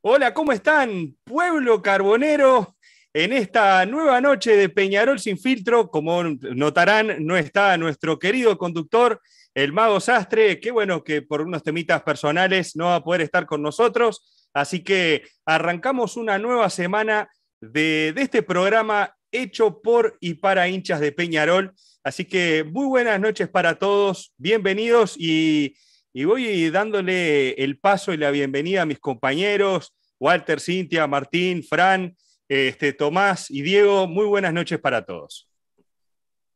Hola, ¿cómo están? Pueblo Carbonero, en esta nueva noche de Peñarol sin filtro, como notarán, no está nuestro querido conductor, el mago Sastre, qué bueno que por unos temitas personales no va a poder estar con nosotros, así que arrancamos una nueva semana de, de este programa hecho por y para hinchas de Peñarol. Así que muy buenas noches para todos, bienvenidos y y voy dándole el paso y la bienvenida a mis compañeros, Walter, Cintia, Martín, Fran, este, Tomás y Diego. Muy buenas noches para todos.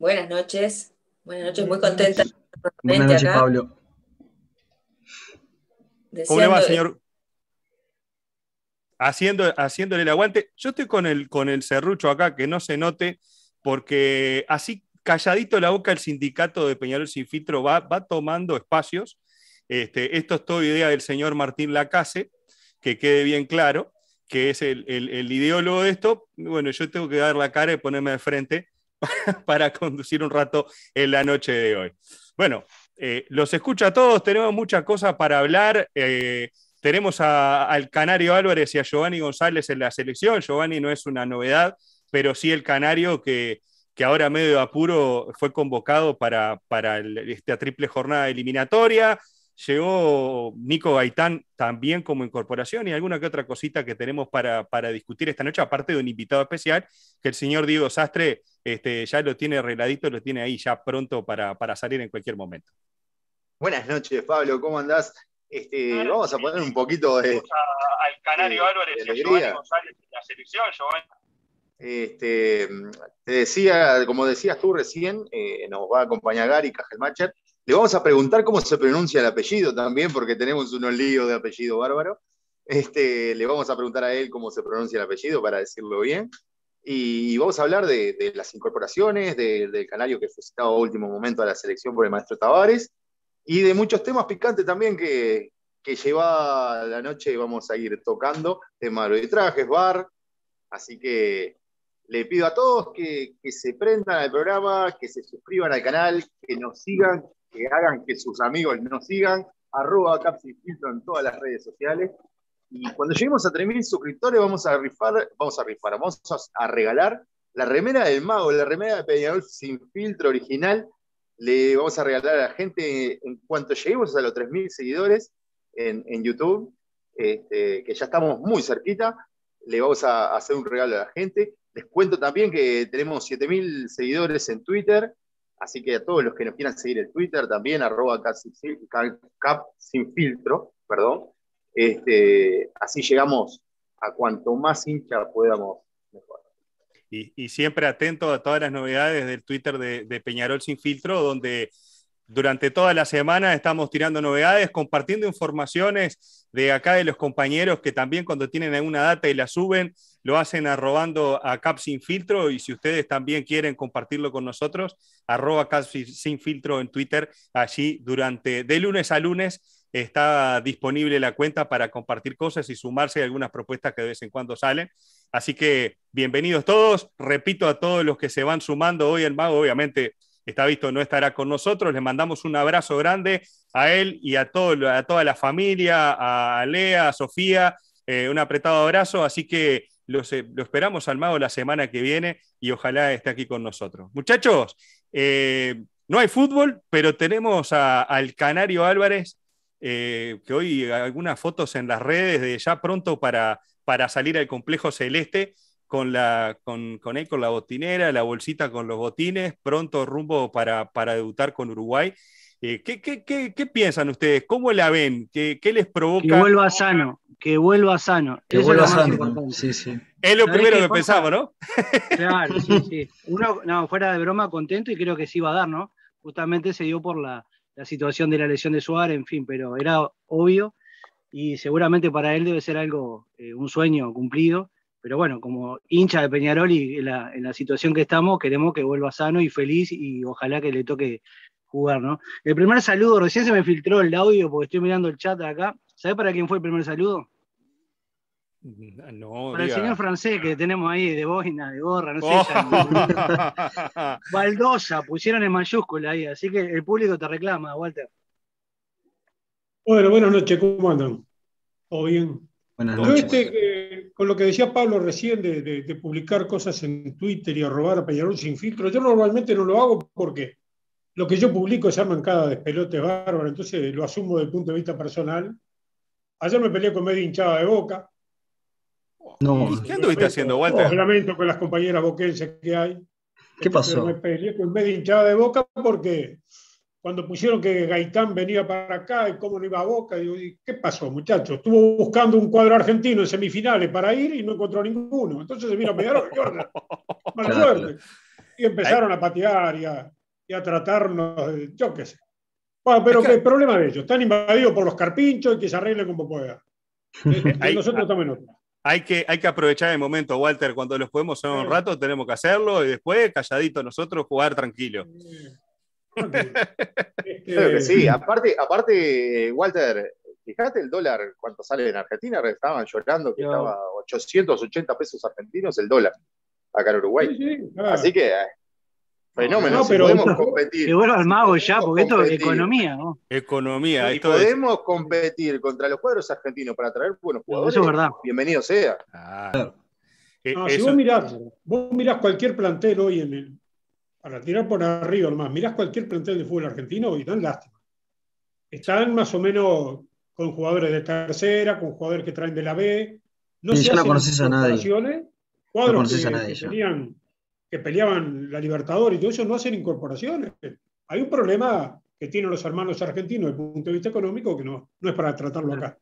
Buenas noches. Buenas noches, muy contenta. Buenas noches, Pablo. ¿Cómo señor? Haciendo, haciéndole el aguante. Yo estoy con el, con el serrucho acá, que no se note, porque así calladito la boca el sindicato de Peñarol Sin Filtro va, va tomando espacios este, esto es todo idea del señor Martín Lacase, que quede bien claro, que es el, ideólogo de esto. Bueno, yo tengo que dar la cara y ponerme de frente para, conducir un rato en la noche de hoy. Bueno, eh, los escucho a todos, tenemos muchas cosas para hablar. Eh, tenemos al Canario Álvarez y a Giovanni González en la selección. Giovanni no es una novedad, pero sí el Canario que, ahora medio apuro fue convocado para, para esta triple jornada eliminatoria. Llegó Nico Gaitán también como incorporación y alguna que otra cosita que tenemos para, discutir esta noche, aparte de un invitado especial, que el señor Diego Sastre este, ya lo tiene arregladito, lo tiene ahí ya pronto para, salir en cualquier momento. Buenas noches, Pablo, ¿cómo andás? Este, vamos a poner un poquito de. al Canario Álvarez y a González de la selección, Giovanni. Este, te decía, como decías tú recién, eh, nos va a acompañar Gary Cajelmacher le vamos a preguntar cómo se pronuncia el apellido también, porque tenemos unos líos de apellido bárbaro. Este, le vamos a preguntar a él cómo se pronuncia el apellido para decirlo bien. Y, vamos a hablar de, las incorporaciones, del canario que fue citado a último momento a la selección por el maestro Tavares, y de muchos temas picantes también que, lleva la noche y vamos a ir tocando, tema de trajes, bar. Así que le pido a todos que, que se prendan al programa, que se suscriban al canal, que nos sigan, que hagan que sus amigos nos sigan, arroba filtro en todas las redes sociales. Y cuando lleguemos a 3.000 suscriptores vamos a rifar, vamos a rifar, vamos a, regalar la remera del mago, la remera de Peñarol sin filtro original. Le vamos a regalar a la gente en cuanto lleguemos a los 3.000 seguidores en, YouTube, este, que ya estamos muy cerquita, le vamos a hacer un regalo a la gente. Les cuento también que tenemos 7.000 seguidores en Twitter, Así que a todos los que nos quieran seguir en Twitter también, arroba cap sin filtro, perdón. Este, así llegamos a cuanto más hinchas podamos mejor. Y, siempre atento a todas las novedades del Twitter de, de Peñarol sin filtro, donde durante toda la semana estamos tirando novedades, compartiendo informaciones de acá de los compañeros que también cuando tienen alguna data y la suben, lo hacen arrobando a CapSinFiltro y si ustedes también quieren compartirlo con nosotros, arroba Cap Filtro en Twitter. Allí durante de lunes a lunes está disponible la cuenta para compartir cosas y sumarse a algunas propuestas que de vez en cuando salen. Así que bienvenidos todos. Repito a todos los que se van sumando hoy el mago, obviamente está visto, no estará con nosotros. Les mandamos un abrazo grande a él y a, a toda la familia, a Lea, a Sofía, eh, un apretado abrazo. Así que eh, lo esperamos al mago la semana que viene y ojalá esté aquí con nosotros. Muchachos, eh, no hay fútbol, pero tenemos al Canario Álvarez, eh, que hoy algunas fotos en las redes de ya pronto para, para salir al complejo celeste con, la, con, él, con la botinera, la bolsita con los botines, pronto rumbo para, para debutar con Uruguay. Eh, ¿qué, piensan ustedes? ¿Cómo la ven? ¿Qué, les provoca? Que vuelva sano, que vuelva sano. Que vuelva sano. Sí, sí. Es lo primero que, pensamos, ¿no? Claro, sí, sí. Uno, fuera de broma, contento y creo que sí va a dar, ¿no? Justamente se dio por la, situación de la lesión de Suárez, en fin, pero era obvio y seguramente para él debe ser algo, eh, un sueño cumplido. Pero bueno, como hincha de Peñarol y en la, situación que estamos, queremos que vuelva sano y feliz y ojalá que le toque jugar, ¿no? El primer saludo, recién se me filtró el audio porque estoy mirando el chat acá. ¿Sabés para quién fue el primer saludo? No, para el señor francés que tenemos ahí de boina, de gorra, no sé. Oh. Baldosa, pusieron en mayúscula ahí, así que el público te reclama, Walter. Bueno, buenas noches, ¿cómo andan? ¿Todo bien? Buenas noches. Este, con lo que decía Pablo recién de, publicar cosas en Twitter y arrobar a Peñarol sin filtro, yo normalmente no lo hago porque lo que yo publico es de pelote bárbaro, entonces lo asumo desde el punto de vista personal. Ayer me peleé con media hinchada de boca. No. ¿Qué anduviste haciendo, Walter? lamento con las compañeras boquenses que hay. ¿Qué pasó? me peleé con media hinchada de boca porque cuando pusieron que Gaitán venía para acá y cómo no iba a Boca, digo, ¿qué pasó, muchachos? Estuvo buscando un cuadro argentino en semifinales para ir y no encontró ninguno. Entonces se vino a pegar, Mal suerte. Y empezaron a patear y a, a tratarnos, yo qué sé. Bueno, pero el problema de ellos, están invadidos por los carpinchos y que se arreglen como pueda. Eh, eh, hay, nosotros también otra. Hay que, hay que aprovechar el momento, Walter. Cuando los podemos hacer un rato, tenemos que hacerlo y después, calladito nosotros, jugar tranquilo. sí. Este, aparte, aparte, Walter, fíjate el dólar, cuánto sale en Argentina. Estaban llorando que estaba 880 pesos argentinos el dólar acá en Uruguay. Así que Fenómeno, no, pero podemos competir. al mago ya, porque esto es economía, ¿no? Economía, si podemos competir contra los cuadros argentinos para traer buenos jugadores. Eso es verdad. Bienvenido sea. Ah. Eh, si vos mirás, vos mirás cualquier plantel hoy en el, para tirar por arriba más, mirás cualquier plantel de fútbol argentino y dan lástima. Están más o menos con jugadores de tercera, con jugadores que traen de la B. No, sé ya no conoces a nadie. Cuadros no conoces a nadie que peleaban la Libertadores y todo eso no hacen incorporaciones. Hay un problema que tienen los hermanos argentinos desde el punto de vista económico que no, no es para tratarlo acá.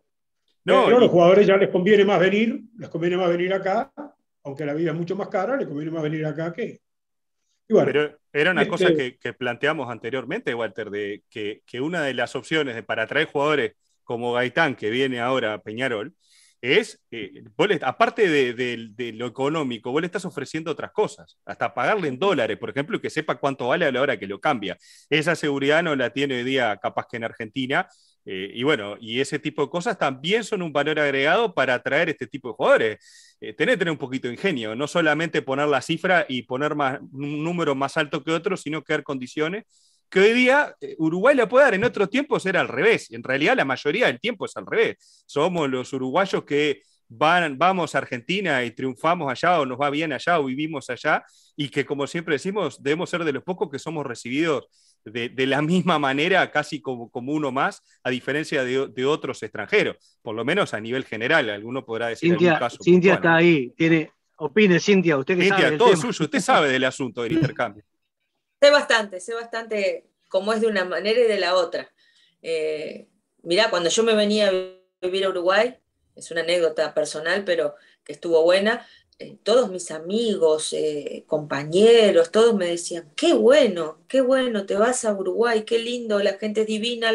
No, Pero a los jugadores ya les conviene más venir, les conviene más venir acá, aunque la vida es mucho más cara, les conviene más venir acá que. Pero era una cosa este- que, planteamos anteriormente, Walter, de que, una de las opciones para atraer jugadores como Gaitán, que viene ahora a Peñarol, es, eh, aparte de, lo económico, vos le estás ofreciendo otras cosas, hasta pagarle en dólares, por ejemplo, y que sepa cuánto vale a la hora que lo cambia. Esa seguridad no la tiene hoy día capaz que en Argentina, eh, y bueno, y ese tipo de cosas también son un valor agregado para atraer este tipo de jugadores. Eh, tener un poquito de ingenio, no solamente poner la cifra y poner un número más alto que otro, sino crear condiciones que hoy día eh, Uruguay la puede dar, en otros tiempos era al revés, en realidad la mayoría del tiempo es al revés, somos los uruguayos que van, vamos a Argentina y triunfamos allá o nos va bien allá o vivimos allá y que como siempre decimos, debemos ser de los pocos que somos recibidos de, la misma manera, casi como, como uno más, a diferencia de, de, otros extranjeros, por lo menos a nivel general, alguno podrá decir Cintia, algún caso. Cintia está ahí, tiene, opine Cintia, usted que Cintia, sabe todo suyo, usted sabe del asunto del intercambio. Sé bastante, sé bastante cómo es de una manera y de la otra. Eh, mirá, cuando yo me venía a vivir a Uruguay, es una anécdota personal, pero que estuvo buena, eh, todos mis amigos, eh, compañeros, todos me decían, qué bueno, qué bueno, te vas a Uruguay, qué lindo, la gente es divina.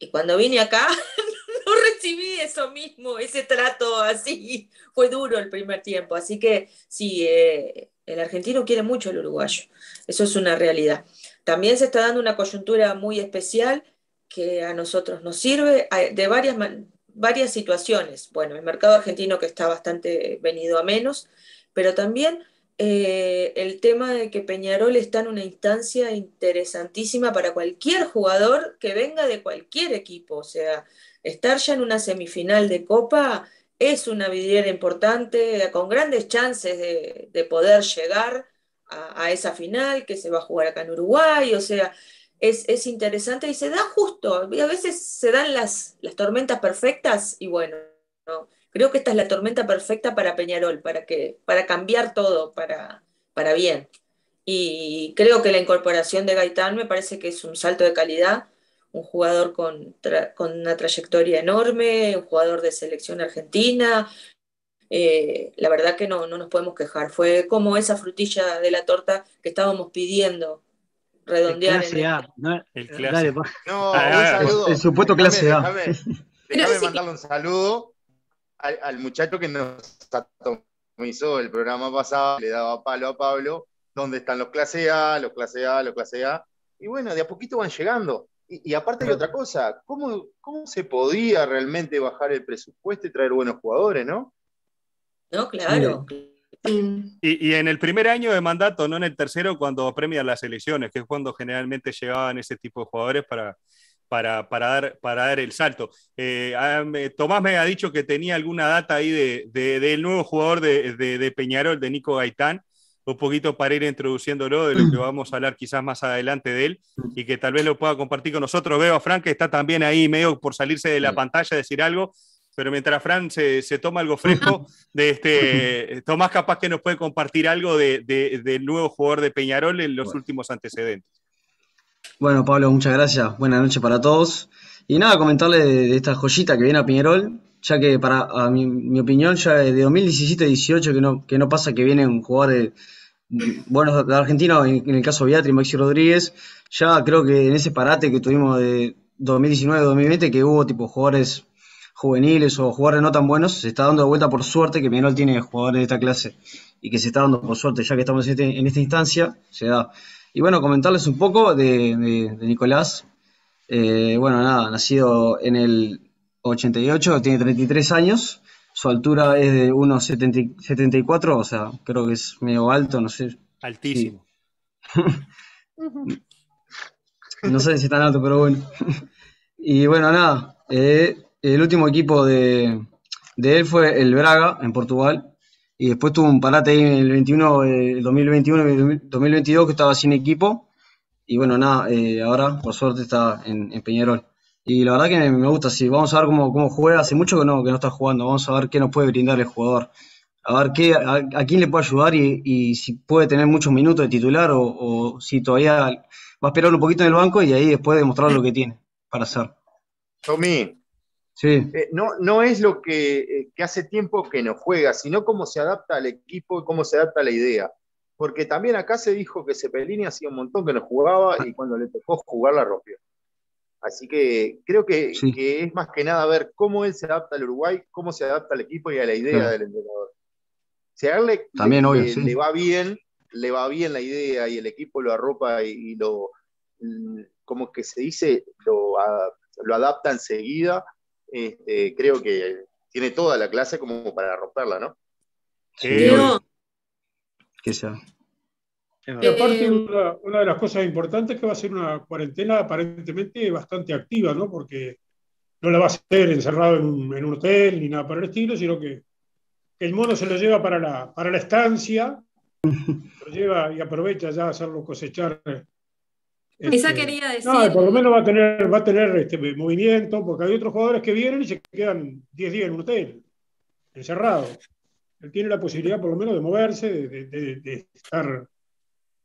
Y cuando vine acá, no recibí eso mismo, ese trato así. Fue duro el primer tiempo, así que sí, el argentino quiere mucho al uruguayo, eso es una realidad. También se está dando una coyuntura muy especial que a nosotros nos sirve de varias, varias situaciones. Bueno, el mercado argentino que está bastante venido a menos, pero también eh, el tema de que Peñarol está en una instancia interesantísima para cualquier jugador que venga de cualquier equipo. O sea, estar ya en una semifinal de Copa es una vidriera importante, con grandes chances de, poder llegar a, esa final que se va a jugar acá en Uruguay, o sea, es, interesante y se da justo, a veces se dan las, tormentas perfectas y bueno, creo que esta es la tormenta perfecta para Peñarol, para, que, para cambiar todo, para, para bien. Y creo que la incorporación de Gaitán me parece que es un salto de calidad un jugador con, una trayectoria enorme, un jugador de selección argentina. Eh, la verdad que no, nos podemos quejar. Fue como esa frutilla de la torta que estábamos pidiendo redondear. El clase A. el supuesto clase A. Déjame, mandarle un saludo al, muchacho que nos atomizó el programa pasado, le daba palo a Pablo, donde están los clase A, los clase A, los clase A. Y bueno, de a poquito van llegando. Y, aparte de otra cosa, ¿cómo, se podía realmente bajar el presupuesto y traer buenos jugadores, no? No, claro. Y, en el primer año de mandato, no en el tercero, cuando premian las elecciones, que es cuando generalmente llegaban ese tipo de jugadores para, para, dar, para dar el salto. Eh, ah, Tomás me ha dicho que tenía alguna data ahí de, del nuevo jugador de, de, Peñarol, de Nico Gaitán, un poquito para ir introduciéndolo de lo que mm. vamos a hablar quizás más adelante de él mm. y que tal vez lo pueda compartir con nosotros. Veo a Fran que está también ahí medio por salirse de la pantalla, decir algo, pero mientras Fran se, toma algo fresco, de este, Tomás capaz que nos puede compartir algo del nuevo jugador de Peñarol en los últimos antecedentes. Bueno, Pablo, muchas gracias. Buenas noches para todos. Y nada, comentarle de, esta joyita que viene a Peñarol, ya que para mi, opinión, ya de 2017-18 que no, que no pasa que viene un jugador de bueno, la Argentina, en, el caso de Beatriz, Maxi Rodríguez, ya creo que en ese parate que tuvimos de 2019-2020, que hubo tipo jugadores juveniles o jugadores no tan buenos, se está dando de vuelta por suerte que menor tiene jugadores de esta clase y que se está dando por suerte, ya que estamos en, este, esta instancia, se da. Y bueno, comentarles un poco de, Nicolás. Eh, bueno, nada, nacido en el 88, tiene 33 años. Su altura es de 1,74, o sea, creo que es medio alto, no sé. Altísimo. no sé si es tan alto, pero bueno. y bueno, nada, eh, el último equipo de, él fue el Braga, en Portugal. Y después tuvo un parate ahí en el, 21, el 2021 2022 que estaba sin equipo. Y bueno, nada, eh, ahora por suerte está en Peñarol. Y la verdad que me gusta, sí. Vamos a ver cómo, cómo juega. Hace mucho que no, que no está jugando. Vamos a ver qué nos puede brindar el jugador. A ver qué, a, quién le puede ayudar y, si puede tener muchos minutos de titular o, si todavía va a esperar un poquito en el banco y ahí después demostrar lo que tiene para hacer. Tommy. Sí. Eh, no, no es lo eh, que, hace tiempo que no juega, sino cómo se adapta al equipo y cómo se adapta a la idea porque también acá se dijo que Cepelini hacía un montón que no jugaba y cuando le tocó jugar la rompió. Así que creo que, es más que nada ver cómo él se adapta al Uruguay, cómo se adapta al equipo y a la idea del entrenador. Si a él le, También, le, va bien, le va bien la idea y el equipo lo arropa y, lo, como que se dice, lo, adapta enseguida, este, creo que tiene toda la clase como para romperla, ¿no? Sí. Que sea. Y aparte, eh, una, de las cosas importantes es que va a ser una cuarentena aparentemente bastante activa, ¿no? Porque no la va a hacer encerrado en un, hotel ni nada por el estilo, sino que, el mono se lo lleva para la, para la estancia, lo lleva y aprovecha ya a hacerlo cosechar. Quizá este, quería decir. No, por lo menos va a tener, va a tener este movimiento, porque hay otros jugadores que vienen y se quedan 10 días en un hotel, encerrado. Él tiene la posibilidad por lo menos de moverse, de estar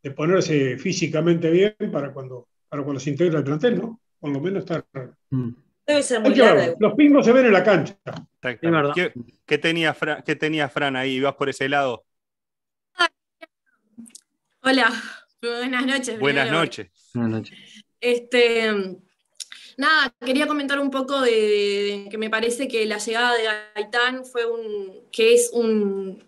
de ponerse físicamente bien para cuando, para se integra el plantel, ¿no? Por lo menos estar. Mm. Debe ser muy Los pingos se ven en la cancha. Exacto. ¿Qué, tenía Fran, tenía Fran ahí? ¿Vas por ese lado? Hola, buenas noches. Buenas noches. Buenas noches. Este, nada, quería comentar un poco de, de, que me parece que la llegada de Gaitán fue un, que es un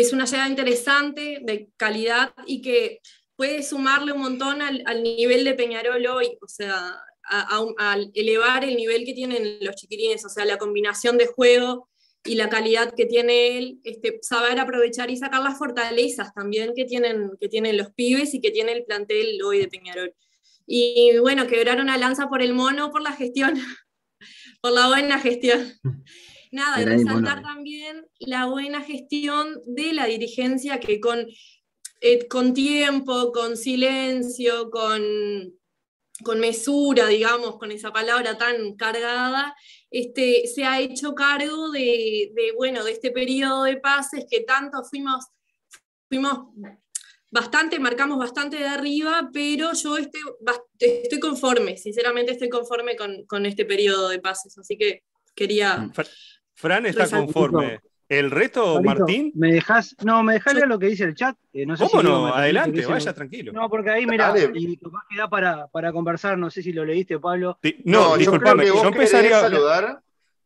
es una llegada interesante, de calidad y que puede sumarle un montón al, nivel de Peñarol hoy, o sea, a, elevar el nivel que tienen los chiquirines, o sea, la combinación de juego y la calidad que tiene él, este, saber aprovechar y sacar las fortalezas también que tienen, que tienen los pibes y que tiene el plantel hoy de Peñarol. Y bueno, quebrar una lanza por el mono, por la gestión, por la buena gestión. Nada, resaltar también la buena gestión de la dirigencia que con, eh, con tiempo, con silencio, con, con mesura, digamos, con esa palabra tan cargada, este, se ha hecho cargo de, bueno, de este periodo de pases que tanto fuimos, fuimos bastante, marcamos bastante de arriba, pero yo estoy, estoy conforme, sinceramente estoy conforme con, con este periodo de pases, así que quería mm, Fran está conforme. ¿El resto, Martín? ¿Me dejas? No, me dejas leer lo que dice el chat. Eh, ¿Cómo no? Adelante, vaya tranquilo. No, porque ahí, mira, y capaz que para, para, conversar, no sé si lo leíste, Pablo. no, no disculpame, yo, yo empezaría a saludar.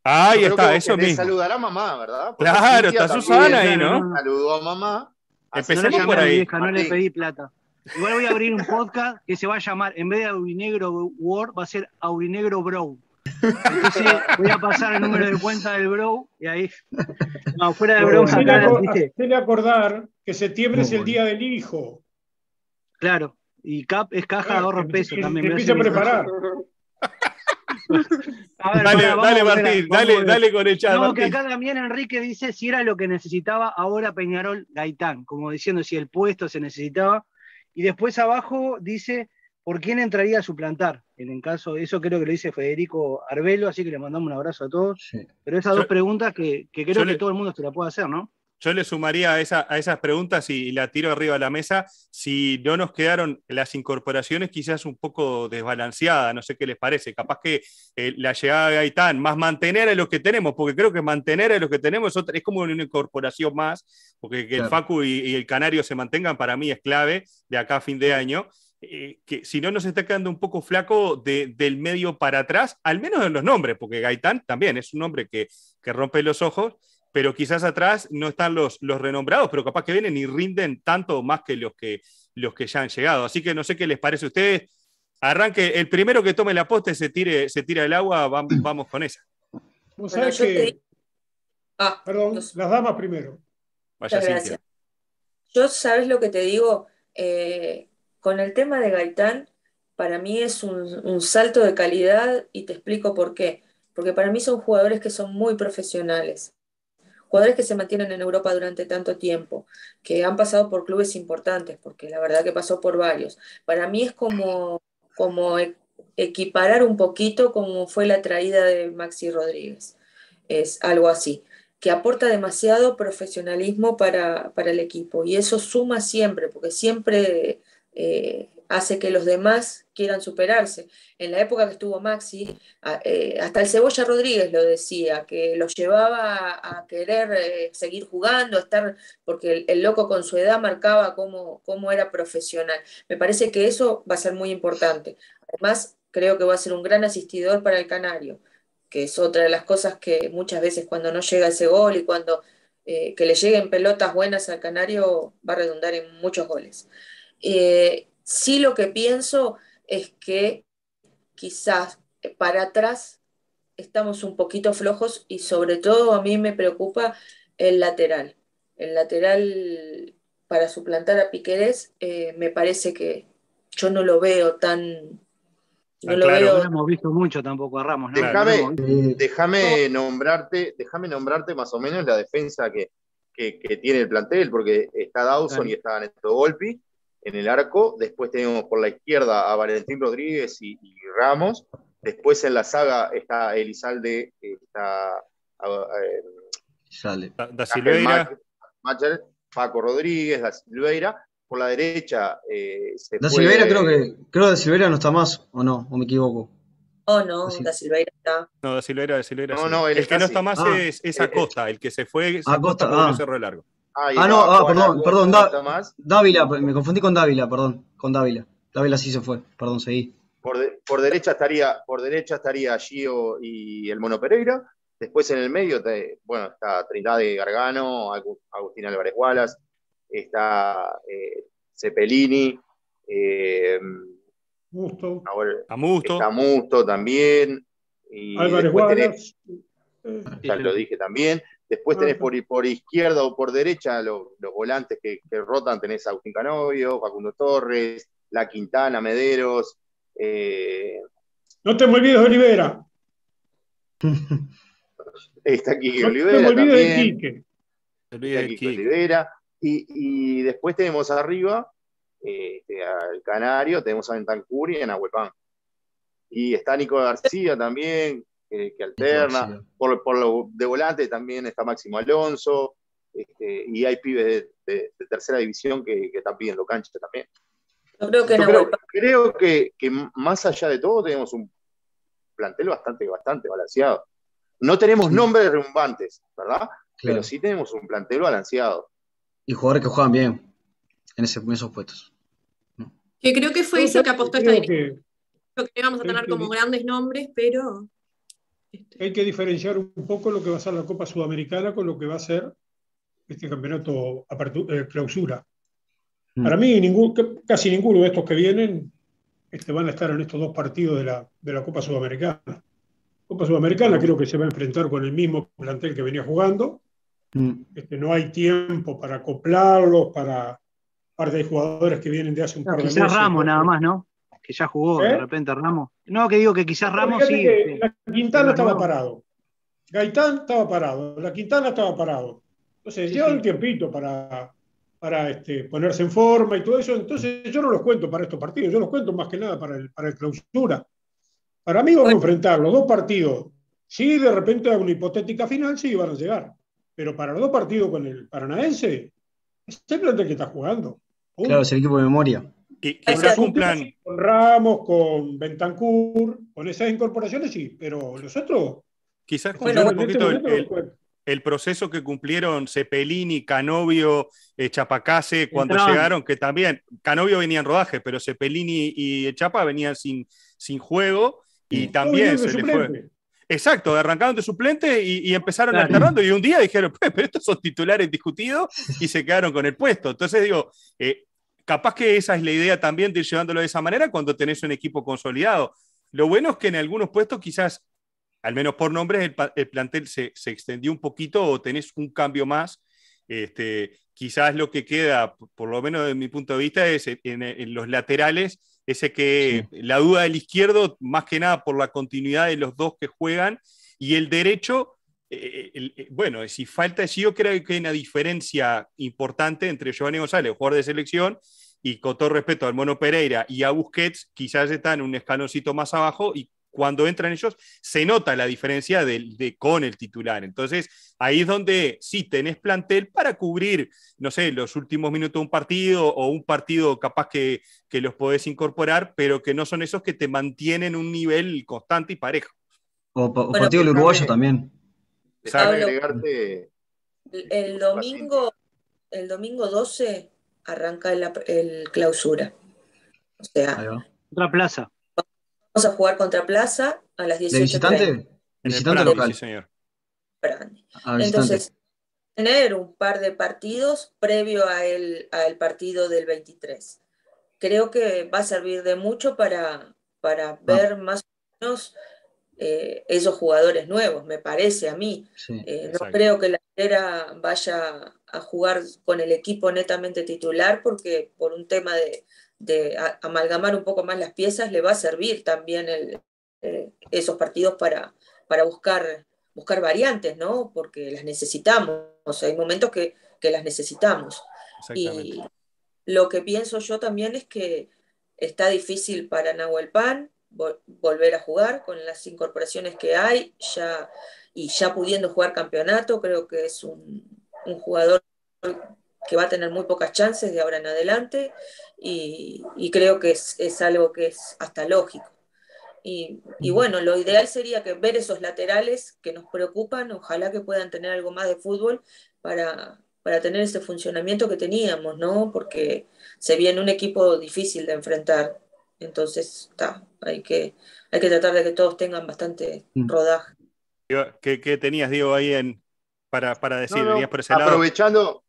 Ahí está, eso mismo. Saludar a mamá, ¿verdad? claro, está Susana ahí, ¿no? Saludó a mamá. Empecemos por ahí. no le pedí plata. Igual voy a abrir un podcast que se va a llamar, en vez de Aurinegro World, va a ser Aurinegro Bro voy a pasar el número de cuenta del Bro y ahí. No, fuera de Bro. acordar, acordar que septiembre es el día del hijo. Claro, y CAP es caja de ah, ahorro peso también. Empieza a preparar. dale, dale Martín, dale, dale con el chat. No, que acá también Enrique dice si era lo que necesitaba ahora Peñarol Gaitán, como diciendo si el puesto se necesitaba. Y después abajo dice por quién entraría a suplantar. En el caso, eso creo que lo dice Federico Arbelo, así que le mandamos un abrazo a todos. Pero esas dos preguntas que, creo que todo el mundo se la puede hacer, ¿no? Yo le sumaría a, esa, a esas preguntas y, la tiro arriba de la mesa. Si no nos quedaron las incorporaciones quizás un poco desbalanceadas, no sé qué les parece. Capaz que eh, la llegada de Gaitán, más mantener a los que tenemos, porque creo que mantener a los que tenemos es, como una incorporación más, porque que el Facu y, y el Canario se mantengan para mí es clave de acá a fin de año. Eh, que si no nos está quedando un poco flaco del medio para atrás, al menos en los nombres, porque Gaitán también es un nombre que, rompe los ojos, pero quizás atrás no están los, los renombrados, pero capaz que vienen y rinden tanto más que los que, los que ya han llegado. Así que no sé qué les parece a ustedes. Arranque, el primero que tome la poste se tire, se tira el agua, vamos, con esa. que... Ah, Perdón, las damas primero. Vaya gracias. Yo, ¿sabes lo que te digo? Eh, con el tema de Gaitán, para mí es un, salto de calidad y te explico por qué. Porque para mí son jugadores que son muy profesionales jugadores que se mantienen en Europa durante tanto tiempo, que han pasado por clubes importantes, porque la verdad que pasó por varios. Para mí es como, e, equiparar un poquito como fue la traída de Maxi Rodríguez. Es algo así, que aporta demasiado profesionalismo para el equipo y eso suma siempre, porque siempre eh, hace que los demás quieran superarse. En la época que estuvo Maxi, eh, hasta el Cebolla Rodríguez lo decía, que lo llevaba a, querer eh, seguir jugando, estar, porque el, loco con su edad marcaba cómo, era profesional. Me parece que eso va a ser muy importante. Además, creo que va a ser un gran asistidor para el Canario, que es otra de las cosas que muchas veces cuando no llega ese gol y cuando que le lleguen pelotas buenas al Canario va a redundar en muchos goles. Eh, sí lo que pienso es que quizás para atrás estamos un poquito flojos y sobre todo a mí me preocupa el lateral. El lateral para suplantar a Piquerés eh, me parece que yo no lo veo tan... No, ah, lo veo... no hemos visto mucho tampoco a Ramos. Déjame, nombrarte, déjame nombrarte más o menos la defensa que, tiene el plantel, porque está Dawson y está Neto Golpi, en el arco, después tenemos por la izquierda a Valentín Rodríguez y, Ramos, después en la saga está Elizalde, está... Sale. Da Silveira. Paco Rodríguez, Da Silveira, por la derecha eh, se Da Silveira creo que, creo Da Silveira no está más, o no, o me equivoco. Oh, no, Da Silveira está. No, Da Silveira, Da Silveira. No, no, el que no está más ah. es, es, eh, eh. Acosta, el que se fue Acosta, Acosta ah. cerro largo. Ah, ah, no, ah, perdón, perdón, Dávila, me confundí con Dávila, perdón, con Dávila. Dávila sí se fue, perdón, seguí. Por, derecha estaría, por derecha estaría Gio y el Mono Pereira. Después en el medio, bueno, está Trinidad de Gargano, Agustín Álvarez Wallace, está eh, Cepelini, eh, Amusto. Está Musto también. Álvarez ya lo dije también. Después tenés por, por izquierda o por derecha los, volantes que, rotan, tenés a Agustín Canovio, Facundo Torres, La Quintana, Mederos. Eh, no te me olvides de Olivera. Está aquí Olivera. No te olvides de Quique. Está Quique. Olivera. Y, y, después tenemos arriba este, al Canario, tenemos a Ventancuri y a Y está Nico García también, que, alterna. Por, por lo de volante también está Máximo Alonso. Este, y hay pibes de, tercera división que, que, están pidiendo cancha también. creo que, creo, que, más allá de todo tenemos un plantel bastante, bastante balanceado. No tenemos nombres reumbantes, ¿verdad? Pero sí tenemos un plantel balanceado. Y jugadores que juegan bien en, esos puestos. Que creo que fue eso que apostó esta Yo creo que íbamos a tener como grandes nombres, pero este, hay que diferenciar un poco lo que va a ser la Copa Sudamericana con lo que va a ser este campeonato eh, clausura. Mm. Para mí, ningún, casi ninguno de estos que vienen este, van a estar en estos dos partidos de la, Copa Sudamericana. Copa Sudamericana creo que se va a enfrentar con el mismo plantel que venía jugando. Mm. Este, no hay tiempo para acoplarlos, para parte de jugadores que vienen de hace un par de meses. Ramos nada más, ¿no? que ya jugó de ¿Eh? repente Ramos. No, que digo que quizás Ramos sí. Este, la este, Quintana estaba parado. Gaitán estaba parado. La Quintana estaba parado. Entonces, lleva un tiempito para, para este, ponerse en forma y todo eso. Entonces, yo no los cuento para estos partidos. Yo los cuento más que nada para el, para el clausura. Para mí vamos a enfrentar los dos partidos. Sí, de repente a una hipotética final, sí, van a llegar. Pero para los dos partidos con el paranaense, es el que está jugando. Claro, es el equipo de memoria. Con Ramos, con Bentancur, con esas incorporaciones sí, pero los otros. Quizás un este poquito el, proceso que cumplieron Cepelini, Canovio, eh, Chapacase cuando llegaron, que también Canovio venía en rodaje, pero Cepelini y Chapa venían sin, sin juego y, también se fue. Exacto, arrancaron de suplente y, empezaron alterando y un día dijeron, pero estos son titulares discutidos y se quedaron con el puesto. Entonces digo, eh, capaz que esa es la idea también de ir llevándolo de esa manera cuando tenés un equipo consolidado. Lo bueno es que en algunos puestos quizás, al menos por nombres, el, plantel se, extendió un poquito o tenés un cambio más. Este, quizás lo que queda, por lo menos de mi punto de vista, es en, los laterales, ese que la duda del izquierdo, más que nada por la continuidad de los dos que juegan, y el derecho, eh, eh, bueno, si falta, sí, yo creo que hay una diferencia importante entre Giovanni González, jugador de selección, y con todo respeto al Mono Pereira y a Busquets, quizás están un escaloncito más abajo y cuando entran ellos se nota la diferencia de, con el titular. Entonces, ahí es donde sí tenés plantel para cubrir, no sé, los últimos minutos de un partido o un partido capaz que, los podés incorporar, pero que no son esos que te mantienen un nivel constante y parejo. O, o partido del uruguayo eh, también el, domingo, el domingo 12 arranca la el clausura. O sea, contra plaza. Vamos a jugar contra Plaza a las 18. ¿De visitante? local. Sí, ah, Entonces, tener un par de partidos previo a el, al partido del 23. Creo que va a servir de mucho para, para ah. ver más o menos eh, esos jugadores nuevos, me parece a mí. Eh, no creo que la era vaya a jugar con el equipo netamente titular porque por un tema de, amalgamar un poco más las piezas le va a servir también eh, esos partidos para, para buscar, buscar variantes, ¿no? Porque las necesitamos, hay momentos que, que las necesitamos. Y lo que pienso yo también es que está difícil para Nahuel Pan, volver a jugar con las incorporaciones que hay ya, y ya pudiendo jugar campeonato. Creo que es un, jugador que va a tener muy pocas chances de ahora en adelante y, creo que es, algo que es hasta lógico. Y, bueno, lo ideal sería que ver esos laterales que nos preocupan, ojalá que puedan tener algo más de fútbol para, tener ese funcionamiento que teníamos, ¿no? Porque se viene un equipo difícil de enfrentar. Entonces, está, hay que, hay que tratar de que todos tengan bastante mm. rodaje. ¿Qué, tenías, Diego, ahí en, para, decir? aprovechando,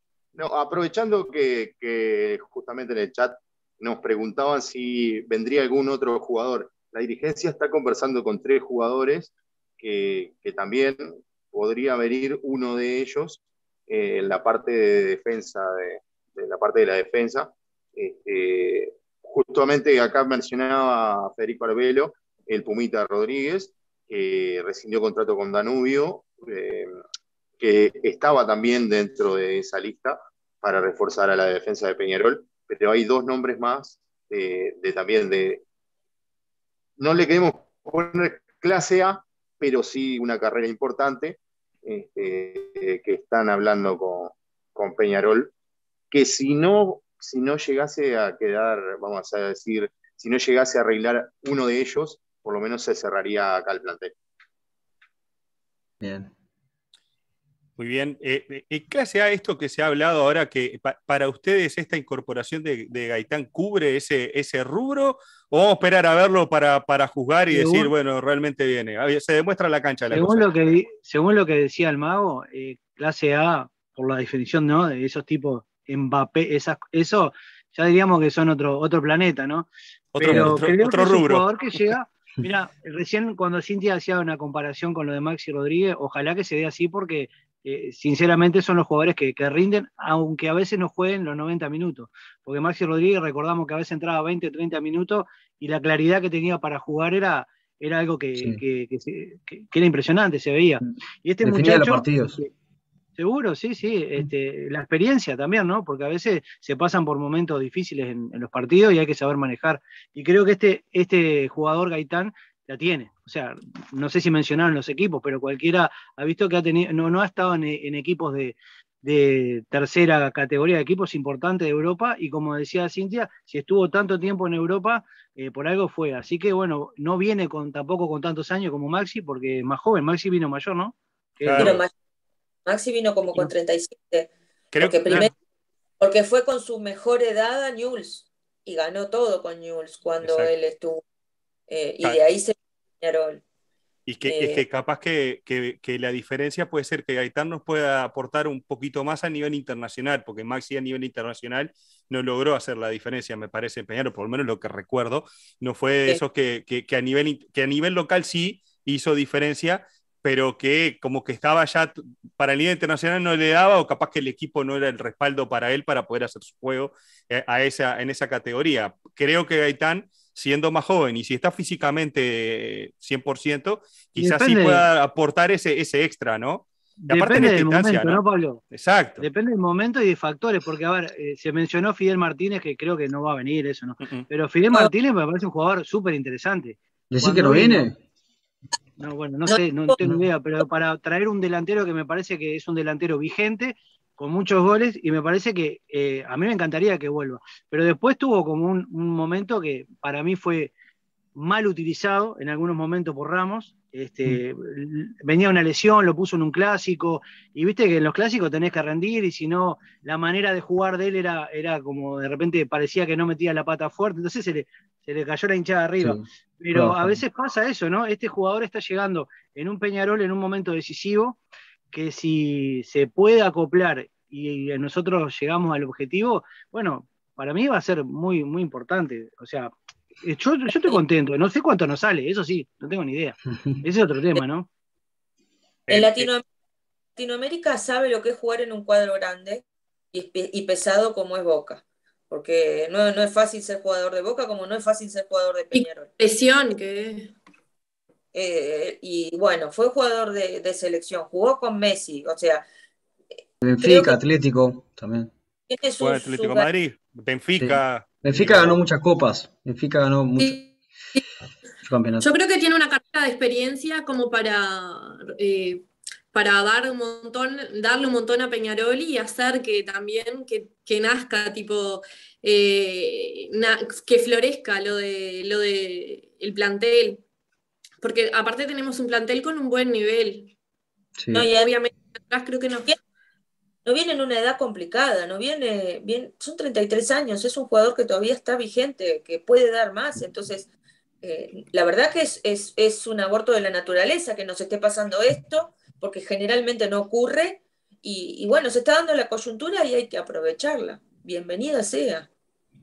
aprovechando que, justamente en el chat nos preguntaban si vendría algún otro jugador. La dirigencia está conversando con tres jugadores que, también podría venir uno de ellos eh, en la parte de defensa, de, la parte de la defensa. Este, justamente acá mencionaba Federico Arbelo, el Pumita Rodríguez, que rescindió contrato con Danubio, eh, que estaba también dentro de esa lista para reforzar a la defensa de Peñarol, pero hay dos nombres más de, también de... No le queremos poner clase A, pero sí una carrera importante, este, eh, que están hablando con, con Peñarol, que si no si no llegase a quedar, vamos a decir, si no llegase a arreglar uno de ellos, por lo menos se cerraría acá el plantel. Bien. Muy bien. Eh, eh clase A esto que se ha hablado ahora, que para ustedes esta incorporación de, Gaitán cubre ese, ese rubro? ¿O vamos a esperar a verlo para, para juzgar y decir, bueno, realmente viene? Ah, se demuestra la cancha. según, Lo que, según lo que decía el mago, eh, clase A, por la definición de esos tipos Mbappé, eso ya diríamos que son otro, otro planeta, ¿no? Otro, Pero jugador que llega. Mira, recién cuando Cintia hacía una comparación con lo de Maxi Rodríguez, ojalá que se dé así porque eh, sinceramente son los jugadores que, rinden, aunque a veces no jueguen los 90 minutos. Porque Maxi Rodríguez, recordamos que a veces entraba 20, 30 minutos y la claridad que tenía para jugar era, era algo que, era impresionante, se veía. Mm. Y este Definía muchacho, partidos. Seguro, sí, sí. Este, la experiencia también, ¿no? Porque a veces se pasan por momentos difíciles en, los partidos y hay que saber manejar. Y creo que este, este jugador Gaitán la tiene. O sea, no sé si mencionaron los equipos, pero cualquiera ha visto que ha tenido, no, ha estado en, equipos de, tercera categoría de equipos importantes de Europa y como decía Cintia, si estuvo tanto tiempo en Europa, eh, por algo fue. Así que bueno, no viene con tampoco con tantos años como Maxi, porque es más joven, Maxi vino mayor, ¿no? Maxi vino como con 37. Creo que, porque fue con su mejor edad a Newell's y ganó todo con Newell's cuando él estuvo. Eh, y de ahí se Peñarol. Y que, es eh, que capaz que, la diferencia puede ser que Gaitán nos pueda aportar un poquito más a nivel internacional, porque Maxi a nivel internacional no logró hacer la diferencia, me parece, por lo menos lo que recuerdo, no fue eso que, a nivel, que a nivel local sí hizo diferencia pero que como que estaba ya para el nivel internacional no le daba o capaz que el equipo no era el respaldo para él para poder hacer su juego eh, a esa, en esa categoría. Creo que Gaitán, siendo más joven y si está físicamente 100%, eh, quizás sí pueda aportar ese, ese extra, ¿no? depende del momento, ¿no? Pablo? Exacto. Depende del momento y de factores, porque a ver, eh, se mencionó Fidel Martínez, que creo que no va a venir, eso no. Mm, mm. Pero Fidel Martínez me parece un jugador súper interesante. ¿Decir que no viene no, bueno, no sé, no tengo idea, pero para traer un delantero que me parece que es un delantero vigente, con muchos goles, y me parece que eh, a mí me encantaría que vuelva. Pero después tuvo como un, momento que para mí fue mal utilizado en algunos momentos por Ramos. Este, mm. Venía una lesión, lo puso en un clásico, y viste que en los clásicos tenés que rendir, y si no, la manera de jugar de él era, era como de repente parecía que no metía la pata fuerte, entonces se le, se le cayó la hinchada arriba. Pero a veces pasa eso, ¿no? Este jugador está llegando en un Peñarol en un momento decisivo, que si se puede acoplar y nosotros llegamos al objetivo, bueno, para mí va a ser muy, muy importante. O sea, eh, yo, yo estoy contento, no sé cuánto nos sale, eso sí, no tengo ni idea. Ese es otro tema, ¿no? En este Latinoamérica, sabe lo que es jugar en un cuadro grande y pesado como es Boca. Porque no, no, es fácil ser jugador de Boca como no es fácil ser jugador de Peñarol. Presión que... Eh, y bueno, fue jugador de, selección, jugó con Messi, o sea... Benfica, Atlético también. ¿Fue Atlético Madrid, Benfica. Benfica ganó muchas copas, Benfica ganó muchas... campeonatos. Yo creo que tiene una carrera de experiencia como para eh, para dar un montón, darle un montón a Peñarol y hacer que también que, que nazca, tipo, eh, que florezca lo de lo de el plantel. Porque aparte tenemos un plantel con un buen nivel. No, y obviamente creo que no. No viene en una edad complicada, no viene, bien, son 33 años, es un jugador que todavía está vigente, que puede dar más. Entonces, eh, la verdad que es, es, es un aborto de la naturaleza que nos esté pasando esto porque generalmente no ocurre, y, bueno, se está dando la coyuntura y hay que aprovecharla. Bienvenida sea.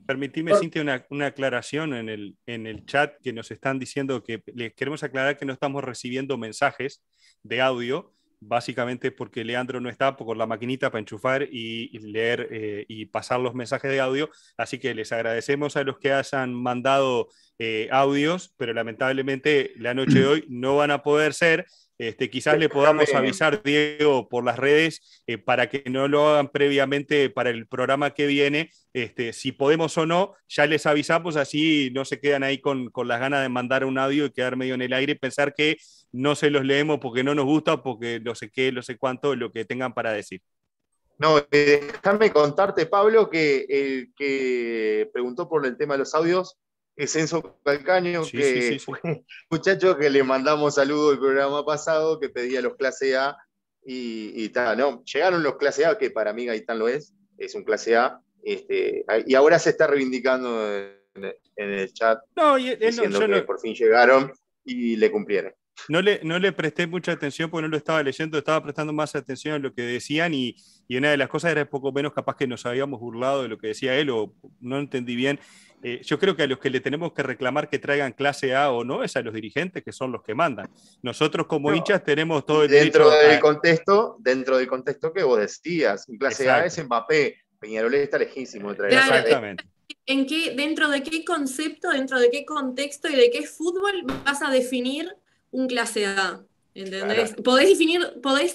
Permitime, Cintia, una, una, aclaración en el, en el chat que nos están diciendo que les queremos aclarar que no estamos recibiendo mensajes de audio, básicamente porque Leandro no está con la maquinita para enchufar y leer eh, y pasar los mensajes de audio. Así que les agradecemos a los que hayan mandado eh, audios, pero lamentablemente la noche de hoy no van a poder ser. Este, quizás le podamos avisar, Diego, por las redes eh, para que no lo hagan previamente para el programa que viene. Este, si podemos o no, ya les avisamos, así no se quedan ahí con, con las ganas de mandar un audio y quedar medio en el aire y pensar que no se los leemos porque no nos gusta, porque no sé qué, no sé cuánto, lo que tengan para decir. No, eh, déjame contarte, Pablo, que el que preguntó por el tema de los audios es eh, Calcaño, que que le mandamos saludos el programa pasado, que pedía los clase A y, tal, ¿no? Llegaron los clase A, que para mí Gaitán lo es, es un clase A, este, ah, y ahora se está reivindicando en, el chat, no, diciendo que por fin llegaron y le cumplieron. No le, no le presté mucha atención porque no lo estaba leyendo, estaba prestando más atención a lo que decían y, y una de las cosas era poco menos capaz que nos habíamos burlado de lo que decía él o no entendí bien eh, yo creo que a los que le tenemos que reclamar que traigan clase A o no es a los dirigentes que son los que mandan. Nosotros como hinchas tenemos todo el dentro del contexto, dentro del contexto que vos decías, un clase A es Mbappé, Peñarol está lejísimo de traer Exactamente. ¿En qué, dentro de qué concepto, dentro de qué contexto y de qué fútbol vas a definir un clase A? ¿Entendés? Podés, definir,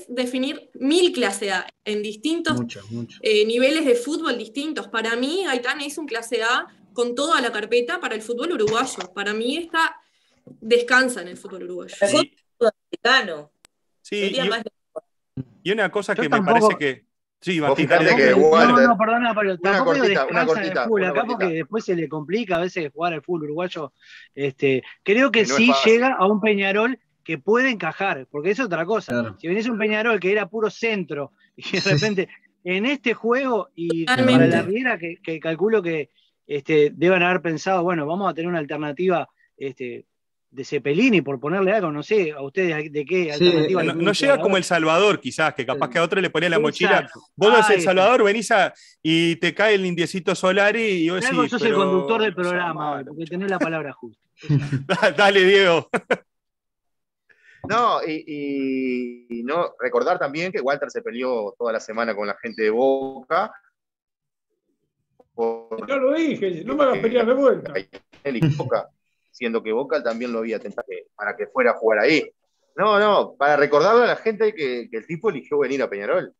definir mil clase A en distintos eh, niveles de fútbol distintos. Para mí, Aitán es un clase A con toda la carpeta para el fútbol uruguayo. Para mí está descansa en el fútbol uruguayo. Sí. Sí, y, una cosa que me parece que... Sí, Martín, que no, no, perdona, pero acá porque después se le complica a veces jugar al fútbol uruguayo. Este, creo que, sí llega a un Peñarol que puede encajar, porque es otra cosa. Si venís un Peñarol que era puro centro y de repente en este juego y para la Riera que calculo que, este, deben haber pensado, bueno, vamos a tener una alternativa este, de Cepelini, por ponerle algo, no sé, a ustedes de qué alternativa. No, llega como El Salvador, quizás, que capaz que a otro le ponía la mochila. Vos ah, El Salvador, venís y te cae el indiecito Solari y sos el conductor del programa, eh, porque tenés la palabra justa. Dale, Diego. no, y, no recordar también que Walter se peleó toda la semana con la gente de Boca yo lo dije, no me hagas pelear de vuelta. Boca, siendo que Boca también lo había tentado para que fuera a jugar ahí. No, no, para recordarle a la gente que, el tipo eligió venir a Peñarol.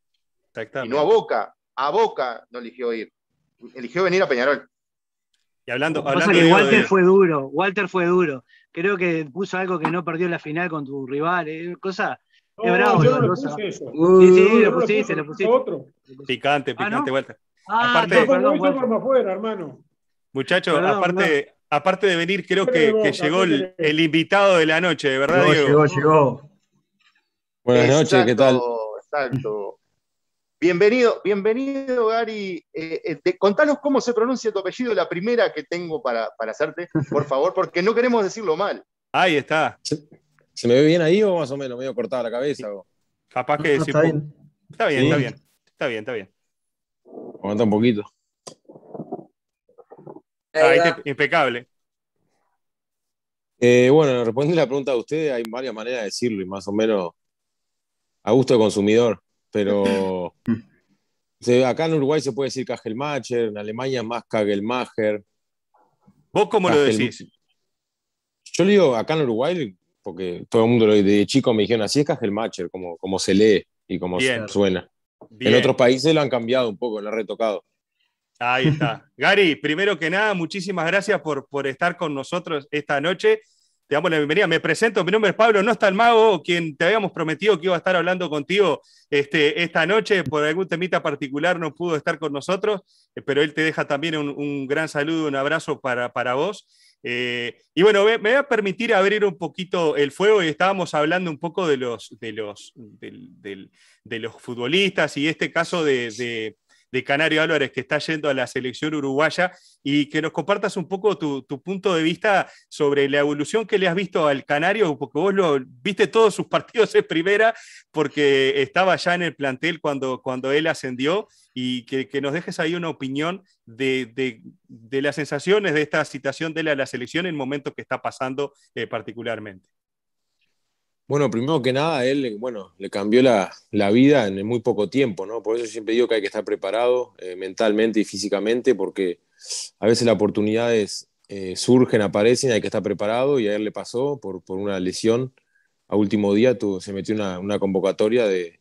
Y no a Boca, a Boca no eligió ir. Eligió venir a Peñarol. Y hablando, hablando Walter fue duro, Walter fue duro. Creo que puso algo que no perdió la final con tu rival, cosa. bravo, Sí, sí, lo pusiste, lo pusiste. Picante, ah, picante, Walter. Ah, aparte, hermano. Muchachos, aparte, aparte de venir, creo que, llegó el, invitado de la noche, de verdad, llegó, Diego? Llegó, llegó. Buenas noches, ¿qué tal? Exacto. Bienvenido, bienvenido, Gary. Eh, eh, contanos cómo se pronuncia tu apellido, la primera que tengo para, para hacerte, por favor, porque no queremos decirlo mal. Ahí está. ¿Se, me ve bien ahí o más o menos? Medio cortada la cabeza. Capaz que bien. está bien. Está bien, está bien, está bien. Aguanta un poquito. Ah, este impecable. Eh, bueno, respondiendo a la pregunta de ustedes, hay varias maneras de decirlo y más o menos a gusto del consumidor, pero acá en Uruguay se puede decir Kagelmacher, en Alemania más Kagelmacher. ¿Vos cómo lo decís? Yo le digo acá en Uruguay, porque todo el mundo lo, de chico me dijeron así es Kagelmacher, como, como se lee y como suena. En otros países lo han cambiado un poco, lo han retocado. Ahí está. Gary, primero que nada, muchísimas gracias por, estar con nosotros esta noche. Te damos la bienvenida. Me presento, mi nombre es Pablo No está el Mago, quien te habíamos prometido que iba a estar hablando contigo este, esta noche. Por algún temita particular no pudo estar con nosotros, eh, pero él te deja también un, gran saludo, un abrazo para vos. Eh, y bueno, me, voy va a permitir abrir un poquito el fuego y estábamos hablando un poco de los, de los, de los futbolistas y este caso de, de Canario Álvarez que está yendo a la selección uruguaya y que nos compartas un poco tu, punto de vista sobre la evolución que le has visto al Canario, porque vos lo viste todos sus partidos en primera, porque estaba ya en el plantel cuando, cuando él ascendió y que, nos dejes ahí una opinión de, las sensaciones de esta situación de la, la selección en el momento que está pasando eh, particularmente. Bueno, primero que nada, él bueno, le cambió la, vida en muy poco tiempo, ¿no? Por eso siempre digo que hay que estar preparado eh, mentalmente y físicamente, porque a veces las oportunidades eh, surgen, aparecen, hay que estar preparado, y a él le pasó por, una lesión. A último día tú, se metió una, una, convocatoria de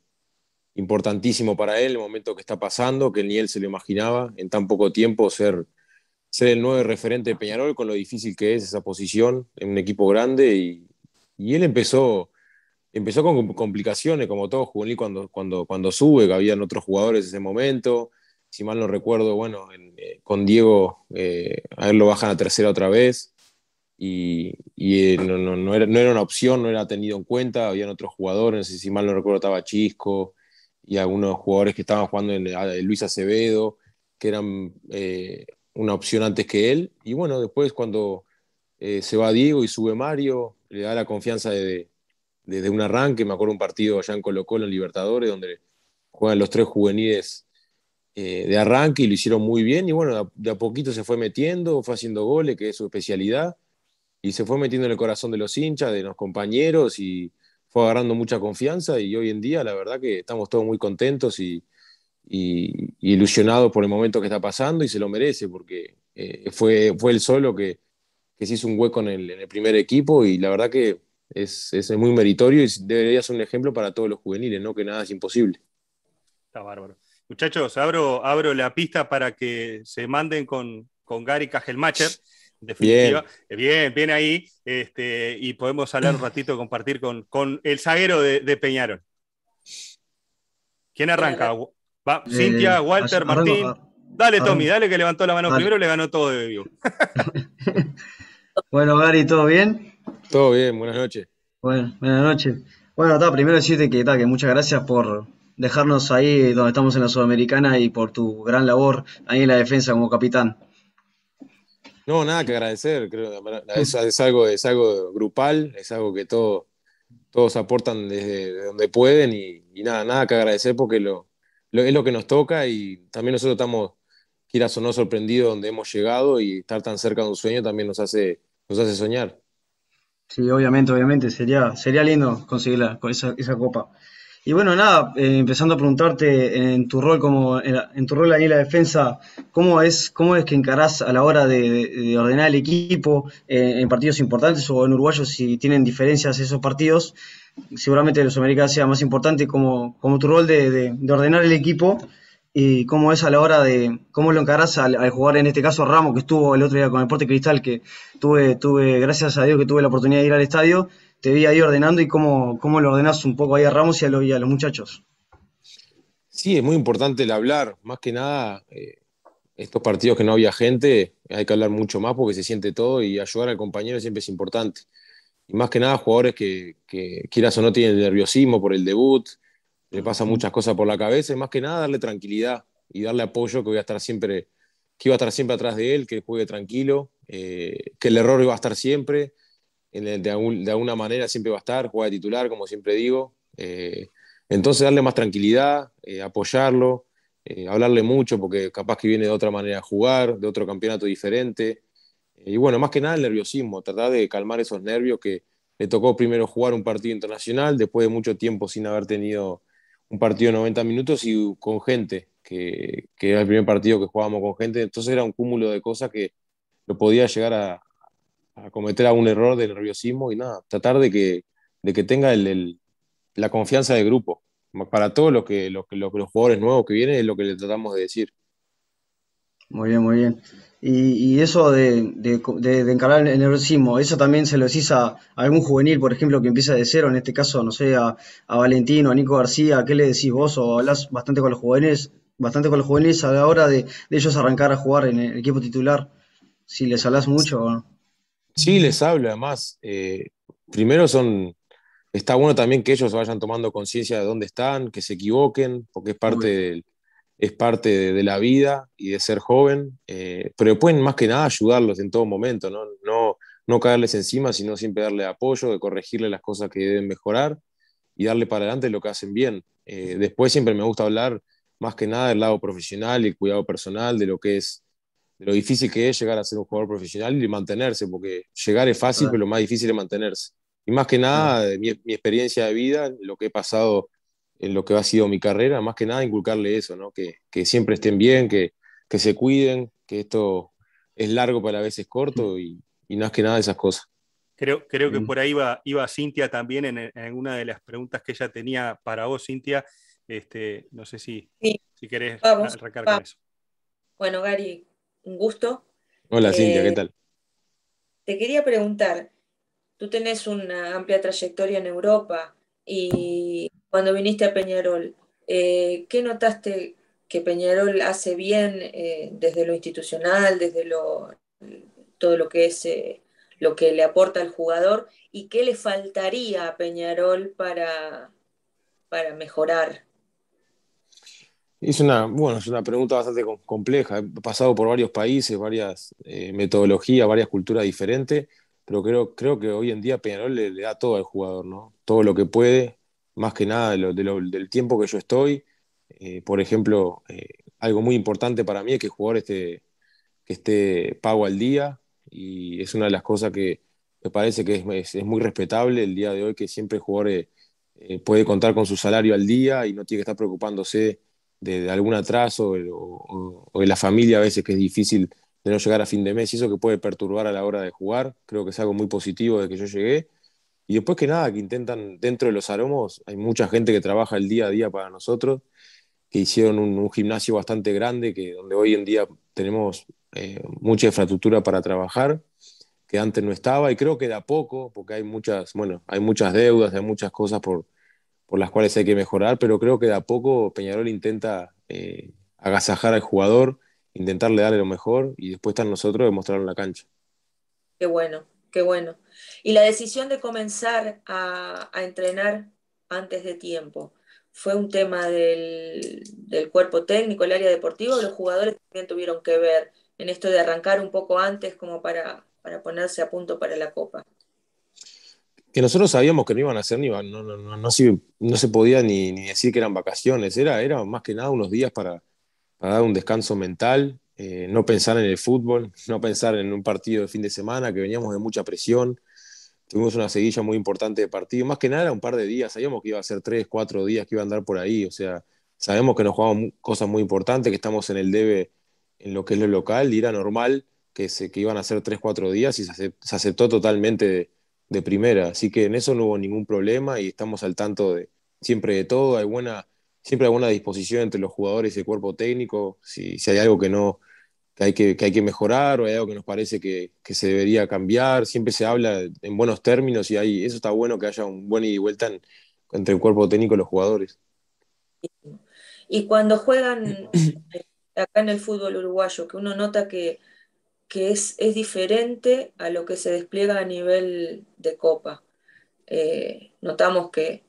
importantísimo para él, el momento que está pasando, que ni él se lo imaginaba, en tan poco tiempo ser, ser el nuevo referente de Peñarol, con lo difícil que es esa posición en un equipo grande, y, y él empezó empezó con complicaciones, como todo juvenil cuando, cuando, cuando sube, que habían otros jugadores en ese momento. Si mal no recuerdo, bueno, eh, con Diego, eh, a él lo bajan a tercera otra vez. Y, eh, no, era, una opción, no era tenido en cuenta. Habían otros jugadores, si mal no recuerdo, estaba Chisco y algunos jugadores que estaban jugando en, en Luis Acevedo, que eran una opción antes que él. Y bueno, después cuando se va Diego y sube Mario, le da la confianza de, desde un arranque. Me acuerdo un partido allá en Colo Colo, en Libertadores, donde juegan los tres juveniles eh, de arranque y lo hicieron muy bien. Y bueno, de a poquito se fue metiendo, fue haciendo goles, que es su especialidad. Y se fue metiendo en el corazón de los hinchas, de los compañeros y fue agarrando mucha confianza. Y hoy en día, la verdad que estamos todos muy contentos y, ilusionados por el momento que está pasando y se lo merece porque eh, fue, fue el solo que, que se hizo un hueco en el, en el primer equipo y la verdad que es, es, muy meritorio y debería ser un ejemplo para todos los juveniles, ¿no? Que nada es imposible. Está bárbaro. Muchachos, abro, abro la pista para que se manden con, con Gary Cajelmacher. Definitiva. Bien. bien, ahí. Este, y podemos hablar un ratito, compartir con, el zaguero de, Peñarol. ¿Quién arranca? Va, eh, Cintia, Walter, Martín. dale, Tommy, dale que levantó la mano primero primero, le ganó todo de vivo. bueno, Gary, ¿todo bien? Todo bien, buenas noches. Bueno, buenas noches. Bueno, primero decirte que, que muchas gracias por dejarnos ahí donde estamos en la Sudamericana y por tu gran labor ahí en la defensa como capitán. No, nada que agradecer, creo, mm. es, algo, es algo grupal, es algo que todos aportan desde donde pueden y, nada, nada que agradecer porque lo, es lo que nos toca y también nosotros estamos, quieras o no, sorprendidos donde hemos llegado y estar tan cerca de un sueño también nos hace, nos hace soñar. Sí, obviamente, obviamente, sería, sería lindo conseguirla con esa, copa. Y bueno, nada, eh, empezando a preguntarte en tu rol como en, tu rol ahí la defensa, ¿cómo es, cómo es que encarás a la hora de, ordenar el equipo eh, en partidos importantes o en uruguayos si tienen diferencias esos partidos? Seguramente los americanos sea más importante como, como tu rol de ordenar el equipo y cómo es a la hora de cómo lo encarás al, jugar en este caso a Ramos que estuvo el otro día con el Porte Cristal que tuve tuve gracias a Dios que tuve la oportunidad de ir al estadio te vi ahí ordenando y cómo, cómo lo ordenás un poco ahí a Ramos y a, lo, a, los muchachos sí es muy importante el hablar más que nada eh, estos partidos que no había gente hay que hablar mucho más porque se siente todo y ayudar al compañero siempre es importante y más que nada jugadores que, que quieras o no tienen nerviosismo por el debut le pasan muchas cosas por la cabeza y más que nada darle tranquilidad y darle apoyo que voy a estar siempre, que iba a estar siempre atrás de él, que juegue tranquilo, eh, que el error iba a estar siempre, de, alguna manera siempre va a estar, juega de titular, como siempre digo. Eh, entonces darle más tranquilidad, eh, apoyarlo, hablarle mucho, porque capaz que viene de otra manera a jugar, de otro campeonato diferente. Y bueno, más que nada el nerviosismo, tratar de calmar esos nervios que le tocó primero jugar un partido internacional, después de mucho tiempo sin haber tenido un partido de 90 minutos y con gente, que, era el primer partido que jugábamos con gente, entonces era un cúmulo de cosas que lo podía llegar a, a cometer algún error de nerviosismo y nada, tratar de que, de que tenga la confianza del grupo. Para todos los que, los, los jugadores nuevos que vienen es lo que le tratamos de decir. Muy bien, muy bien. Y, eso de, de, encarar el nerviosismo, eso también se lo decís a, algún juvenil, por ejemplo, que empieza de cero, en este caso, no sé, a, Valentino, a Nico García, ¿qué le decís vos? ¿O hablas bastante con los jóvenes, bastante con los juveniles a la hora de, ellos arrancar a jugar en el equipo titular? Si les hablas mucho Si Sí, les hablo, además. Eh, primero son. Está bueno también que ellos vayan tomando conciencia de dónde están, que se equivoquen, porque es parte del, es parte de, la vida y de ser joven, eh, pero pueden más que nada ayudarlos en todo momento, ¿no? No, no caerles encima, sino siempre darle apoyo, de corregirle las cosas que deben mejorar y darle para adelante lo que hacen bien. Eh, después siempre me gusta hablar más que nada del lado profesional y cuidado personal, de lo que es, lo difícil que es llegar a ser un jugador profesional y mantenerse, porque llegar es fácil, pero lo más difícil es mantenerse. Y más que nada, mi experiencia de vida, lo que he pasado en lo que ha sido mi carrera, más que nada inculcarle eso, ¿no? que, siempre estén bien, que, se cuiden, que esto es largo para a veces corto y, y más que nada esas cosas. Creo, creo que por ahí iba, iba Cintia también en, una de las preguntas que ella tenía para vos, Cintia. Este, no sé si, si querés arrancar con eso. Bueno, Gary, un gusto. Hola, Cintia, ¿qué eh, tal? Te quería preguntar, tú tenés una amplia trayectoria en Europa y cuando viniste a Peñarol, eh, ¿qué notaste que Peñarol hace bien eh, desde lo institucional, desde todo lo que es eh, lo que le aporta al jugador y qué le faltaría a Peñarol para, para mejorar? Es una, bueno, es una pregunta bastante compleja. He pasado por varios países, varias metodologías, varias culturas diferentes, pero creo, creo que hoy en día Peñarol le, da todo al jugador, ¿no? Todo lo que puede, más que nada lo, del tiempo que yo estoy. Eh, por ejemplo, eh, algo muy importante para mí es que el jugador esté, que esté pago al día y es una de las cosas que me parece que es, muy respetable el día de hoy, que siempre el jugador eh, puede contar con su salario al día y no tiene que estar preocupándose de, algún atraso o, de la familia a veces que es difícil de no llegar a fin de mes y eso que puede perturbar a la hora de jugar. Creo que es algo muy positivo de que yo llegué y después que nada, que intentan, dentro de los aromos, hay mucha gente que trabaja el día a día para nosotros, que hicieron un, gimnasio bastante grande, que donde hoy en día tenemos eh, mucha infraestructura para trabajar, que antes no estaba, y creo que da a poco, porque hay muchas, bueno, hay muchas deudas, hay muchas cosas por, las cuales hay que mejorar, pero creo que de a poco Peñarol intenta eh, agasajar al jugador, intentarle darle lo mejor, y después están nosotros de la cancha. Qué bueno, qué bueno. Y la decisión de comenzar a, entrenar antes de tiempo, ¿fue un tema del, cuerpo técnico, el área deportiva, o los jugadores también tuvieron que ver en esto de arrancar un poco antes como para, ponerse a punto para la Copa? que nosotros sabíamos que no iban a ser, no, se, podía ni, decir que eran vacaciones, era, más que nada unos días para, para, dar un descanso mental eh, no pensar en el fútbol, no pensar en un partido de fin de semana, que veníamos de mucha presión, tuvimos una seguilla muy importante de partido más que nada un par de días, sabíamos que iba a ser tres, cuatro días que iba a andar por ahí, o sea, sabemos que nos jugamos cosas muy importantes, que estamos en el debe en lo que es lo local, y era normal que, se, que iban a ser tres, cuatro días y se, aceptó, totalmente de, primera, así que en eso no hubo ningún problema y estamos al tanto de siempre de todo, hay buena siempre hay alguna disposición entre los jugadores y el cuerpo técnico, si, hay algo que no hay que, hay que, mejorar o hay algo que nos parece que, se debería cambiar, siempre se habla en buenos términos y ahí eso está bueno que haya un buen ida y vuelta entre el cuerpo técnico y los jugadores. Y cuando juegan acá en el fútbol uruguayo, que uno nota que, es, es, diferente a lo que se despliega a nivel de copa. Eh, notamos que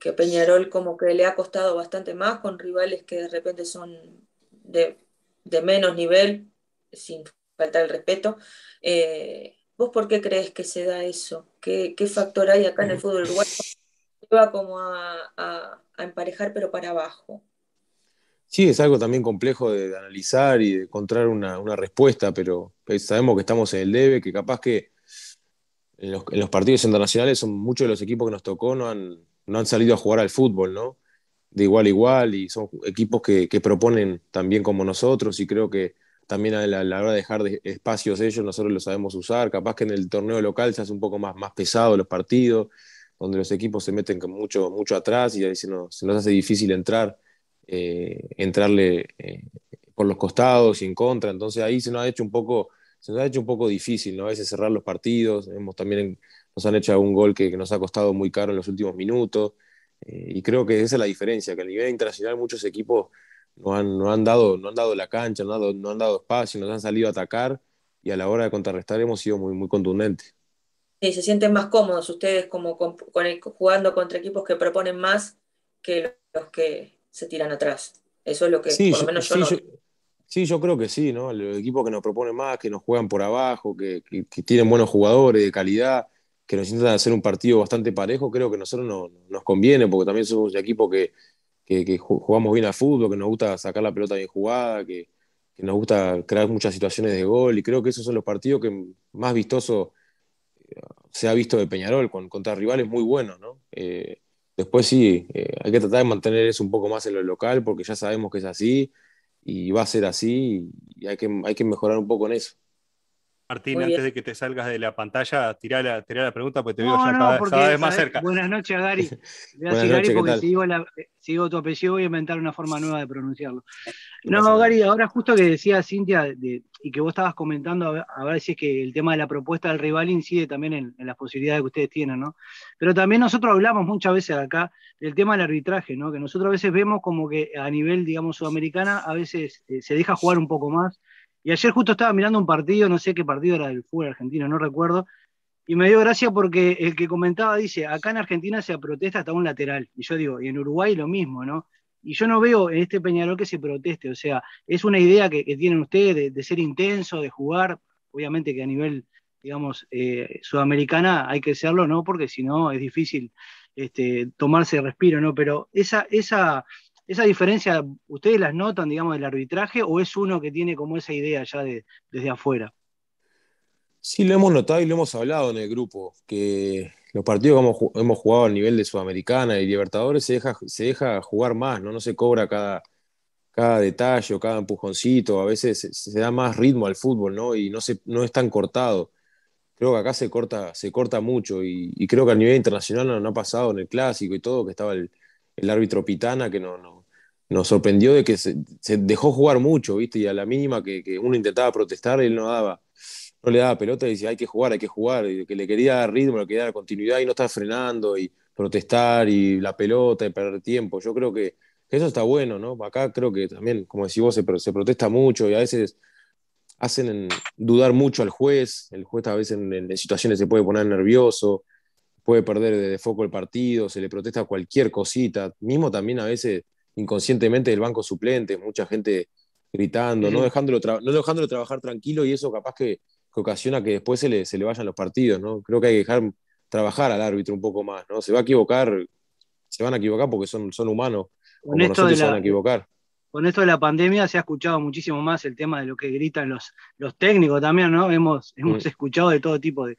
que Peñarol como que le ha costado bastante más con rivales que de repente son de, menos nivel, sin faltar el respeto. Eh, ¿Vos por qué crees que se da eso? ¿Qué, factor hay acá en el fútbol uruguayo que va como a, emparejar pero para abajo? Sí, es algo también complejo de, analizar y de encontrar una, respuesta, pero pues, sabemos que estamos en el debe, que capaz que en los, en los partidos internacionales son muchos de los equipos que nos tocó no han, no han salido a jugar al fútbol, ¿no? De igual a igual y son equipos que, proponen también como nosotros y creo que también a la, hora de dejar espacios ellos nosotros los sabemos usar, capaz que en el torneo local se hace un poco más, más pesado los partidos, donde los equipos se meten mucho, mucho atrás y ahí se nos, se nos hace difícil entrar, eh, entrarle eh, por los costados y en contra, entonces ahí se nos ha hecho un poco se nos ha hecho un poco difícil, ¿no? A veces cerrar los partidos, hemos también nos han hecho un gol que, nos ha costado muy caro en los últimos minutos. Eh, y creo que esa es la diferencia, que a nivel internacional muchos equipos no han, no han, dado, no han dado la cancha, no han dado, no han dado espacio, nos han salido a atacar y a la hora de contrarrestar hemos sido muy, muy contundentes. Sí, se sienten más cómodos ustedes como jugando contra equipos que proponen más que los que se tiran atrás. Eso es lo que por lo menos yo, sí, yo, sí, yo creo que sí, ¿no? Los equipos que nos proponen más, que nos juegan por abajo, que tienen buenos jugadores de calidad, que nos intentan hacer un partido bastante parejo, creo que a nosotros nos conviene, porque también somos un equipo que, jugamos bien al fútbol, que nos gusta sacar la pelota bien jugada, que, nos gusta crear muchas situaciones de gol, y creo que esos son los partidos que más vistosos eh, se ha visto de Peñarol, con, contra rivales muy buenos, eh, después sí, eh, hay que tratar de mantener eso un poco más en lo local, porque ya sabemos que es así, y va a ser así, y hay que, hay que mejorar un poco en eso. Martín, antes de que te salgas de la pantalla, tirá la, pregunta porque te veo ya no, cada, vez más cerca. Buenas noches, Gary. Gracias, Gary, porque si digo, tu apellido voy a inventar una forma nueva de pronunciarlo. No, Gary, ahora justo que decía Cintia y que vos estabas comentando, a ver, si es que el tema de la propuesta del rival incide también en, las posibilidades que ustedes tienen, ¿no? Pero también nosotros hablamos muchas veces acá del tema del arbitraje, ¿no? Que nosotros a veces vemos como que a nivel, digamos, sudamericana, a veces eh, se deja jugar un poco más y ayer justo estaba mirando un partido, no sé qué partido era del fútbol argentino, no recuerdo, y me dio gracia porque el que comentaba dice, acá en Argentina se protesta hasta un lateral. Y yo digo, y en Uruguay lo mismo, ¿no? Y yo no veo en este Peñarol que se proteste, o sea, es una idea que, tienen ustedes de, ser intenso, de jugar, obviamente que a nivel, digamos, eh, sudamericana hay que serlo, ¿no? Porque si no es difícil este, tomarse respiro, ¿no? Pero esa, esa, ¿Esa diferencia ustedes las notan, digamos, del arbitraje o es uno que tiene como esa idea ya de, desde afuera? Sí, lo hemos notado y lo hemos hablado en el grupo, que los partidos que hemos, jugado a nivel de Sudamericana y Libertadores se deja, se deja jugar más, ¿no? No se cobra cada, cada detalle cada empujoncito, a veces se, da más ritmo al fútbol, ¿no? Y no, se, no es tan cortado. Creo que acá se corta, se corta mucho y, creo que a nivel internacional no, ha pasado en el clásico y todo, que estaba el, árbitro Pitana que no nos sorprendió de que se, dejó jugar mucho, ¿viste? Y a la mínima que, uno intentaba protestar, él no daba, no le daba pelota y decía, hay que jugar, hay que jugar, y que le quería dar ritmo, le quería dar continuidad y no estar frenando y protestar y la pelota y perder tiempo. Yo creo que, eso está bueno, ¿no? Acá creo que también, como decís vos, se, protesta mucho y a veces hacen dudar mucho al juez, el juez a veces en, situaciones se puede poner nervioso, puede perder de foco el partido, se le protesta cualquier cosita, mismo también a veces inconscientemente del banco suplente, mucha gente gritando, no, dejándolo no dejándolo trabajar tranquilo y eso capaz que, ocasiona que después se le, vayan los partidos, ¿no? Creo que hay que dejar trabajar al árbitro un poco más, ¿no? Se va a equivocar, se van a equivocar porque son, son humanos, con esto de la, a equivocar. Con esto de la pandemia se ha escuchado muchísimo más el tema de lo que gritan los, los técnicos también, ¿no? Hemos, hemos mm. escuchado de todo tipo de,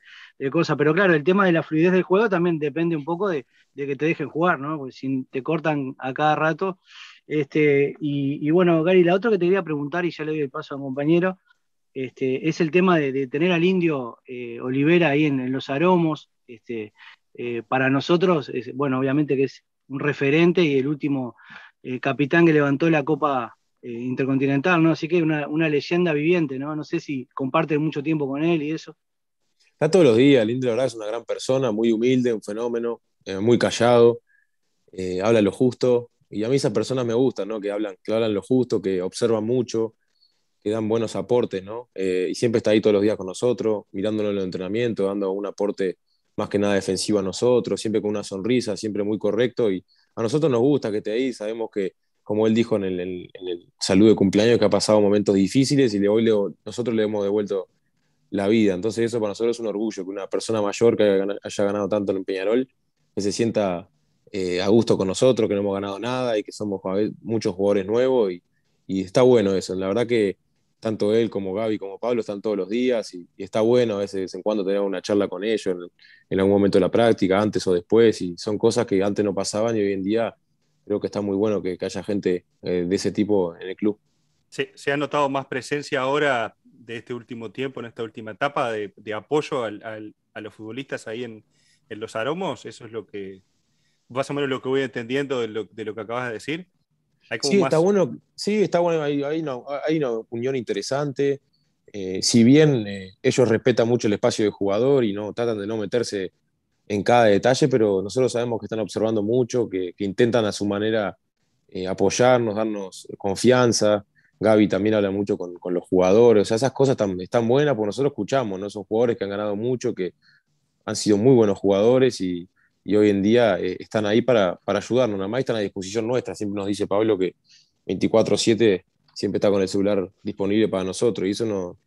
cosas. Pero claro, el tema de la fluidez del juego también depende un poco de, que te dejen jugar, ¿no? Porque si te cortan a cada rato. Este, y, bueno, Gary, la otra que te quería preguntar, y ya le doy el paso al compañero, este, es el tema de, tener al indio eh, Olivera ahí en, los aromos. Este, eh, para nosotros, bueno, obviamente que es un referente y el último eh, capitán que levantó la Copa Intercontinental, ¿no? Así que una, una leyenda viviente, ¿no? No sé si comparten mucho tiempo con él y eso. Está todos los días, Lindel la es una gran persona, muy humilde, un fenómeno, eh, muy callado, eh, habla lo justo. Y a mí esas personas me gustan, ¿no? Que hablan, que hablan lo justo, que observan mucho, que dan buenos aportes, ¿no? Eh, y siempre está ahí todos los días con nosotros, mirándonos en el entrenamiento, dando un aporte más que nada defensivo a nosotros, siempre con una sonrisa, siempre muy correcto. Y a nosotros nos gusta que esté ahí, sabemos que, como él dijo en el, saludo de cumpleaños, que ha pasado momentos difíciles y de hoy nosotros le hemos devuelto la vida. Entonces eso para nosotros es un orgullo, que una persona mayor que haya ganado, tanto en Peñarol, que se sienta eh, a gusto con nosotros, que no hemos ganado nada y que somos muchos jugadores nuevos y, está bueno eso. La verdad que tanto él como Gaby como Pablo están todos los días y, está bueno a veces de en cuando tener una charla con ellos en, algún momento de la práctica, antes o después, y son cosas que antes no pasaban y hoy en día creo que está muy bueno que, haya gente eh, de ese tipo en el club. se ha notado más presencia ahora de este último tiempo, en esta última etapa de, apoyo a los futbolistas ahí en, los aromos, eso es lo que, más o menos lo que voy entendiendo de lo, que acabas de decir. sí, está bueno, sí, está bueno, hay, una, unión interesante. Eh, si bien eh, ellos respetan mucho el espacio del jugador y no tratan de no meterse en cada detalle, pero nosotros sabemos que están observando mucho, que, intentan a su manera eh, apoyarnos, darnos confianza. Gaby también habla mucho con, los jugadores, o sea, esas cosas están, buenas porque nosotros escuchamos, ¿no? Son jugadores que han ganado mucho, que han sido muy buenos jugadores y, hoy en día eh, están ahí para, para ayudarnos, nada más están a disposición nuestra, siempre nos dice Pablo que 24/7 siempre está con el celular disponible para nosotros y eso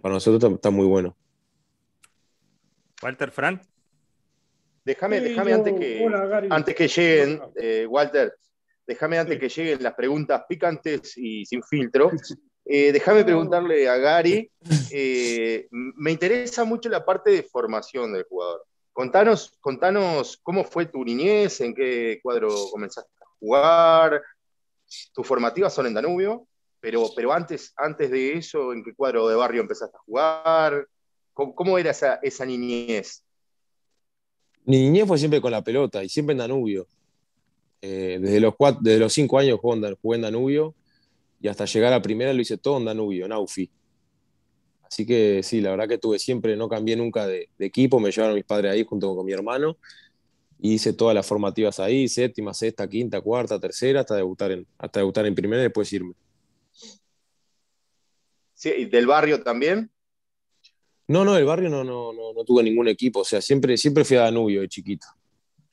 para nosotros está, muy bueno. Walter Fran. Déjame, déjame antes que, antes que lleguen, eh, Walter, déjame antes que lleguen las preguntas picantes y sin filtro, eh, déjame preguntarle a Gary, eh, me interesa mucho la parte de formación del jugador. Contanos, contanos cómo fue tu niñez, en qué cuadro comenzaste a jugar, tus formativas son en Danubio, pero, pero antes, antes de eso, ¿en qué cuadro de barrio empezaste a jugar? ¿Cómo, era esa, esa niñez? Mi niñez fue siempre con la pelota y siempre en Danubio. Eh, desde, los cuatro, los cinco años jugué en, Danubio y hasta llegar a primera lo hice todo en Danubio, en Aufi. Así que sí, la verdad que tuve siempre, no cambié nunca de, equipo, me llevaron mis padres ahí junto con mi hermano y hice todas las formativas ahí, séptima, sexta, quinta, cuarta, tercera, hasta debutar en, hasta debutar en primera y después irme. Sí, ¿Y del barrio también? No, no, el barrio no, no, no, tuve ningún equipo, o sea, siempre, siempre fui a Danubio de chiquito.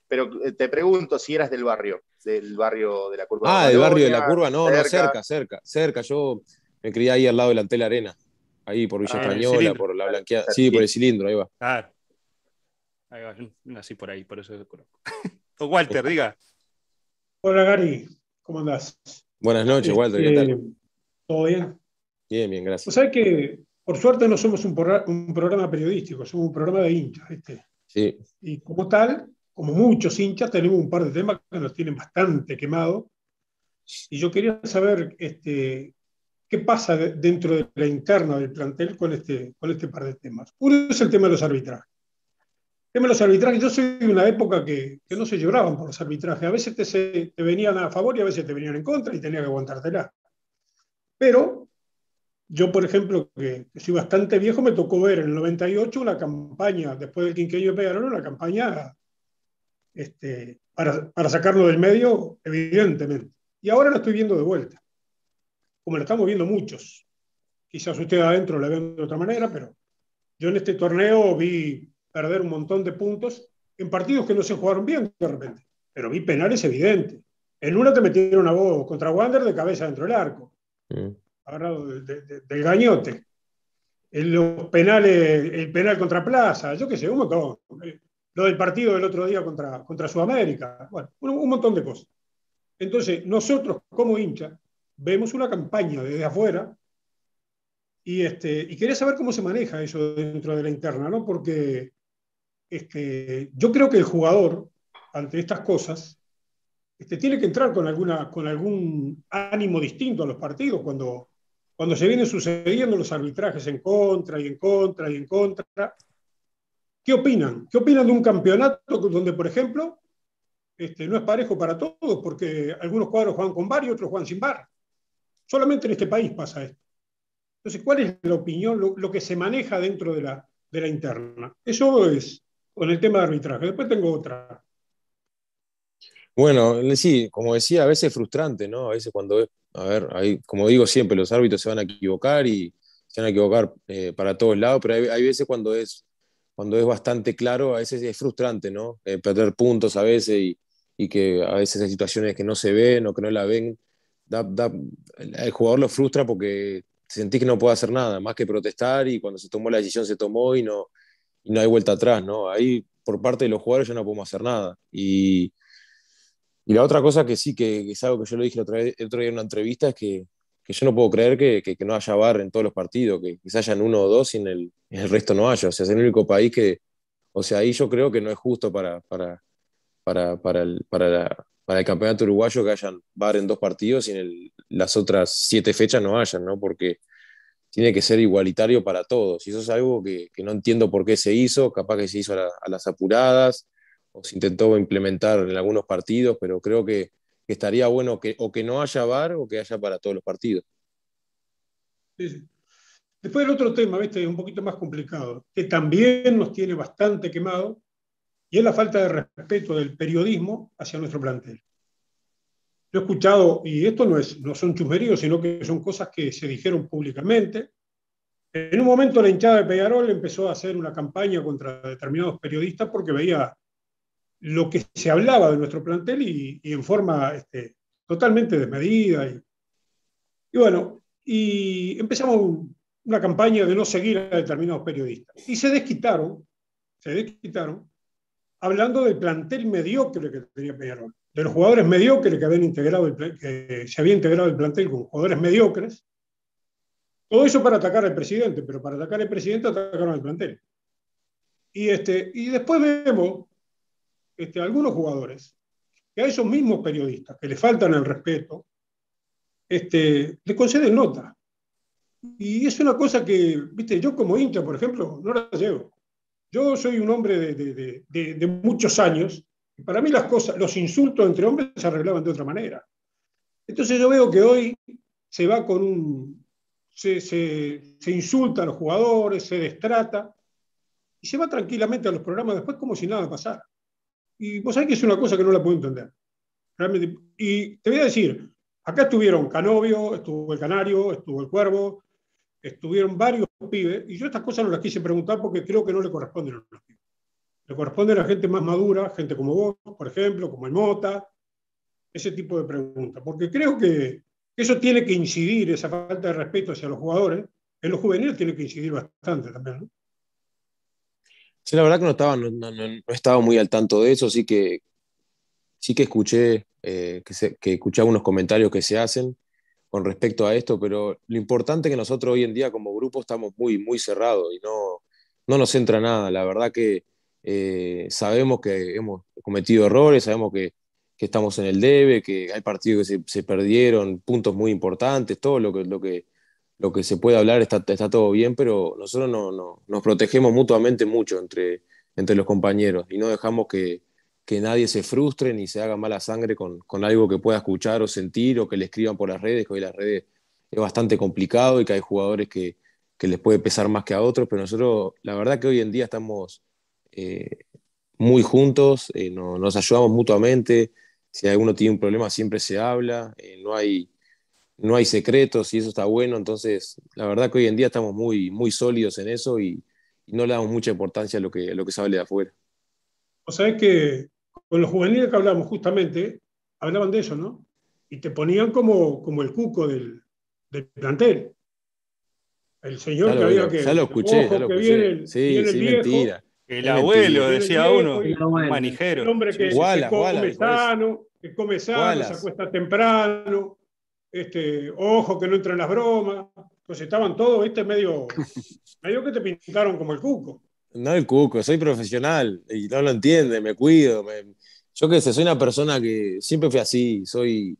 Pero eh, te pregunto si eras del barrio, del barrio de la curva. Ah, del barrio de la curva, no, no, cerca, cerca, cerca. Yo me crié ahí al lado del Antel Arena, ahí por Villa ah, Española, por la blanqueada. Sí, por el cilindro, ahí va. Ahí va, nací por ahí, por eso es conozco. Walter, este. diga. Hola Gary, ¿cómo andás? Buenas noches, este, Walter, ¿qué tal? ¿Todo bien? Bien, bien, gracias. ¿Sabes que, por suerte, no somos un, programa periodístico, somos un programa de hinchas. este? Sí. Y como tal, como muchos hinchas, tenemos un par de temas que nos tienen bastante quemados. Y yo quería saber este, qué pasa dentro de la interna del plantel con este, con este par de temas. Uno es el tema de los arbitrajes. El tema de los arbitrajes, yo soy de una época que, no se lloraban por los arbitrajes. A veces te, venían a favor y a veces te venían en contra y tenía que aguantártela. Pero yo, por ejemplo, que, soy bastante viejo, me tocó ver en el 98 una campaña, después del quinquenio de Pegarón, una campaña este, para, sacarlo del medio, evidentemente. Y ahora lo estoy viendo de vuelta, como lo estamos viendo muchos. Quizás usted adentro lo ven de otra manera, pero yo en este torneo vi perder un montón de puntos en partidos que no se jugaron bien de repente, pero vi penales evidentes. En una te metieron a vos contra Wander de cabeza dentro del arco, del gañote. En los penales, el penal contra Plaza, yo qué sé, un montón lo del partido del otro día contra, contra Sudamérica, bueno, un, montón de cosas. Entonces, nosotros como hincha vemos una campaña desde afuera y, este, y quería saber cómo se maneja eso dentro de la interna, ¿no? Porque que este, yo creo que el jugador, ante estas cosas, este, tiene que entrar con, alguna, con algún ánimo distinto a los partidos cuando, cuando se vienen sucediendo los arbitrajes en contra y en contra y en contra. ¿Qué opinan? ¿Qué opinan de un campeonato donde, por ejemplo, este, no es parejo para todos, porque algunos cuadros juegan con bar y otros juegan sin bar? Solamente en este país pasa esto. Entonces, ¿cuál es la opinión, lo, que se maneja dentro de la, interna? Eso es con el tema de arbitraje. Después tengo otra. Bueno, sí, como decía, a veces es frustrante, ¿no? A veces cuando, a ver, hay, como digo siempre, los árbitros se van a equivocar y se van a equivocar eh, para todos lados, pero hay, veces cuando es cuando es bastante claro, a veces es frustrante, ¿no? Eh, perder puntos a veces y, y, que a veces hay situaciones que no se ven o que no la ven. Da, da, el jugador lo frustra porque sentís que no puede hacer nada, más que protestar y cuando se tomó la decisión se tomó y no, no hay vuelta atrás, ¿no? Ahí por parte de los jugadores ya no podemos hacer nada. Y, y la otra cosa que sí, que, es algo que yo lo dije el otro, día en una entrevista, es que que yo no puedo creer que, no haya bar en todos los partidos, que quizás hayan uno o dos y en el, resto no haya. O sea, es el único país que, o sea, ahí yo creo que no es justo para, para, para, el, campeonato uruguayo que hayan bar en dos partidos y en las otras siete fechas no hayan, ¿no? Porque tiene que ser igualitario para todos. Y eso es algo que, no entiendo por qué se hizo, capaz que se hizo a las apuradas o se intentó implementar en algunos partidos, pero creo que que estaría bueno que, o que no haya VAR o que haya para todos los partidos. Después el otro tema, un poquito más complicado, que también nos tiene bastante quemado, y es la falta de respeto del periodismo hacia nuestro plantel. Yo he escuchado, y esto no, es, no son chusmeríos, sino que son cosas que se dijeron públicamente. En un momento la hinchada de Peñarol empezó a hacer una campaña contra determinados periodistas porque veía lo que se hablaba de nuestro plantel y, en forma este, totalmente desmedida. Y, bueno, y empezamos una campaña de no seguir a determinados periodistas. Y se desquitaron, se desquitaron, hablando del plantel mediocre que tenía Peñarol, de los jugadores mediocres que, habían integrado el, que se había integrado el plantel con jugadores mediocres. Todo eso para atacar al presidente, pero para atacar al presidente atacaron al plantel. Y, este, y después vemos este, algunos jugadores que a esos mismos periodistas que le faltan el respeto, este, le conceden nota. Y es una cosa que, viste, yo como hincha, por ejemplo, no la llevo. Yo soy un hombre de, de, muchos años, y para mí las cosas, los insultos entre hombres se arreglaban de otra manera. Entonces yo veo que hoy se va con un... se insulta a los jugadores, se destrata, y se va tranquilamente a los programas después como si nada pasara. Y vos sabés que es una cosa que no la puedo entender. Y te voy a decir, acá estuvieron Canovio, estuvo el Canario, estuvo el Cuervo, estuvieron varios pibes, y yo estas cosas no las quise preguntar porque creo que no le corresponden a los pibes. Le corresponden a gente más madura, gente como vos, por ejemplo, como el Mota, ese tipo de preguntas. Porque creo que eso tiene que incidir, esa falta de respeto hacia los jugadores, en los juveniles tiene que incidir bastante también. Sí, la verdad que no estaba, muy al tanto de eso, sí que, sí que escuché, eh, que, algunos comentarios que se hacen con respecto a esto, pero lo importante es que nosotros hoy en día como grupo estamos muy, muy cerrados y no, no nos entra nada. La verdad que eh, sabemos que hemos cometido errores, sabemos que, estamos en el debe, que hay partidos que se, perdieron, puntos muy importantes, todo lo que, lo que, lo que se puede hablar está, está todo bien, pero nosotros no, nos protegemos mutuamente mucho entre, entre los compañeros y no dejamos que, nadie se frustre ni se haga mala sangre con, algo que pueda escuchar o sentir o que le escriban por las redes, que hoy las redes es bastante complicado y que hay jugadores que, les puede pesar más que a otros, pero nosotros la verdad que hoy en día estamos eh, muy juntos, eh, nos ayudamos mutuamente, si alguno tiene un problema siempre se habla, eh, no hay no hay secretos y eso está bueno. Entonces, la verdad que hoy en día estamos muy, muy sólidos en eso y, no le damos mucha importancia a lo que, lo que sale de afuera. O sea, que con los juveniles que hablamos justamente, hablaban de eso, ¿no? Y te ponían como, como el cuco del, plantel. El señor que había que. Ya lo escuché, el, sí, mentira. El abuelo, decía uno, el manijero. El hombre que, come sano, que come sano, se acuesta temprano, este, ojo que no entren las bromas. Pues estaban todos, viste, medio, que te pintaron como el cuco. No el cuco, soy profesional y no lo entiende, me cuido. Yo qué sé, soy una persona que siempre fui así, soy,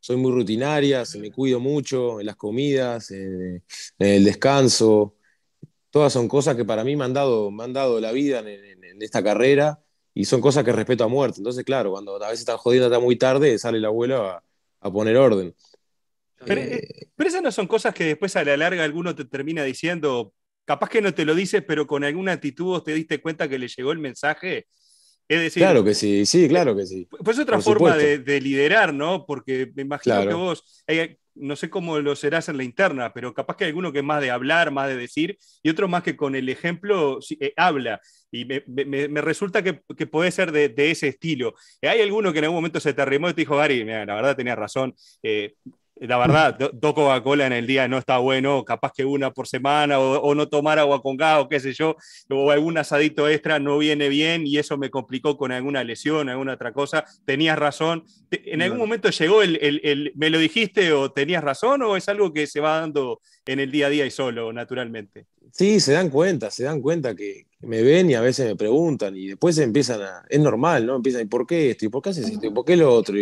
soy muy rutinaria, me cuido mucho en las comidas, en, el descanso. Todas son cosas que para mí me han dado, la vida en, esta carrera y son cosas que respeto a muerte. Entonces, claro, cuando a veces están jodiendo hasta muy tarde, sale el abuelo a poner orden. Eh, eh, pero, esas no son cosas que después a la larga alguno te termina diciendo, capaz que no te lo dices, pero con alguna actitud te diste cuenta que le llegó el mensaje. Es decir, claro que sí, sí, eh, claro que sí. Pues otra forma de, liderar, ¿no? Porque me imagino que vos, no sé cómo lo serás en la interna, pero capaz que hay alguno que es más de hablar, más de decir, y otro más que con el ejemplo habla. Y me, resulta que, puede ser de, ese estilo. ¿Hay alguno que en algún momento se te arrimó y te dijo, Gary, la verdad tenías razón, eh, la verdad, dos Coca-Cola en el día no está bueno, capaz que una por semana, o, no tomar agua con gas, o qué sé yo, o algún asadito extra no viene bien y eso me complicó con alguna lesión, alguna otra cosa. Tenías razón. ¿En algún momento llegó el, el, me lo dijiste o tenías razón o es algo que se va dando en el día a día y solo, naturalmente? Sí, se dan cuenta, se dan cuenta que me ven y a veces me preguntan y después empiezan a, es normal, ¿no? Empiezan, ¿y por qué esto? por qué haces esto? ¿Y por qué lo otro?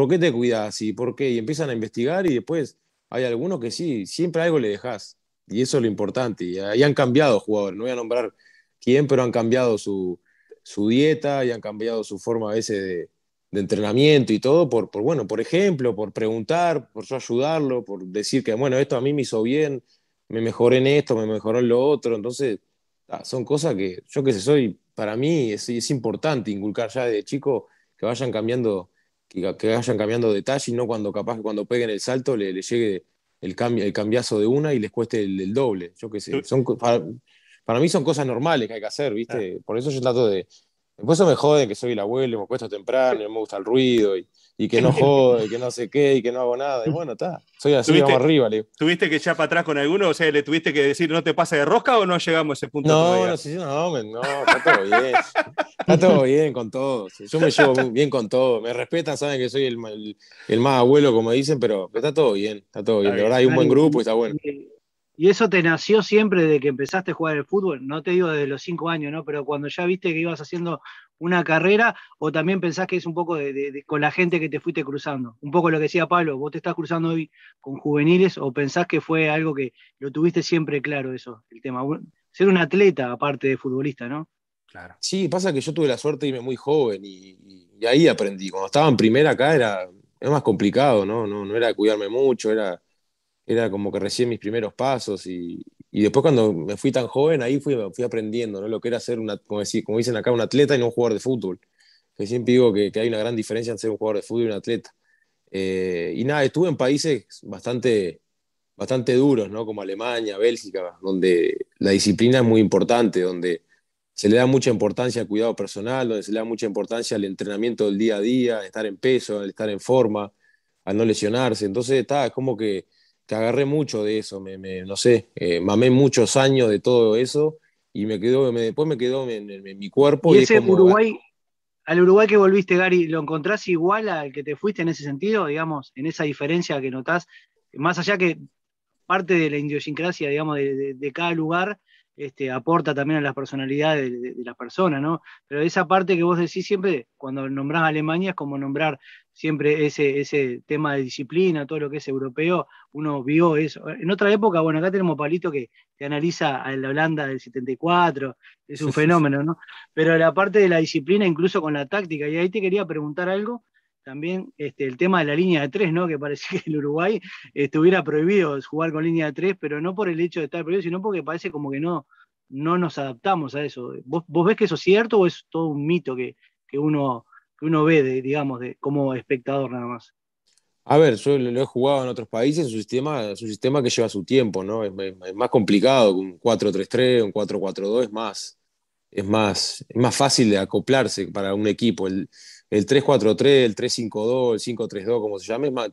¿por qué te cuidas? ¿Y por qué? Y empiezan a investigar y después hay algunos que sí, siempre algo le dejas. Y eso es lo importante. Y ah, han cambiado jugadores, no voy a nombrar quién, pero han cambiado su, su dieta y han cambiado su forma a veces de, entrenamiento y todo, por, por, bueno, por ejemplo, por preguntar, por yo ayudarlo, por decir que, bueno, esto a mí me hizo bien, me mejoré en esto, me mejoró en lo otro. Entonces, ah, son cosas que yo que sé, soy, para mí es, es importante inculcar ya de chico que vayan cambiando que, vayan cambiando detalle y no cuando capaz que cuando peguen el salto le, llegue el, cambio, el cambiazo de una y les cueste el, doble. Yo qué sé. Son, para, mí son cosas normales que hay que hacer, ¿viste? Por eso yo trato de. Por eso me joden que soy el abuelo, me cuesta temprano, me gusta el ruido. Y, y que no jode y que no sé qué, y que no hago nada. Y bueno, está, soy así, arriba. ¿Tuviste que echar para atrás con alguno? O sea, ¿le tuviste que decir no te pasa de rosca o no llegamos a ese punto? No, no, no, no, está todo bien. Está todo bien con todos. Yo me llevo bien con todo. Me respetan, saben que soy el, más abuelo, como dicen, pero está todo bien, está todo bien. De verdad, hay un buen grupo y está bueno. ¿Y eso te nació siempre desde que empezaste a jugar el fútbol? No te digo desde los cinco años, ¿no? Pero cuando ya viste que ibas haciendo una carrera o también pensás que es un poco de, con la gente que te fuiste cruzando? Un poco lo que decía Pablo, vos te estás cruzando hoy con juveniles o pensás que fue algo que lo tuviste siempre claro eso, el tema. Ser un atleta aparte de futbolista, ¿no? Claro. Sí, pasa que yo tuve la suerte de irme muy joven y, ahí aprendí. Cuando estaba en primera acá era, más complicado, ¿no? ¿no? No era cuidarme mucho, era, era como que recién mis primeros pasos y, y después cuando me fui tan joven, ahí fui, aprendiendo, ¿no? Lo que era ser, una, como, decir, como dicen acá, un atleta y no un jugador de fútbol. Que siempre digo que, hay una gran diferencia entre ser un jugador de fútbol y un atleta. Eh, y nada, estuve en países bastante, bastante duros, ¿no? Como Alemania, Bélgica, donde la disciplina es muy importante, donde se le da mucha importancia al cuidado personal, donde se le da mucha importancia al entrenamiento del día a día, estar en peso, estar en forma, al no lesionarse. Entonces, estaba es como que te agarré mucho de eso, no sé, eh, mamé muchos años de todo eso y me quedó, me, después me quedó en, mi cuerpo. ¿Y, ese Uruguay, al Uruguay que volviste, Gary, lo encontrás igual al que te fuiste en ese sentido, digamos, en esa diferencia que notás, más allá que parte de la idiosincrasia, digamos, de, cada lugar, este, aporta también a las personalidades de, las personas, ¿no? Pero esa parte que vos decís siempre, cuando nombrás a Alemania, es como nombrar siempre ese, ese tema de disciplina, todo lo que es europeo, uno vio eso. En otra época, bueno, acá tenemos Palito que, analiza a la Holanda del 74, es un fenómeno, ¿no? Pero la parte de la disciplina, incluso con la táctica, y ahí te quería preguntar algo, también este, el tema de la línea de tres, ¿no? Que parece que el Uruguay estuviera prohibido jugar con línea de tres, pero no por el hecho de estar prohibido, sino porque parece como que no, no nos adaptamos a eso. ¿Vos, ves que eso es cierto o es todo un mito que, que uno que uno ve, digamos, de, como espectador nada más. A ver, yo lo he jugado en otros países, es un sistema, sistema que lleva su tiempo, ¿no? Es, más complicado, un 4-3-3, un 4-4-2 es más, es más, es más fácil de acoplarse para un equipo. El, 3-4-3, el 3-5-2, el 5-3-2, como se llame, más,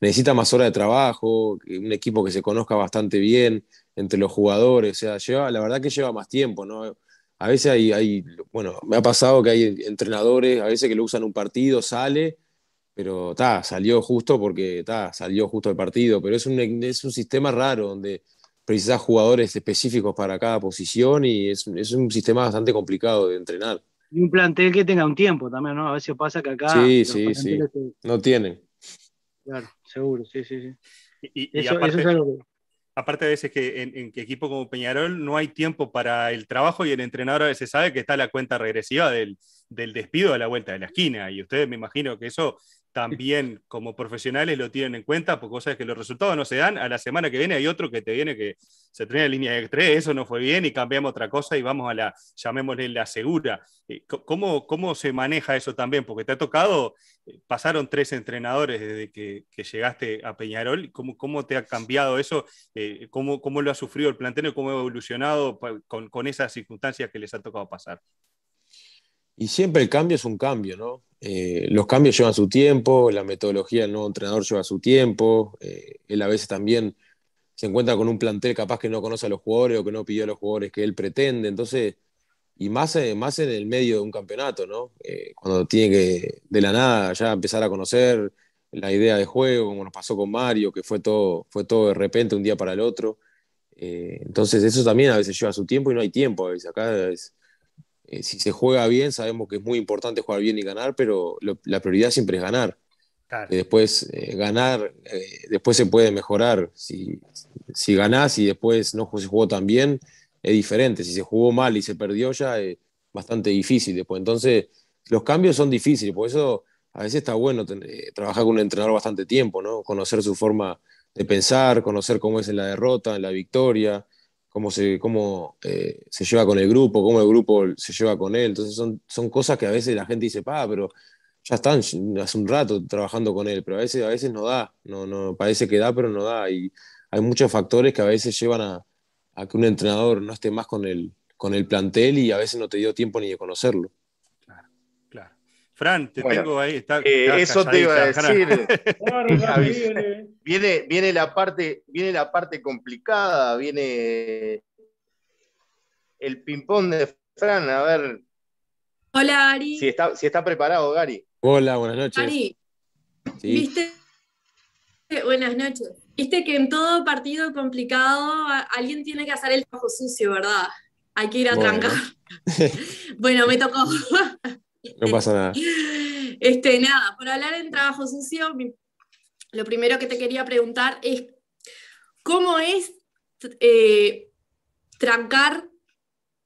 necesita más hora de trabajo, un equipo que se conozca bastante bien entre los jugadores, o sea, lleva, la verdad que lleva más tiempo, ¿no? a veces hay, hay, bueno, me ha pasado que hay entrenadores, a veces que lo usan un partido, sale, pero está, salió justo porque está, salió justo el partido, pero es un, es un sistema raro donde precisas jugadores específicos para cada posición y es, un sistema bastante complicado de entrenar. un plantel que tenga un tiempo también, ¿no? A veces pasa que acá... Sí, sí, sí. No tienen. Claro, seguro, sí, sí, sí. Y, eso, es algo aparte a veces que en, que equipo como Peñarol no hay tiempo para el trabajo y el entrenador a veces sabe que está la cuenta regresiva del, del despido a la vuelta de la esquina. Y ustedes me imagino que eso también como profesionales lo tienen en cuenta, porque vos sabes que los resultados no se dan, a la semana que viene hay otro que te viene que se trae la línea de tres, eso no fue bien y cambiamos otra cosa y vamos a la, llamémosle la segura. Eh, ¿Cómo, se maneja eso también? Porque te ha tocado, eh, pasaron tres entrenadores desde que, llegaste a Peñarol, ¿cómo, te ha cambiado eso? Eh, ¿Cómo, lo ha sufrido el plantel y cómo ha evolucionado con, con esas circunstancias que les ha tocado pasar? Y siempre el cambio es un cambio, ¿no? Eh, los cambios llevan su tiempo, la metodología del nuevo entrenador lleva su tiempo, eh, él a veces también se encuentra con un plantel capaz que no conoce a los jugadores o que no pidió a los jugadores que él pretende, entonces, y más, más en el medio de un campeonato, ¿no? Eh, cuando tiene que de la nada ya empezar a conocer la idea de juego, como nos pasó con Mario, que fue todo, fue todo de repente, un día para el otro. entonces, eso también a veces lleva su tiempo y no hay tiempo a veces. Acá eh, si se juega bien, sabemos que es muy importante jugar bien y ganar, pero la prioridad siempre es ganar. Eh, después eh, ganar, después se puede mejorar. Si, si ganás y después no se jugó tan bien, es diferente. Si se jugó mal y se perdió ya, es bastante difícil después. Entonces, los cambios son difíciles, por eso a veces está bueno trabajar con un entrenador bastante tiempo, Conocer su forma de pensar, conocer cómo es en la derrota, en la victoria, cómo se, cómo, eh, se lleva con el grupo, cómo el grupo se lleva con él. Entonces son, son cosas que a veces la gente dice, pa, pero ya están hace un rato trabajando con él, pero a veces, a veces no da, no, no, parece que da, pero no da. Y hay muchos factores que a veces llevan a, a que un entrenador no esté más con el, con el plantel y a veces no te dio tiempo ni de conocerlo. Fran, te tengo ahí. Está, eh, eso te iba a decir. viene, viene, la parte, viene la parte complicada, viene el ping-pong de Fran, a ver. Hola, Ari. Si está, preparado, Gary. Hola, buenas noches. Ari, ¿viste? Buenas noches. Viste que en todo partido complicado alguien tiene que hacer el trabajo sucio, ¿verdad? Hay que ir a trancar. bueno, me tocó. No pasa nada. Este, nada, por hablar en trabajo sucio, lo primero que te quería preguntar es, ¿cómo es eh, trancar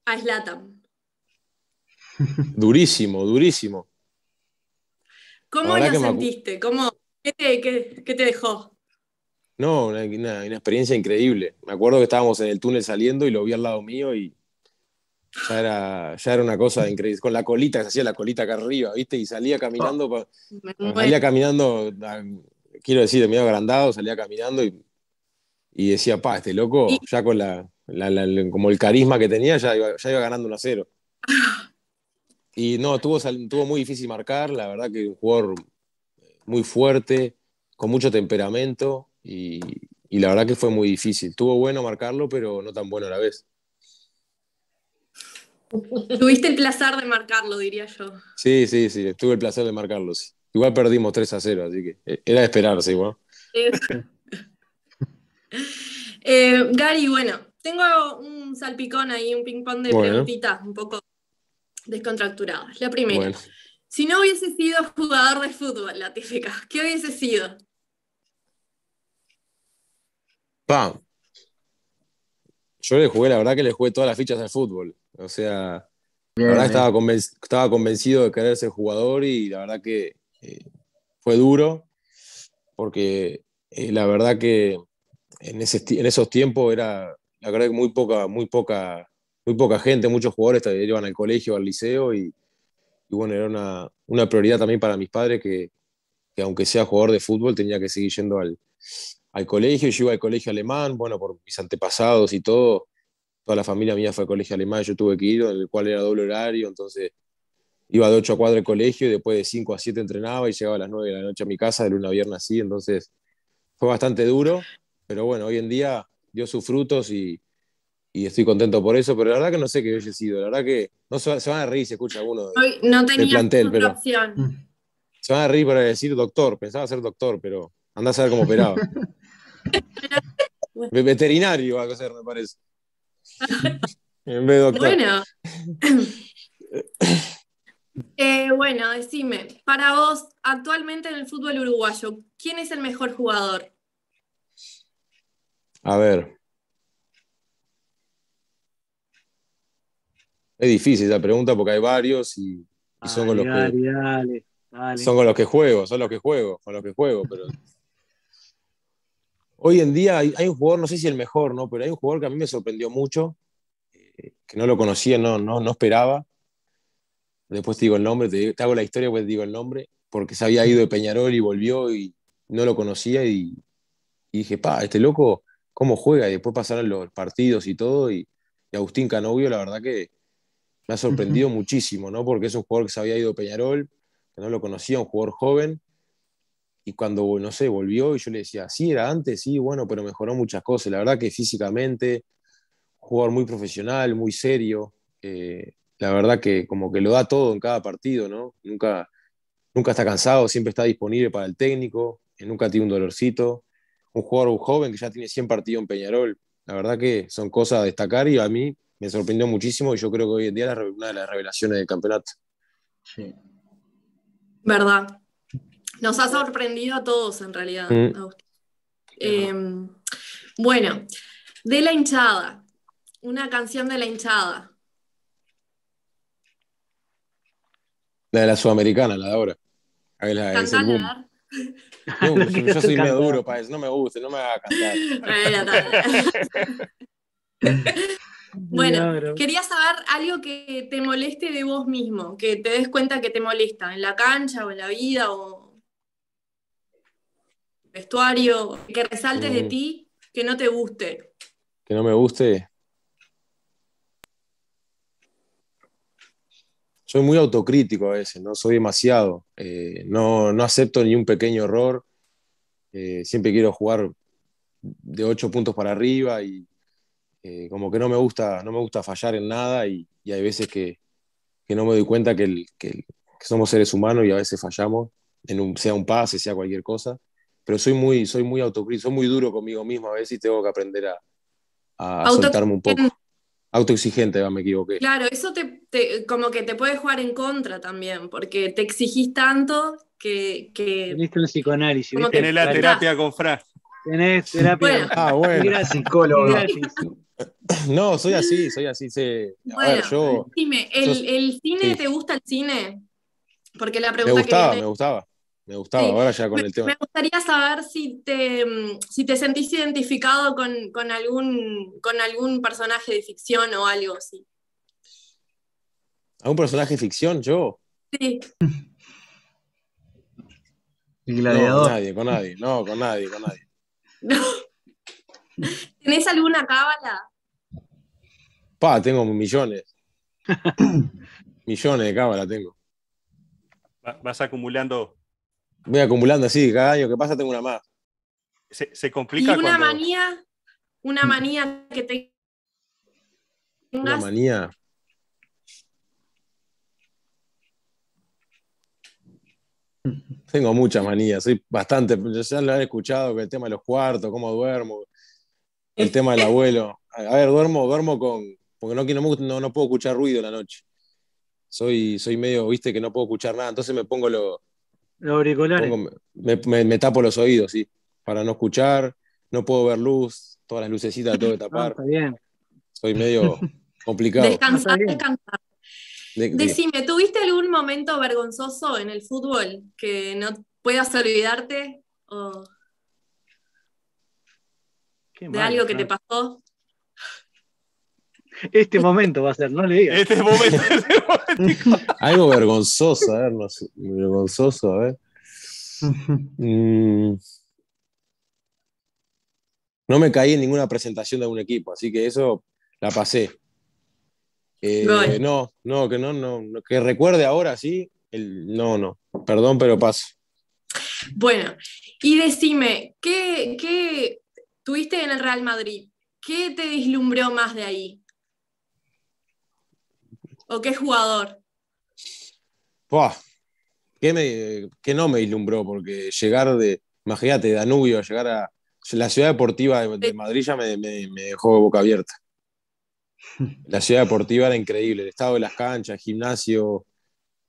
a Slatan? Durísimo, durísimo. ¿Cómo lo sentiste? qué te, dejó? No, una experiencia increíble. Me acuerdo que estábamos en el túnel saliendo y lo vi al lado mío y ya era, una cosa increíble. Con la colita, se hacía la colita acá arriba, ¿viste? Y salía caminando. Oh, salía caminando, ah, quiero decir, de medio agrandado, salía caminando y, decía, pa, este loco, ya con la, como el carisma que tenía, ya iba, ganando un a 0. Y no, tuvo, tuvo muy difícil marcar, la verdad que un jugador muy fuerte, con mucho temperamento y, y la verdad que fue muy difícil. Tuvo bueno marcarlo, pero no tan bueno a la vez. Tuviste el placer de marcarlo, diría yo. Sí, sí, sí, tuve el placer de marcarlo. Igual perdimos 3 a 0, así que eh, era de esperarse igual. Eh, Gary, bueno, tengo un salpicón ahí, un ping-pong de bueno. preguntitas un poco descontracturadas. La primera. Si no hubiese sido jugador de fútbol, la ¿qué hubiese sido? Pam. Yo le jugué, la verdad que le jugué todas las fichas al fútbol. O sea, la verdad estaba, estaba, convencido de querer ser jugador y la verdad que eh, fue duro, porque eh, la verdad que en, esos tiempos era, la verdad que muy poca, muy poca, muy poca gente, muchos jugadores iban al colegio, al liceo y, bueno, era una, prioridad también para mis padres que, aunque sea jugador de fútbol tenía que seguir yendo al, al colegio, yo iba al colegio alemán, bueno, por mis antepasados y todo, toda la familia mía fue al colegio alemán, yo tuve que ir, en el cual era doble horario, entonces iba de 8 a 4 al colegio y después de 5 a 7 entrenaba y llegaba a las 9 de la noche a mi casa de luna a viernes así, entonces fue bastante duro, pero bueno, hoy en día dio sus frutos y, estoy contento por eso, pero la verdad que no sé qué hubiese sido, la verdad que no se, van a reír si escucha alguno no del plantel, pero opción. Mm. se van a reír para decir doctor, pensaba ser doctor, pero andás a ver cómo operaba. Veterinario va a ser, me parece. Bueno. Eh, bueno, decime, para vos, actualmente en el fútbol uruguayo, ¿quién es el mejor jugador? A ver. Es difícil esa pregunta porque hay varios y, son, con los que, son los que juego, son los que juego, con los que juego, pero hoy en día hay, un jugador, no sé si el mejor, ¿no? Pero hay un jugador que a mí me sorprendió mucho, eh, que no lo conocía, no, no, no esperaba. Después te digo el nombre, te, hago la historia, pues digo el nombre, porque se había ido de Peñarol y volvió y no lo conocía y, dije, pa, este loco, ¿cómo juega? Y después pasaron los partidos y todo y, Agustín Canovio, la verdad que me ha sorprendido muchísimo, ¿no? Porque es un jugador que se había ido de Peñarol, que no lo conocía, un jugador joven, y cuando, no sé, volvió y yo le decía, sí, era antes, sí, bueno, pero mejoró muchas cosas. La verdad que físicamente, jugador muy profesional, muy serio. Eh, la verdad que como que lo da todo en cada partido, ¿no? Nunca, nunca está cansado, siempre está disponible para el técnico, nunca tiene un dolorcito. Un jugador joven que ya tiene 100 partidos en Peñarol. La verdad que son cosas a destacar y a mí me sorprendió muchísimo y yo creo que hoy en día es una de las revelaciones del campeonato. Sí. ¿Verdad? Nos ha sorprendido a todos en realidad. Mm. Eh, bueno, de la hinchada. Una canción de la hinchada. La de la sudamericana, la de ahora. Ahí yo, soy medio duro para eso, no me gusta, no me haga cantar. bueno, quería saber algo que te moleste de vos mismo, que te des cuenta que te molesta en la cancha o en la vida o, vestuario, que resaltes de mm. ti, que no te guste. Que no me guste. Soy muy autocrítico a veces, ¿no? Soy demasiado. Eh, no, acepto ni un pequeño error. Eh, siempre quiero jugar de ocho puntos para arriba y eh, como que no me gusta, no me gusta fallar en nada y, hay veces que, no me doy cuenta que, somos seres humanos y a veces fallamos, en un, sea un pase, sea cualquier cosa pero soy muy, soy muy autocrítico, soy muy duro conmigo mismo a veces y tengo que aprender a, a soltarme un poco. Autoexigente, ah, me equivoqué. Claro, eso como que te puede jugar en contra también, porque te exigís tanto que... Tenés un psicoanálisis. Tenés la terapia con Fra. Tenés terapia. Ah, bueno. Mira psicólogo. no, soy así, soy así. sí. Dime, ¿el, cine te gusta el cine? Porque la pregunta me gustaba, me gustaba. Me gustaba, ahora con el tema. Me gustaría saber si te, si te sentís identificado con, algún, con algún personaje de ficción o algo así. ¿Algún personaje de ficción, yo? Sí. gladiador. con nadie, con nadie, no, con nadie, con nadie. ¿Tenés alguna cábala? Pa, tengo millones. millones de cábala tengo. Vas acumulando voy acumulando así, cada año que pasa tengo una más. Se, complica. ¿Y una manía? ¿Una mm. manía que tengo Una manía. Tengo muchas manías, soy bastante, ya lo han escuchado, que el tema de los cuartos, cómo duermo, el tema del abuelo. A ver, duermo, duermo con, porque no, no, no puedo escuchar ruido en la noche. Soy, soy medio, viste, que no puedo escuchar nada, entonces me pongo lo, los auriculares. me, tapo los oídos, sí. Para no escuchar, no puedo ver luz, todas las lucecitas tengo que ah, tapar. está bien. Soy medio complicado. Descansar, descansar. Decime, ¿tuviste algún momento vergonzoso en el fútbol que no puedas olvidarte? de algo que te pasó. Este momento va a ser, no le digas. Este, este momento, Algo vergonzoso, a ver, no sé, vergonzoso, a ver. Mm. No me caí en ninguna presentación de algún equipo, así que eso la pasé. Eh, no, no, que no, no, que recuerde ahora, sí. no, no, perdón, pero paso. Bueno, y decime, ¿qué, ¿qué tuviste en el Real Madrid? ¿Qué te deslumbró más de ahí? ¿O qué jugador? Buah, que, no me ilumbró, porque llegar de, imagínate, Danubio, llegar a la ciudad deportiva de, Madrid ya me, me, dejó boca abierta. La ciudad deportiva era increíble, el estado de las canchas, gimnasio,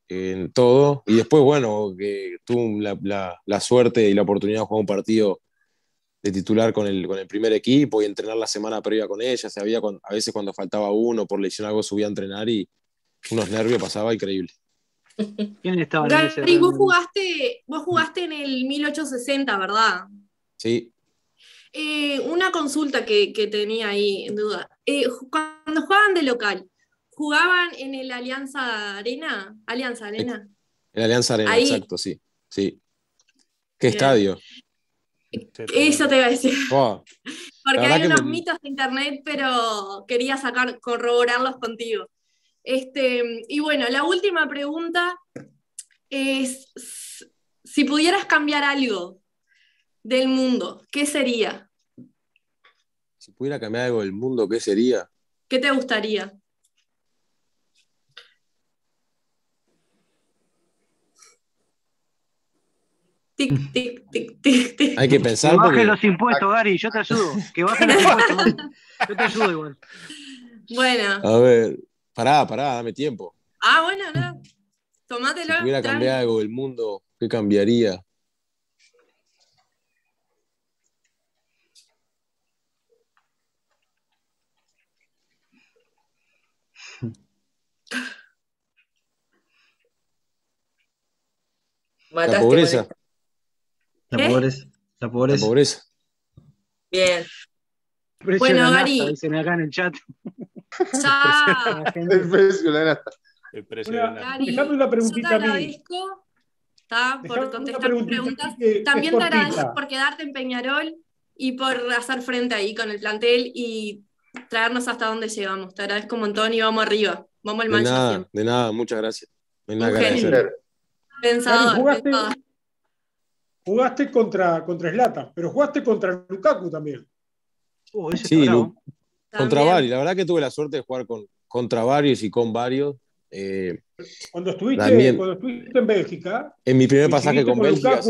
en todo. Y después, bueno, que tuve la, suerte y la oportunidad de jugar un partido de titular con el, con el primer equipo y entrenar la semana previa con ella. había a veces cuando faltaba uno por lesión algo subía a entrenar y, unos nervios pasaba increíble. ¿Quién estaba Gary, vos jugaste, vos jugaste en el 1860, ¿verdad? Sí. Eh, una consulta que, tenía ahí en duda. Eh, cuando jugaban de local, ¿jugaban en el Alianza Arena? Alianza Arena. El Alianza Arena, exacto, sí. sí. ¿Qué estadio? Eh, eso te iba a decir. Porque hay unos mitos de internet, pero quería sacar, corroborarlos contigo. Este, y bueno, la última pregunta es, si pudieras cambiar algo del mundo, ¿qué sería? Si pudiera cambiar algo del mundo, ¿qué sería? ¿Qué te gustaría? Tic, tic, tic, tic, Hay que pensar. Que bajen los impuestos, Gary, yo te ayudo. Que bajen los impuestos, Yo te ayudo igual. Bueno. A ver, Pará, pará, dame tiempo. Ah, bueno, no. Tomátelo. Si hubiera cambiado algo del mundo, ¿qué cambiaría? La pobreza. la pobreza. La pobreza. La Bien. bueno, Gary. en el chat. Ah. Impresionante. Impresionante. una preguntita yo te agradezco por contestar tus preguntas. También te agradezco por quedarte en Peñarol y por hacer frente ahí con el plantel y traernos hasta donde llegamos. Te agradezco un montón y vamos arriba. Vamos al mancha. De nada, muchas gracias. De nada Pensador, Pensador. Jugaste, contra, contra Slata, pero jugaste contra Lukaku también. Oh, sí, Lu, contra varios, la verdad que tuve la suerte de jugar con, contra varios y con varios. Eh, cuando, estuviste, en Bélgica. En mi primer pasaje con, Bélgica.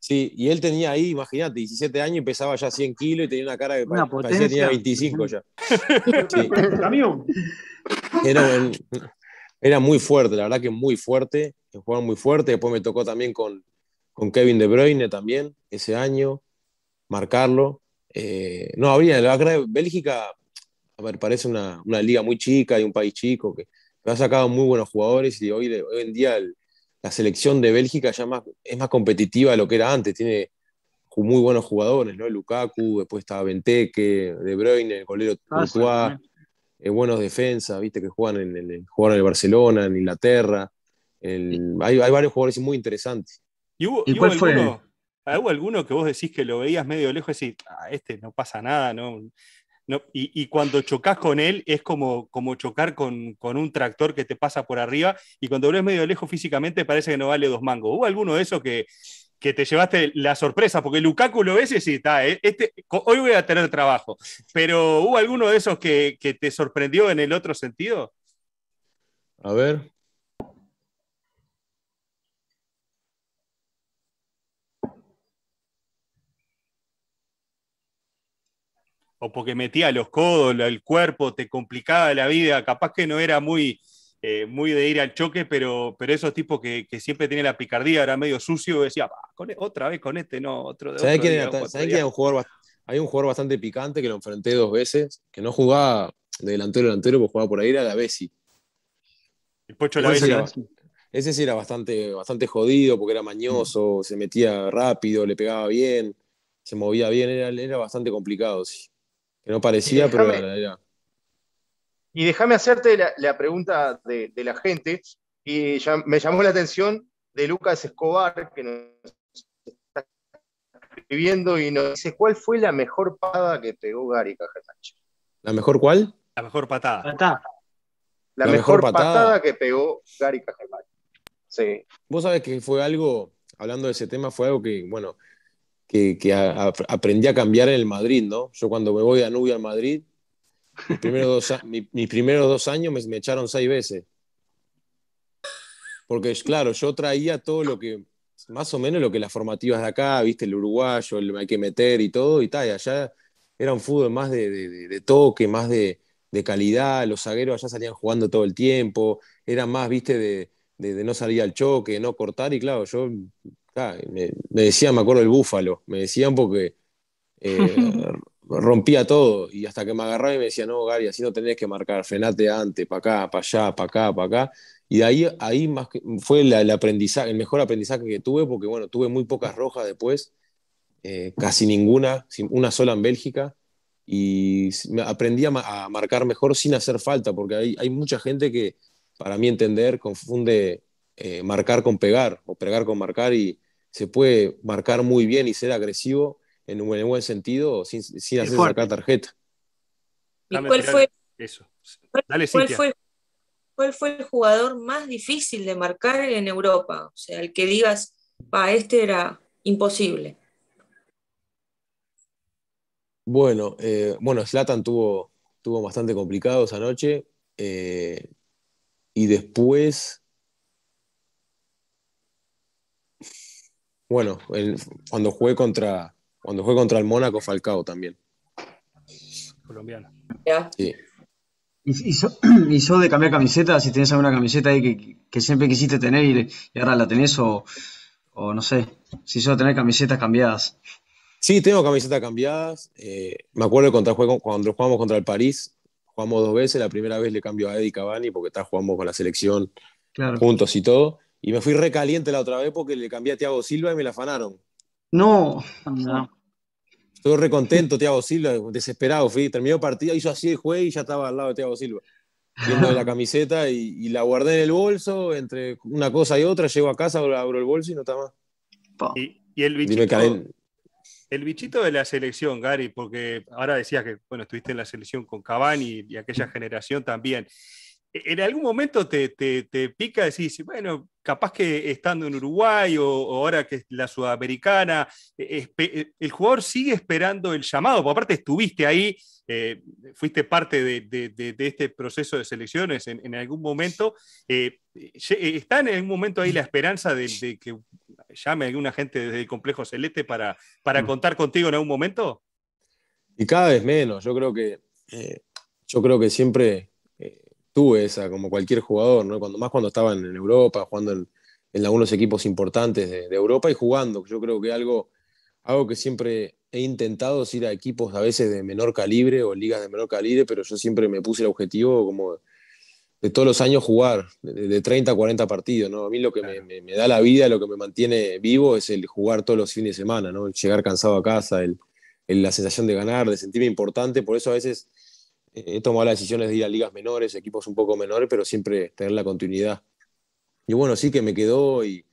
Sí. y él tenía ahí, imagínate, 17 años y pesaba ya 100 kilos y tenía una cara de una tenía 25 ya. Era, muy fuerte, la verdad que muy fuerte. jugaba muy fuerte. Después me tocó también con, con Kevin De Bruyne también ese año, marcarlo. Eh, no habría, la verdad, Bélgica, a ver, parece una, liga muy chica y un país chico que, ha sacado muy buenos jugadores y hoy, en día la selección de Bélgica ya es más competitiva de lo que era antes, tiene muy buenos jugadores, ¿no? Lukaku, después está Benteke, De Bruyne, el golero ah, eh, buenos defensas, viste, que juegan en el, jugaron en Barcelona, en Inglaterra. hay, varios jugadores muy interesantes. ¿Y, cuál fue? ¿Hubo alguno que vos decís que lo veías medio lejos y decís, ah, este no pasa nada, no, y, cuando chocas con él es como, como chocar con, un tractor que te pasa por arriba y cuando lo ves medio lejos físicamente parece que no vale dos mangos. ¿Hubo alguno de esos que, te llevaste la sorpresa? Porque Lukaku lo ves y sí, está, eh, este, hoy voy a tener trabajo. Pero ¿hubo alguno de esos que, que te sorprendió en el otro sentido? A ver, o porque metía los codos, el cuerpo, te complicaba la vida, capaz que no era muy, eh, muy de ir al choque, pero, pero esos tipos que, siempre tenían la picardía, era medio sucio, decía, e, otra vez con este, no, otro de ¿Sabés que un jugador, hay un jugador bastante picante que lo enfrenté dos veces, que no jugaba de delantero delantero, pues jugaba por ahí, era la Bessi. El Pocho la Bessi. Ese sí era bastante, bastante jodido porque era mañoso, se metía rápido, le pegaba bien, se movía bien, era, era bastante complicado, sí no parecía, pero Y déjame hacerte la, pregunta de, la gente. Y me llamó la atención de Lucas Escobar, que nos está escribiendo y nos dice: ¿Cuál fue la mejor patada que pegó Gary Cajatanche? ¿La mejor cuál? La mejor patada. La, mejor, patada. que pegó Gary Cajatanche. Sí. Vos sabés que fue algo, hablando de ese tema, fue algo que, bueno, que, aprendí a cambiar en el Madrid, ¿no? Yo cuando me voy a Nubia al Madrid, mis primeros dos, años me, echaron seis veces. Porque, claro, yo traía todo lo que, más o menos lo que las formativas de acá, viste, el uruguayo, el hay que meter y todo, y tal, y allá era un fútbol más de, toque, más de, de, calidad, los zagueros allá salían jugando todo el tiempo, era más, viste, de, no salir al choque, no cortar, y claro, yo Ah, me, me, decían, me acuerdo el búfalo, me decían porque eh, rompía todo y hasta que me agarraba y me decía no, Gary, así no tenés que marcar, frenate antes, para acá, para allá, para acá, para acá. Y de ahí, ahí más que, fue el, aprendizaje, el mejor aprendizaje que tuve, porque bueno, tuve muy pocas rojas después, eh, casi ninguna, una sola en Bélgica, y aprendí a, marcar mejor sin hacer falta, porque hay, hay mucha gente que, para mí entender, confunde eh, marcar con pegar o pegar con marcar y se puede marcar muy bien y ser agresivo en un buen sentido sin, hacer tarjeta. ¿Y cuál fue, el jugador más difícil de marcar en Europa? O sea, el que digas, para este era imposible. Bueno, eh, bueno, tuvo, tuvo bastante complicado esa noche. Eh, y después, Bueno, cuando jugué contra cuando jugué contra el Mónaco Falcao también. Colombiano. ¿Y, y, de cambiar camiseta? Si tenés alguna camiseta ahí que, que siempre quisiste tener y, ahora la tenés o, o no sé, si yo de tener camisetas cambiadas. Sí, tengo camisetas cambiadas. Eh, me acuerdo contra, cuando jugamos contra el París, jugamos dos veces. La primera vez le cambio a Eddie Cavani porque está jugando con la selección juntos y todo. Y me fui recaliente la otra vez porque le cambié a Thiago Silva y me la afanaron. No, no. Estuve recontento, Thiago Silva, desesperado. Fui, terminó el partido, hizo así el juego y ya estaba al lado de Thiago Silva. Viendo la camiseta y, la guardé en el bolso, entre una cosa y otra, llego a casa, abro el bolso y no está más. Y, el bichito. el bichito de la selección, Gary, porque ahora decías que bueno, estuviste en la selección con Cavani y aquella generación también. ¿E-, ¿En algún momento te, te, te pica decir, bueno, capaz que estando en Uruguay o, ahora que es la Sudamericana, eh, eh, el jugador sigue esperando el llamado, porque aparte estuviste ahí, eh, fuiste parte de, este proceso de selecciones en, algún momento. ¿Está en algún momento ahí la esperanza de, que llame alguna gente desde el Complejo Celeste para, para mm. contar contigo en algún momento? Y cada vez menos, yo creo que, yo creo que siempre esa, como cualquier jugador, ¿no? Cuando, más cuando estaban en Europa, jugando en, algunos equipos importantes de, Europa y jugando. Yo creo que algo, algo que siempre he intentado es ir a equipos a veces de menor calibre o ligas de menor calibre, pero yo siempre me puse el objetivo como de todos los años jugar, de, 30 a 40 partidos, ¿no? A mí lo que me, da la vida, lo que me mantiene vivo es el jugar todos los fines de semana, ¿no? El llegar cansado a casa, la sensación de ganar, de sentirme importante, por eso a veces eh, he tomado las decisiones de ir a ligas menores, equipos un poco menores, pero siempre tener la continuidad. Y bueno, sí que me quedó y,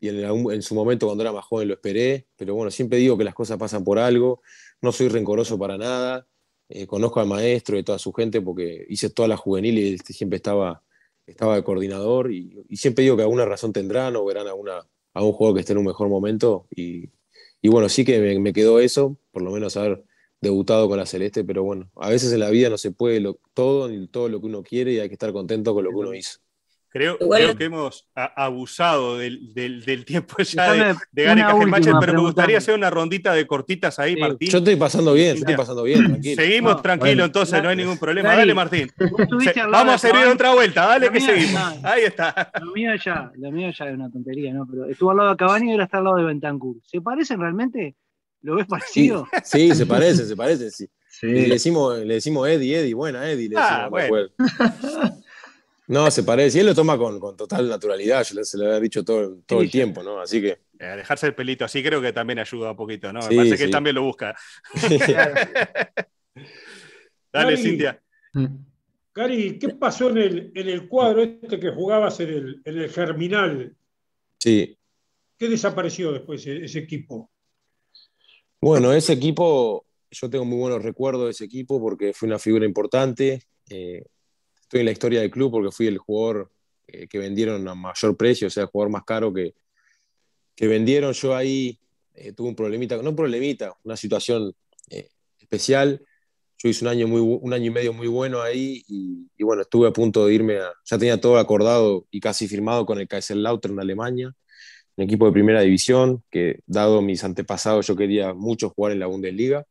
en, su momento cuando era más joven lo esperé, pero bueno, siempre digo que las cosas pasan por algo, no soy rencoroso para nada, eh, conozco al maestro y toda su gente porque hice toda la juvenil y este, siempre estaba, estaba de coordinador y, siempre digo que alguna razón tendrán o verán a, una, un juego que esté en un mejor momento y, bueno, sí que me, me quedó eso, por lo menos a ver debutado con la Celeste, pero bueno, a veces en la vida no se puede todo ni todo lo que uno quiere y hay que estar contento con lo que uno hizo. Creo, creo que hemos abusado del, del, del, tiempo ya de, de Gary pero me gustaría hacer una rondita de cortitas ahí, Martín. Yo estoy pasando bien, yo estoy pasando bien, tranquilo. Seguimos tranquilos tranquilo, entonces no hay ningún problema. dale, Martín. vamos a seguir otra vuelta, dale que seguimos. ahí está. Lo mío ya, ya es una tontería, ¿no? Pero estuvo al lado de Cabani y ahora está al lado de Bentancur. ¿Se parecen realmente? ¿Lo ves parecido? Sí, se parece, se parece. Sí. Le, decimos, le decimos Eddie, Eddie, buena Eddie, ah, No, se parece. Y él lo toma con, total naturalidad, se lo había dicho todo, todo el tiempo, ¿no? Así que. Eh, dejarse el pelito así creo que también ayuda un poquito, ¿no? Me parece que también lo busca. Dale, Cintia. Mm. Cari, ¿qué pasó en el, cuadro este que jugabas en el, Germinal? Sí. ¿Qué desapareció después ese equipo? Bueno, ese equipo, yo tengo muy buenos recuerdos de ese equipo porque fue una figura importante. Eh, estoy en la historia del club porque fui el jugador eh, que vendieron a mayor precio, o sea, el jugador más caro que, vendieron. Yo ahí eh, tuve un problemita, no un problemita, una situación especial. Yo hice un año, muy, un año y medio muy bueno ahí y, bueno, estuve a punto de irme a. Ya tenía todo acordado y casi firmado con el Kaiserslautern en Alemania un equipo de primera división, que dado mis antepasados yo quería mucho jugar en la Bundesliga.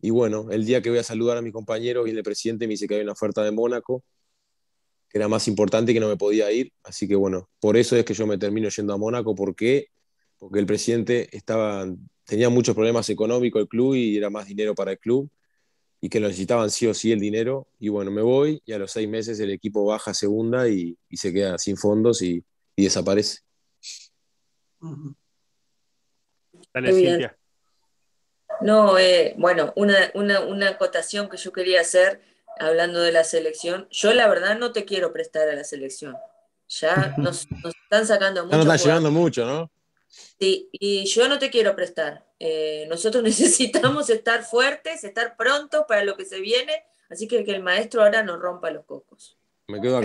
Y bueno, el día que voy a saludar a mis compañeros, viene el presidente me dice que hay una oferta de Mónaco, que era más importante y que no me podía ir. Así que bueno, por eso es que yo me termino yendo a Mónaco. ¿Por qué? Porque el presidente estaba, tenía muchos problemas económicos el club y era más dinero para el club y que necesitaban sí o sí el dinero. Y bueno, me voy y a los seis meses el equipo baja segunda y, se queda sin fondos y desaparece. Dale, Cintia. No, eh, bueno, una, acotación que yo quería hacer hablando de la selección. Yo la verdad no te quiero prestar a la selección. Ya nos, están sacando mucho. nos están llevando mucho, ¿no? Sí, y yo no te quiero prestar. Eh, nosotros necesitamos estar fuertes, estar prontos para lo que se viene. Así que que el maestro ahora nos rompa los cocos. Me quedo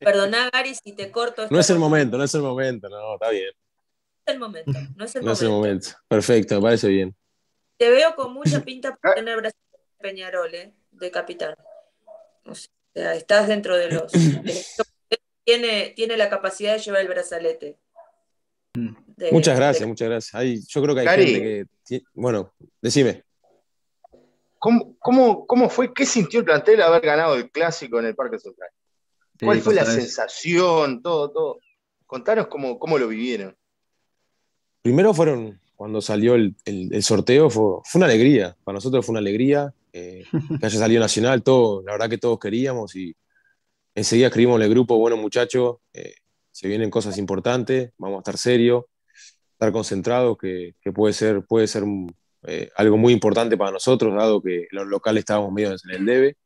Perdona, Gary, si te corto. No es el momento, no es el momento, no, está bien. No es el momento, no es el, no Es el momento. Perfecto, parece bien. Te veo con mucha pinta por tener de Peñarol, ¿eh? de capitán. O sea, estás dentro de los. tiene, tiene la capacidad de llevar el brazalete. muchas gracias, muchas gracias. yo creo que hay gente que. Bueno, decime. ¿Cómo, cómo, fue? ¿Qué sintió el plantel haber ganado el clásico en el Parque Central? ¿Cuál fue la sensación? Todo, todo. Contanos cómo, lo vivieron. Primero fueron, cuando salió el, sorteo, fue, una alegría. Para nosotros fue una alegría eh, que haya salido Nacional, todo, la verdad que todos queríamos y enseguida escribimos al el grupo, bueno muchachos, eh, se vienen cosas importantes, vamos a estar serios, estar concentrados, que, puede ser, puede ser eh, algo muy importante para nosotros, dado que los locales estábamos medio en el debe.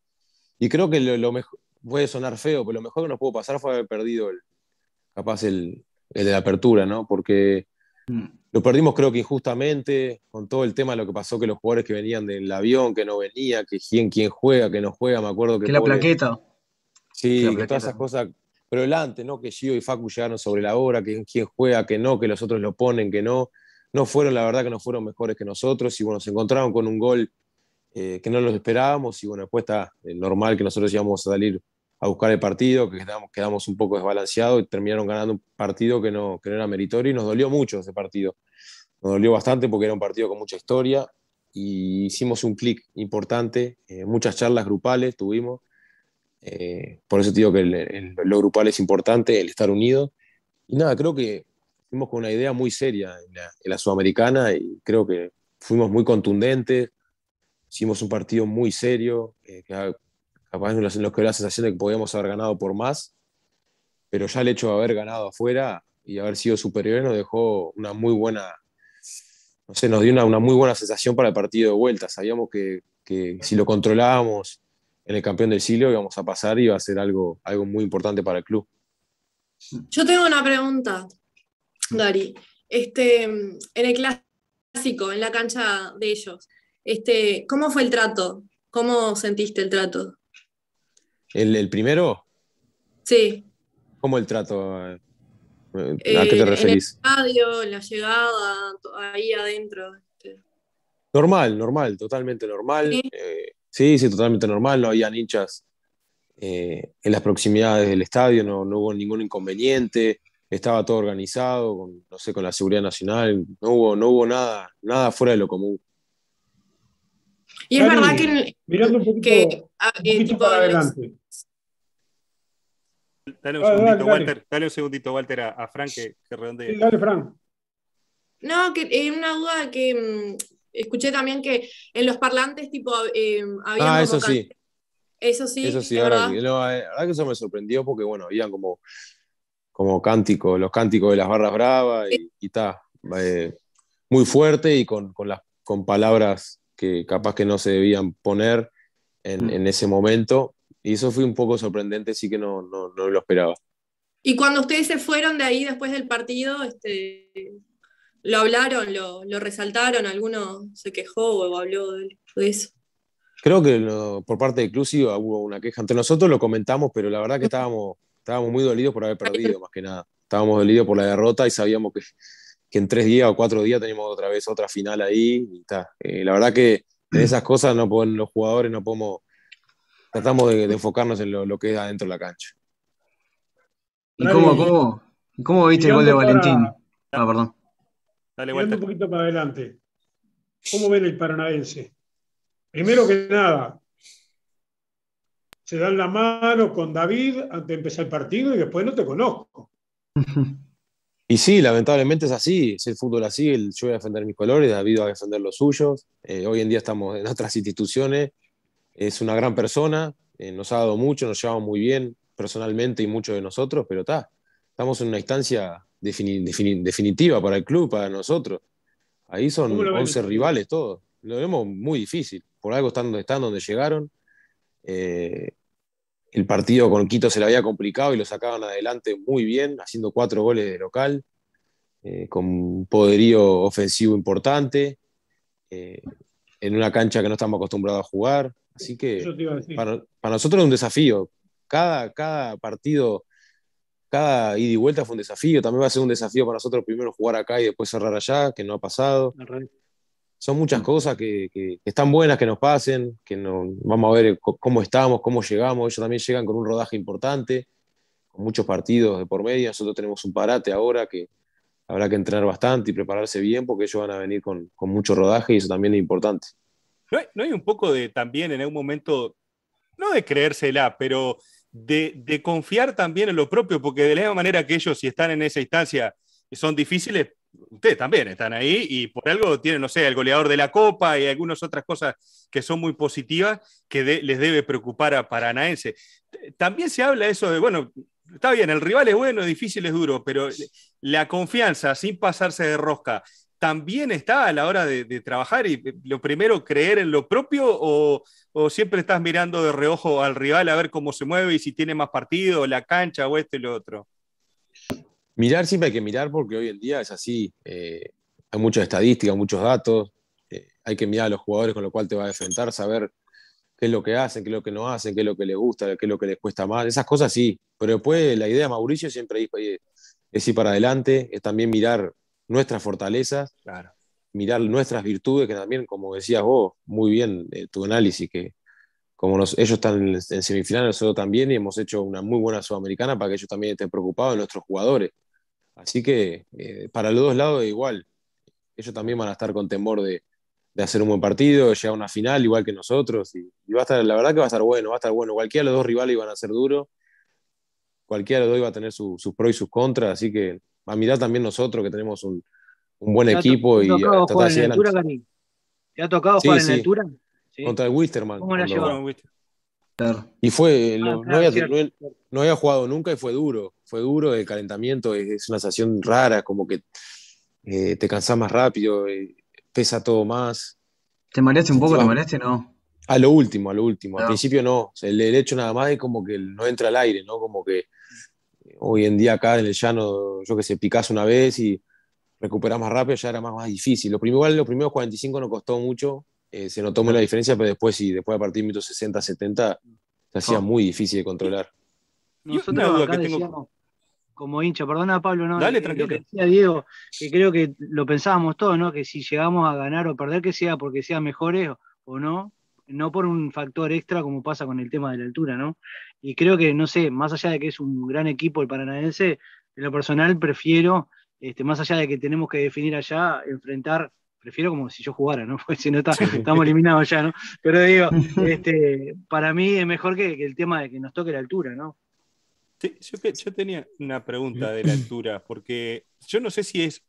Y creo que lo, mejor, puede sonar feo, pero lo mejor que nos pudo pasar fue haber perdido el, capaz el, de la apertura, ¿no? Porque mm. lo perdimos creo que injustamente, con todo el tema de lo que pasó, que los jugadores que venían del avión, que no venía, que quién, quién juega, que no juega, me acuerdo que... Que la plaqueta. Sí, que, todas esas cosas, pero el antes, ¿no? Que Gio y Facu llegaron sobre la hora, que quién juega, que no, que los otros lo ponen, que no. No fueron, la verdad que no fueron mejores que nosotros y bueno, se encontraron con un gol eh, que no los esperábamos y bueno, después está eh, normal que nosotros íbamos a salir a buscar el partido, que quedamos, quedamos un poco desbalanceados y terminaron ganando un partido que no, que no era meritorio y nos dolió mucho ese partido. Nos dolió bastante porque era un partido con mucha historia y hicimos un clic importante, eh, muchas charlas grupales tuvimos. Eh, por eso sentido digo que el, el, lo grupal es importante, el estar unido. Y nada, creo que fuimos con una idea muy seria en la, Sudamericana y creo que fuimos muy contundentes, hicimos un partido muy serio, eh, que Capaz los nos quedó la sensación de que podíamos haber ganado por más, pero ya el hecho de haber ganado afuera y haber sido superiores nos dejó una muy buena, no sé, nos dio una, una muy buena sensación para el partido de vuelta. Sabíamos que, si lo controlábamos en el campeón del siglo íbamos a pasar y iba a ser algo, algo muy importante para el club. Yo tengo una pregunta, Dari. Este, en el clásico, en la cancha de ellos, este, ¿cómo fue el trato? ¿Cómo sentiste el trato? ¿El, primero? Sí. ¿Cómo el trato? ¿A eh, qué te referís? el estadio, la llegada, ahí adentro. Este. Normal, normal, totalmente normal. Sí, eh, sí, totalmente normal. No había hinchas eh, en las proximidades del estadio, no, hubo ningún inconveniente. Estaba todo organizado, no sé, con la seguridad nacional. No hubo, no hubo nada, nada fuera de lo común. Y es verdad que, mirando un poquito, ah, Dale un segundito, Walter. Dale. un segundito, Walter, a, Frank que, que dale, Frank. No, que es eh, una duda que mm, escuché también que en los parlantes tipo eh, había. Ah, eso sí. Eso sí. Eso sí, ahora, verdad. Ahora que eso me sorprendió porque, bueno, habían como, como cánticos, los cánticos de las barras bravas y está. Eh, muy fuerte y con, palabras que capaz que no se debían poner en, mm. en ese momento. Y eso fue un poco sorprendente, sí que no, lo esperaba. Y cuando ustedes se fueron de ahí después del partido, este, ¿lo hablaron, lo, resaltaron? ¿Alguno se quejó o habló de, eso? Creo que por parte de Clusio hubo una queja. Entre nosotros lo comentamos, pero la verdad que estábamos, estábamos muy dolidos por haber perdido, más que nada. Estábamos dolidos por la derrota y sabíamos que, en tres días o cuatro días teníamos otra vez otra final ahí. Eh, la verdad que de esas cosas no pueden, los jugadores no podemos tratamos de, enfocarnos en lo, que es adentro de la cancha. ¿Y cómo, viste el gol de Valentín? Ah, perdón. Dale vuelta. un poquito para adelante. ¿Cómo ven el paranaense? Primero que nada, se dan la mano con David antes de empezar el partido y después no te conozco. Y sí, lamentablemente es así, es el fútbol así, yo voy a defender mis colores, David va a defender los suyos, eh, hoy en día estamos en otras instituciones es una gran persona, eh, nos ha dado mucho, nos llevamos muy bien personalmente y muchos de nosotros, pero está, estamos en una instancia definitiva para el club, para nosotros. Ahí son 11 rivales todos, lo vemos muy difícil, por algo están donde están, donde llegaron. Eh, el partido con Quito se le había complicado y lo sacaban adelante muy bien, haciendo cuatro goles de local, eh, con un poderío ofensivo importante, en una cancha que no estamos acostumbrados a jugar. Así que para, nosotros es un desafío. Cada, partido, cada ida y vuelta fue un desafío. También va a ser un desafío para nosotros primero jugar acá y después cerrar allá, que no ha pasado. Son muchas cosas que, están buenas que nos pasen, que vamos a ver cómo estamos, cómo llegamos. Ellos también llegan con un rodaje importante, con muchos partidos de por medio. Nosotros tenemos un parate ahora que, habrá que entrenar bastante y prepararse bien porque ellos van a venir con, mucho rodaje y eso también es importante. ¿No hay, un poco de también en algún momento, no de creérsela, pero de, confiar también en lo propio, porque de la misma manera que ellos, si están en esa instancia, son difíciles, ustedes también están ahí y por algo tienen, no sé, el goleador de la Copa y algunas otras cosas que son muy positivas que les debe preocupar a Paranaense. También se habla eso de, bueno, está bien, el rival es bueno, difícil es duro, pero la confianza sin pasarse de rosca, también está a la hora de, trabajar y eh, lo primero creer en lo propio o, siempre estás mirando de reojo al rival a ver cómo se mueve y si tiene más partido, la cancha o esto y lo otro? Mirar siempre hay que mirar porque hoy en día es así. Eh, hay muchas estadísticas, muchos datos. Eh, hay que mirar a los jugadores con lo cual te va a enfrentar, saber qué es lo que hacen, qué es lo que no hacen, qué es lo que les gusta, qué es lo que les cuesta más. Esas cosas sí. Pero después la idea Mauricio siempre es ir para adelante, es también mirar nuestras fortalezas, mirar nuestras virtudes, que también, como decías vos, muy bien eh, tu análisis, que como ellos están en, semifinal semifinales, nosotros también, y hemos hecho una muy buena sudamericana para que ellos también estén preocupados nuestros jugadores. Así que eh, para los dos lados igual, ellos también van a estar con temor de, hacer un buen partido, de llegar a una final igual que nosotros, y, va a estar, la verdad que va a estar bueno, va a estar bueno. Cualquiera de los dos rivales iban a ser duro cualquiera de los dos iba a tener sus pros y sus contras, así que a mirar también nosotros que tenemos un, buen equipo y ha tocado jugar en altura? Contra el Wisterman. Y fue, eh, ah, no, había, jugado nunca y fue duro, fue duro el calentamiento, es, una sensación rara, como que eh, te cansás más rápido, eh, pesa todo más. ¿Te mareaste un poco? ¿Te mareaste? No. A lo último, a lo último. Al principio no. el, derecho nada más es como que no entra al aire, ¿no? Como que hoy en día acá en el llano, yo que sé, picás una vez y recuperás más rápido, ya era más, difícil. Lo primero, los primeros 45 no costó mucho, eh, se notó la diferencia, pero después, sí, después a partir de 60, 70, se hacía oh. muy difícil de controlar. Nosotros acá que como hincha, perdona Pablo, no, Dale, eh, lo que decía Diego, que creo que lo pensábamos todos, ¿no? Que si llegamos a ganar o perder, que sea porque sean mejores o no, no por un factor extra como pasa con el tema de la altura, ¿no? Y creo que, no sé, más allá de que es un gran equipo el paranaense, en lo personal prefiero, este, más allá de que tenemos que definir allá, enfrentar, prefiero como si yo jugara, ¿no? Porque si no estamos eliminados ya, ¿no? Pero digo, este, para mí es mejor que, el tema de que nos toque la altura, ¿no? Sí, yo, yo tenía una pregunta de la altura, porque yo no sé si es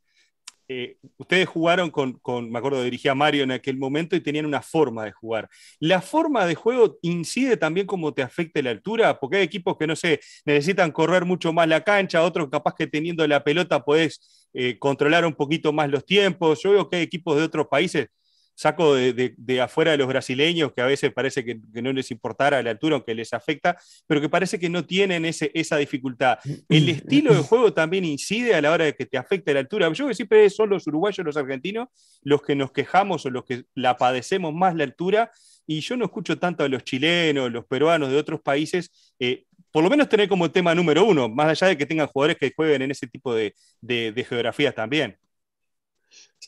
eh, ustedes jugaron con, me acuerdo, dirigía a Mario en aquel momento y tenían una forma de jugar. ¿La forma de juego incide también como te afecta la altura? Porque hay equipos que, no sé, necesitan correr mucho más la cancha, otros capaz que teniendo la pelota podés eh, controlar un poquito más los tiempos. Yo veo que hay equipos de otros países saco de, afuera de los brasileños, que a veces parece que, no les importara la altura, aunque les afecta, pero que parece que no tienen esa dificultad. El mm, mm, estilo de mm. juego también incide a la hora de que te afecte la altura. Yo que siempre son los uruguayos, los argentinos, los que nos quejamos o los que la padecemos más la altura, y yo no escucho tanto a los chilenos, los peruanos de otros países. Eh, por lo menos tener como tema número uno, más allá de que tengan jugadores que jueguen en ese tipo de, de geografías también.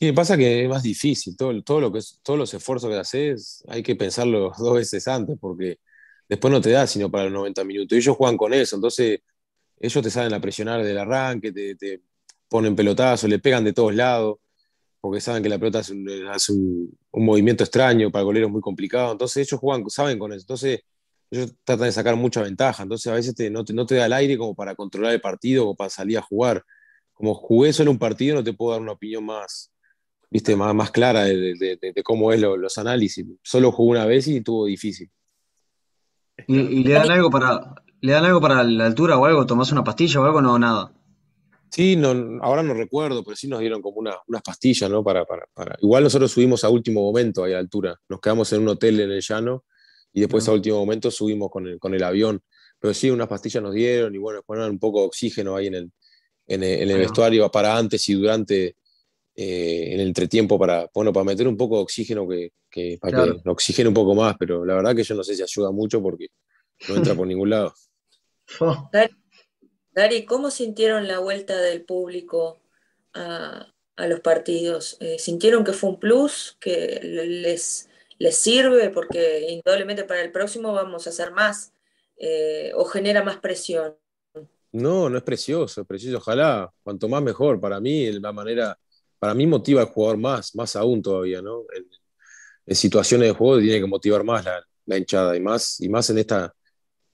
Sí, pasa que es más difícil, todo, todo lo que todos los esfuerzos que haces hay que pensarlo dos veces antes, porque después no te da sino para los 90 minutos. y Ellos juegan con eso, entonces ellos te saben a presionar del arranque, te, ponen pelotazo, le pegan de todos lados, porque saben que la pelota hace, un, movimiento extraño, para el golero es muy complicado, entonces ellos juegan, saben con eso, entonces ellos tratan de sacar mucha ventaja, entonces a veces te, no, te, no te da el aire como para controlar el partido o para salir a jugar. Como jugué solo un partido, no te puedo dar una opinión más, viste, más, más clara de, cómo es los análisis. Solo jugó una vez y estuvo difícil. ¿Y, le dan algo para le dan algo para la altura o algo? ¿Tomás una pastilla o algo? No, nada. Sí, no, ahora no recuerdo, pero sí nos dieron como unas pastillas, ¿no? Para, Igual nosotros subimos a último momento ahí a la altura. Nos quedamos en un hotel en el llano y después a último momento subimos con el, con el avión. Pero sí, unas pastillas nos dieron y bueno, ponían un poco de oxígeno ahí en el, en el, vestuario para antes y durante eh, en el entretiempo para, bueno, para meter un poco de oxígeno, que, que para que oxigene un poco más, pero la verdad que yo no sé si ayuda mucho porque no entra por ningún lado. Oh. Dari, ¿cómo sintieron la vuelta del público a, los partidos? Eh, ¿Sintieron que fue un plus, que les, les sirve? Porque indudablemente para el próximo vamos a hacer más eh, o genera más presión. No, no es precioso, es precioso. Ojalá, cuanto más mejor. Para mí, la manera para mí motiva al jugador más, más aún todavía, ¿no? En, situaciones de juego tiene que motivar más la, hinchada y más, y más en esta,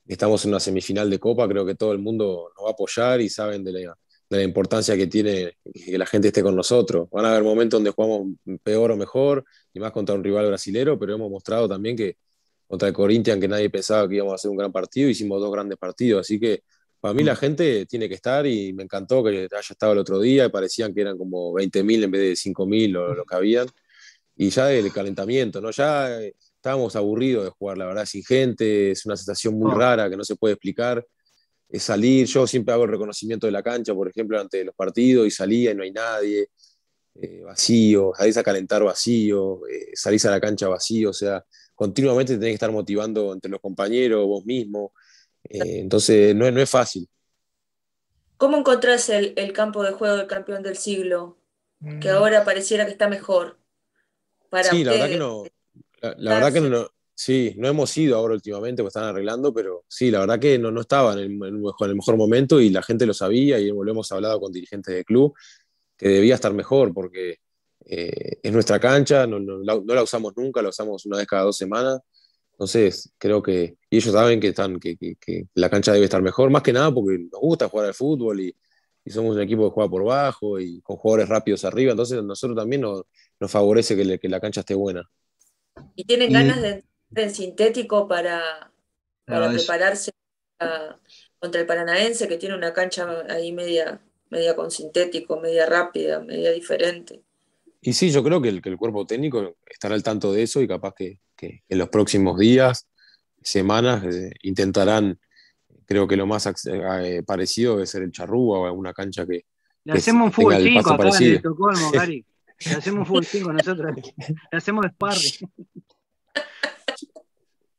estamos en una semifinal de Copa, creo que todo el mundo nos va a apoyar y saben de la, importancia que tiene que la gente esté con nosotros. Van a haber momentos donde jugamos peor o mejor y más contra un rival brasilero, pero hemos mostrado también que contra el Corinthians, que nadie pensaba que íbamos a hacer un gran partido, hicimos dos grandes partidos, así que para mí la mm. gente tiene que estar y me encantó que haya estado el otro día, y parecían que eran como 20.000 en vez de 5.000 o lo que habían. Y ya el calentamiento, ¿no? Ya eh, estábamos aburridos de jugar, la verdad, sin gente, es una sensación muy ah. rara que no se puede explicar. Es salir, yo siempre hago el reconocimiento de la cancha, por ejemplo, ante los partidos, y salía y no hay nadie, eh, vacío, salís a calentar vacío, eh, salís a la cancha vacío, o sea, continuamente tenés que estar motivando entre los compañeros, vos mismo, eh, entonces, no, no, es fácil. ¿Cómo encontrás el, campo de juego del campeón del siglo? Que mm. ahora pareciera que está mejor. Para sí, la verdad que no. La, verdad que no, sí, no hemos ido ahora últimamente, porque están arreglando, pero sí, la verdad que no, no estaba en el, mejor momento y la gente lo sabía y lo hemos hablado con dirigentes de club, que debía estar mejor porque eh, es nuestra cancha, no, la, no, la, usamos nunca, la usamos una vez cada dos semanas. Entonces, creo que. Y ellos saben que, están, que, que, la cancha debe estar mejor, más que nada porque nos gusta jugar al fútbol y, somos un equipo que juega por bajo y con jugadores rápidos arriba. Entonces, a nosotros también nos, favorece que, la cancha esté buena. ¿Y tienen ganas de, en sintético para, para prepararse contra el Paranaense, que tiene una cancha ahí media, media con sintético, media rápida, media diferente? Y sí, yo creo que el, cuerpo técnico estará al tanto de eso y capaz que, en los próximos días, semanas, eh, intentarán, creo que lo más eh, parecido debe ser el charrúa o alguna cancha que... Le hacemos un fútbol chico a en Estocolmo, Cari. Le hacemos un fútbol nosotros. Le hacemos sparring.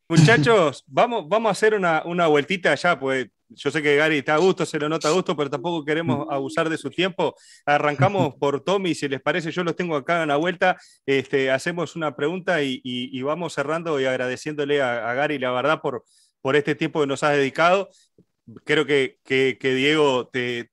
Muchachos, vamos, vamos a hacer una, una vueltita allá, pues yo sé que Gary está a gusto, se lo nota a gusto, pero tampoco queremos abusar de su tiempo. Arrancamos por Tommy, si les parece, yo los tengo acá en la vuelta. Este, hacemos una pregunta y, vamos cerrando y agradeciéndole a, Gary, la verdad, por, por este tiempo que nos has dedicado. Creo que, Diego te,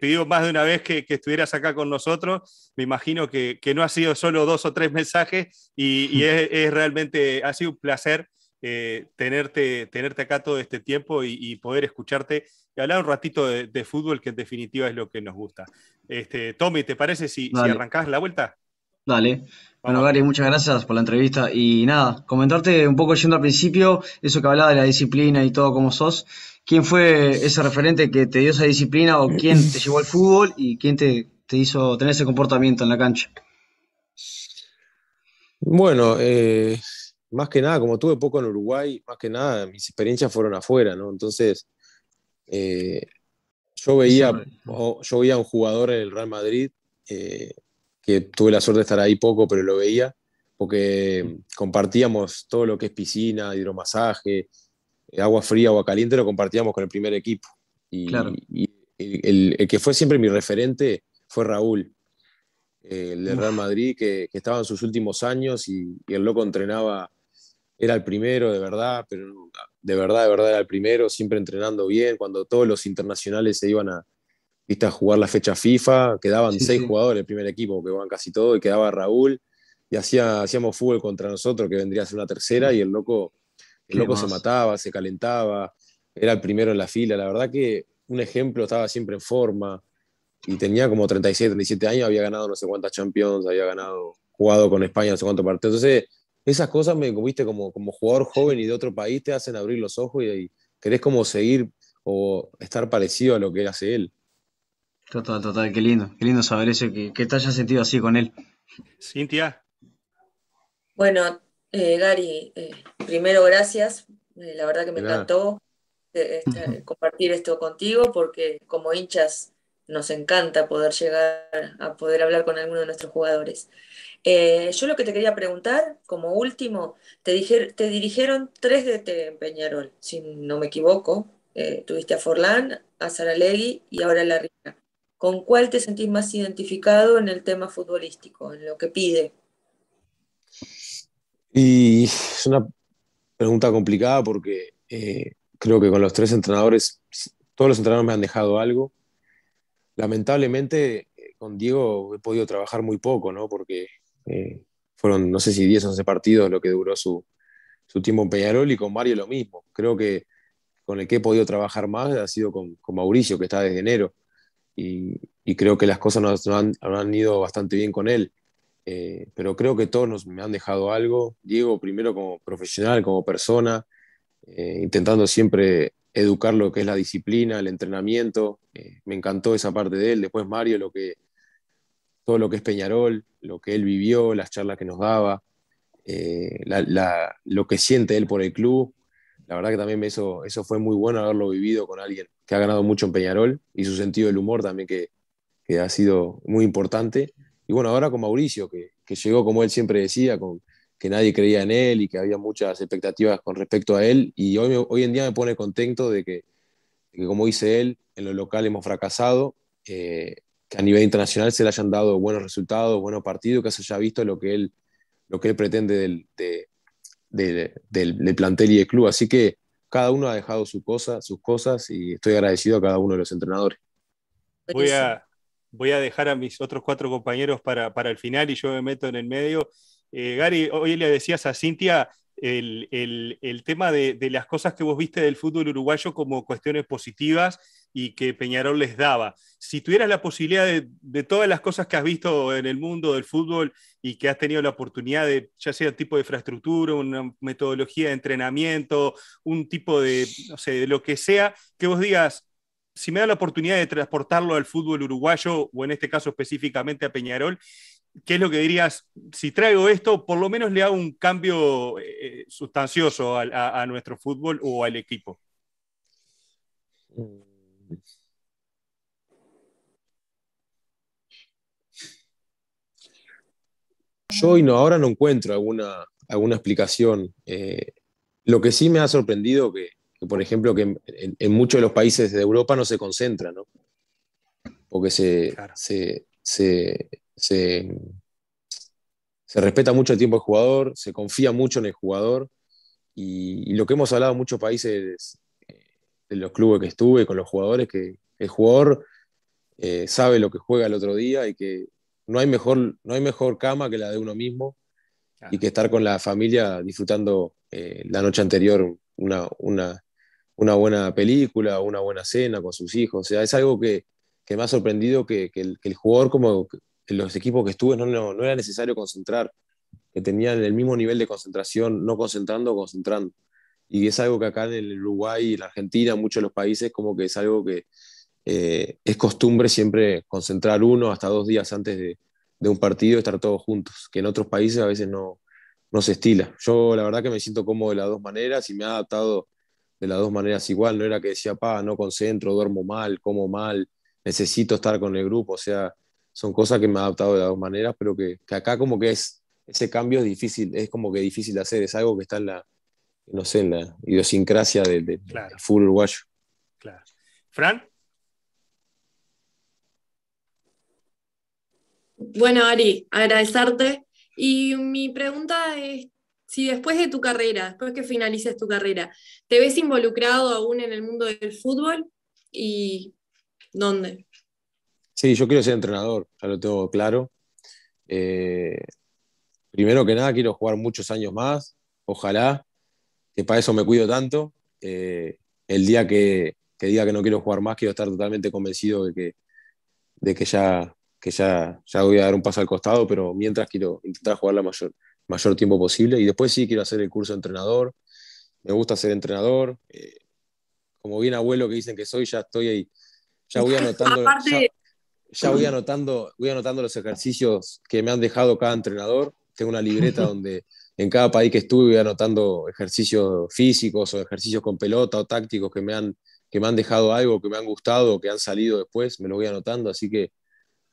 pidió más de una vez que, estuvieras acá con nosotros. Me imagino que, no ha sido solo dos o tres mensajes y, es, es realmente, ha sido un placer eh, tenerte, tenerte acá todo este tiempo y, poder escucharte y hablar un ratito de, fútbol, que en definitiva es lo que nos gusta. Este, Tommy, ¿te parece si, si arrancás la vuelta? Dale. Bueno, Gary, muchas gracias por la entrevista. Y nada, comentarte un poco yendo al principio, eso que hablaba de la disciplina y todo como sos. ¿Quién fue ese referente que te dio esa disciplina o quién te llevó al fútbol y quién te, te hizo tener ese comportamiento en la cancha? Bueno, eh, más que nada, como tuve poco en Uruguay, más que nada mis experiencias fueron afuera, ¿no? Entonces, eh, yo, veía, yo veía a un jugador en el Real Madrid, eh, que tuve la suerte de estar ahí poco, pero lo veía, porque mm. compartíamos todo lo que es piscina, hidromasaje, eh, agua fría, agua caliente, lo compartíamos con el primer equipo. Y, el, que fue siempre mi referente fue Raúl, el del Real Madrid, que, estaba en sus últimos años y el loco entrenaba era el primero de verdad, pero de verdad, de verdad era el primero, siempre entrenando bien, cuando todos los internacionales se iban a, a jugar la fecha FIFA, quedaban seis jugadores el primer equipo, que van casi todos, y quedaba Raúl, y hacíamos fútbol contra nosotros, que vendría a ser una tercera, y el loco, el loco se mataba, se calentaba, era el primero en la fila, la verdad que un ejemplo, estaba siempre en forma, y tenía como 36, 37 años, había ganado no sé cuántas Champions, había ganado, jugado con España no sé cuántos partidos, entonces esas cosas, me, viste, como, como jugador joven y de otro país, te hacen abrir los ojos y, querés como seguir o estar parecido a lo que hace él. Total, total, qué lindo, qué lindo saber eso, que, te hayas sentido así con él. Cintia. Bueno, eh, Gary, eh, primero gracias, eh, la verdad que me encantó este, compartir esto contigo porque como hinchas nos encanta poder llegar a poder hablar con alguno de nuestros jugadores. Eh, yo lo que te quería preguntar, como último, te, te dirigieron tres de en Peñarol, si no me equivoco. Eh, tuviste a Forlán, a Saralegui y ahora a la ¿Con cuál te sentís más identificado en el tema futbolístico, en lo que pide? Y es una pregunta complicada porque eh, creo que con los tres entrenadores, todos los entrenadores me han dejado algo. Lamentablemente, con Diego he podido trabajar muy poco, ¿no? Porque eh, fueron, no sé si 10 o 11 partidos lo que duró su, tiempo en Peñarol y con Mario lo mismo. Creo que con el que he podido trabajar más ha sido con, Mauricio, que está desde enero. Y, creo que las cosas han, ido bastante bien con él. Eh, pero creo que todos me han dejado algo. Diego, primero como profesional, como persona, eh, intentando siempre educar lo que es la disciplina, el entrenamiento. me encantó esa parte de él. Después Mario, lo que, todo lo que es Peñarol, lo que él vivió, las charlas que nos daba, eh, lo que siente él por el club. La verdad que también eso, eso fue muy bueno haberlo vivido con alguien que ha ganado mucho en Peñarol y su sentido del humor también que, ha sido muy importante. Y bueno, ahora con Mauricio, que, llegó como él siempre decía, con, que nadie creía en él y que había muchas expectativas con respecto a él. Y hoy, en día me pone contento de que, como dice él, en lo local hemos fracasado, eh, a nivel internacional se le hayan dado buenos resultados, buenos partidos, que se haya visto lo que él, lo que él pretende del, plantel y del club. Así que cada uno ha dejado su cosa, sus cosas y estoy agradecido a cada uno de los entrenadores. Voy a, voy a dejar a mis otros cuatro compañeros para, el final y yo me meto en el medio. Eh, Gary, hoy le decías a Cintia el, tema de, de, las cosas que vos viste del fútbol uruguayo como cuestiones positivas y que Peñarol les daba. Si tuvieras la posibilidad de, todas las cosas que has visto en el mundo del fútbol y que has tenido la oportunidad de, ya sea tipo de infraestructura, una metodología de entrenamiento, un tipo de, no sé, de lo que sea, que vos digas, si me da la oportunidad de transportarlo al fútbol uruguayo o en este caso específicamente a Peñarol, ¿qué es lo que dirías? Si traigo esto, por lo menos le hago un cambio eh, sustancioso a, nuestro fútbol o al equipo. Mm. Yo no, ahora no encuentro alguna, alguna explicación. Eh, lo que sí me ha sorprendido que, por ejemplo, que en, muchos de los países de Europa no se concentra, ¿no? Porque se, se, respeta mucho el tiempo del jugador, se confía mucho en el jugador. Y, y lo que hemos hablado en muchos países en los clubes que estuve, con los jugadores, que el jugador eh, sabe lo que juega el otro día y que no hay mejor, no hay mejor cama que la de uno mismo y que estar con la familia disfrutando eh, la noche anterior una, buena película, una buena cena con sus hijos. O sea, es algo que, me ha sorprendido que, el, jugador, como en los equipos que estuve, no, no era necesario concentrar, que tenían el mismo nivel de concentración, no concentrando, concentrando y es algo que acá en el Uruguay, en la Argentina, muchos de los países, como que es algo que eh, es costumbre siempre concentrar uno hasta dos días antes de, un partido y estar todos juntos, que en otros países a veces no, no se estila. Yo la verdad que me siento cómodo de las dos maneras y me ha adaptado de las dos maneras igual, no era que decía, pa, no concentro, duermo mal, como mal, necesito estar con el grupo, o sea, son cosas que me he adaptado de las dos maneras, pero que, que acá como que es, ese cambio es difícil, es como que difícil hacer, es algo que está en la, no sé, la idiosincrasia del de, fútbol uruguayo. Claro. ¿Fran? Bueno, Ari, agradecerte. Y mi pregunta es si después de tu carrera, después que finalices tu carrera, ¿te ves involucrado aún en el mundo del fútbol? ¿Y dónde? Sí, yo quiero ser entrenador, ya lo tengo claro. Eh, primero que nada, quiero jugar muchos años más, ojalá, que para eso me cuido tanto. Eh, el día que, diga que no quiero jugar más, quiero estar totalmente convencido de que, de que, ya, que ya, ya voy a dar un paso al costado, pero mientras quiero intentar jugar la mayor, mayor tiempo posible. Y después sí quiero hacer el curso de entrenador. Me gusta ser entrenador. Eh, como bien abuelo que dicen que soy, ya estoy ahí. Ya voy anotando. voy anotando, voy anotando los ejercicios que me han dejado cada entrenador. Tengo una libreta donde en cada país que estuve voy anotando ejercicios físicos o ejercicios con pelota o tácticos que me han, que me han dejado algo, que me han gustado, que han salido después, me lo voy anotando, así que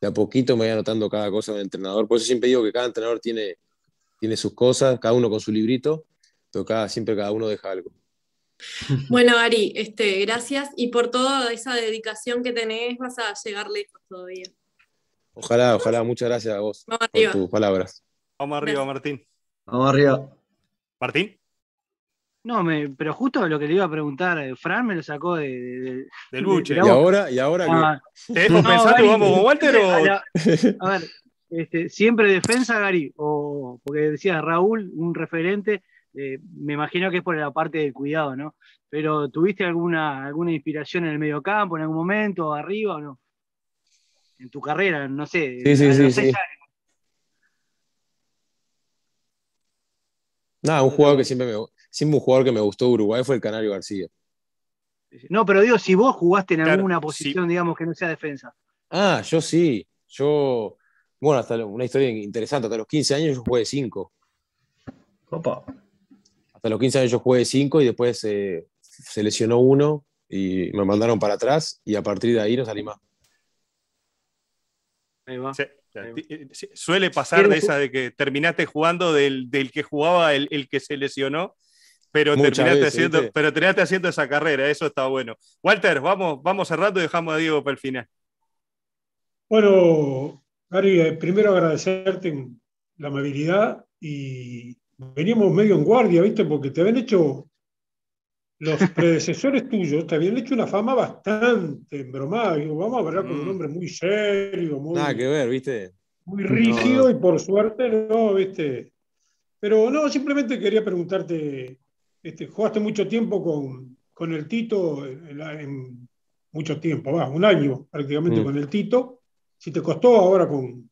de a poquito me voy anotando cada cosa del entrenador. Por eso siempre digo que cada entrenador tiene, tiene sus cosas, cada uno con su librito, pero siempre cada uno deja algo. Bueno, Ari, este, gracias y por toda esa dedicación que tenés vas a llegar lejos todavía. Ojalá, ojalá, muchas gracias a vos Vamos por tus palabras. Vamos arriba, Martín. Vamos arriba. Martín. No, me, pero justo lo que le iba a preguntar, eh, Fran me lo sacó de, del buche. ¿Y ahora? ¿Y ahora ah. vamos Walter o.? A, ver, este, siempre defensa, Gary, o porque decía Raúl, un referente, eh, me imagino que es por la parte del cuidado, ¿no? Pero ¿tuviste alguna, alguna inspiración en el mediocampo en algún momento, arriba o no? En tu carrera, no sé. Sí, sí, sí, Nada, un jugador que siempre me, siempre un jugador que me gustó de Uruguay fue el Canario García. No, pero digo, si vos jugaste en alguna posición, digamos, que no sea defensa. Ah, yo sí. Yo, bueno, hasta una historia interesante. Hasta los 15 años yo jugué 5. Opa. Hasta los 15 años yo jugué 5 y después eh, se lesionó uno y me mandaron para atrás y a partir de ahí nos salí Ahí va. Sí eh, suele pasar de esa de que terminaste jugando del, que jugaba el, que se lesionó, pero terminaste, haciendo, pero terminaste haciendo esa carrera, eso está bueno. Walter, vamos, vamos cerrando y dejamos a Diego para el final. Bueno, Gary, eh, primero agradecerte la amabilidad y Venimos medio en guardia, ¿viste? Porque te habían hecho los predecesores tuyos te habían hecho una fama bastante embromada. vamos a hablar con un mm. hombre muy serio, muy, rígido y por suerte no, ¿viste? Pero no, simplemente quería preguntarte, este, jugaste mucho tiempo con, el Tito, mucho tiempo, va, un año prácticamente mm. con el Tito. Si te costó ahora con,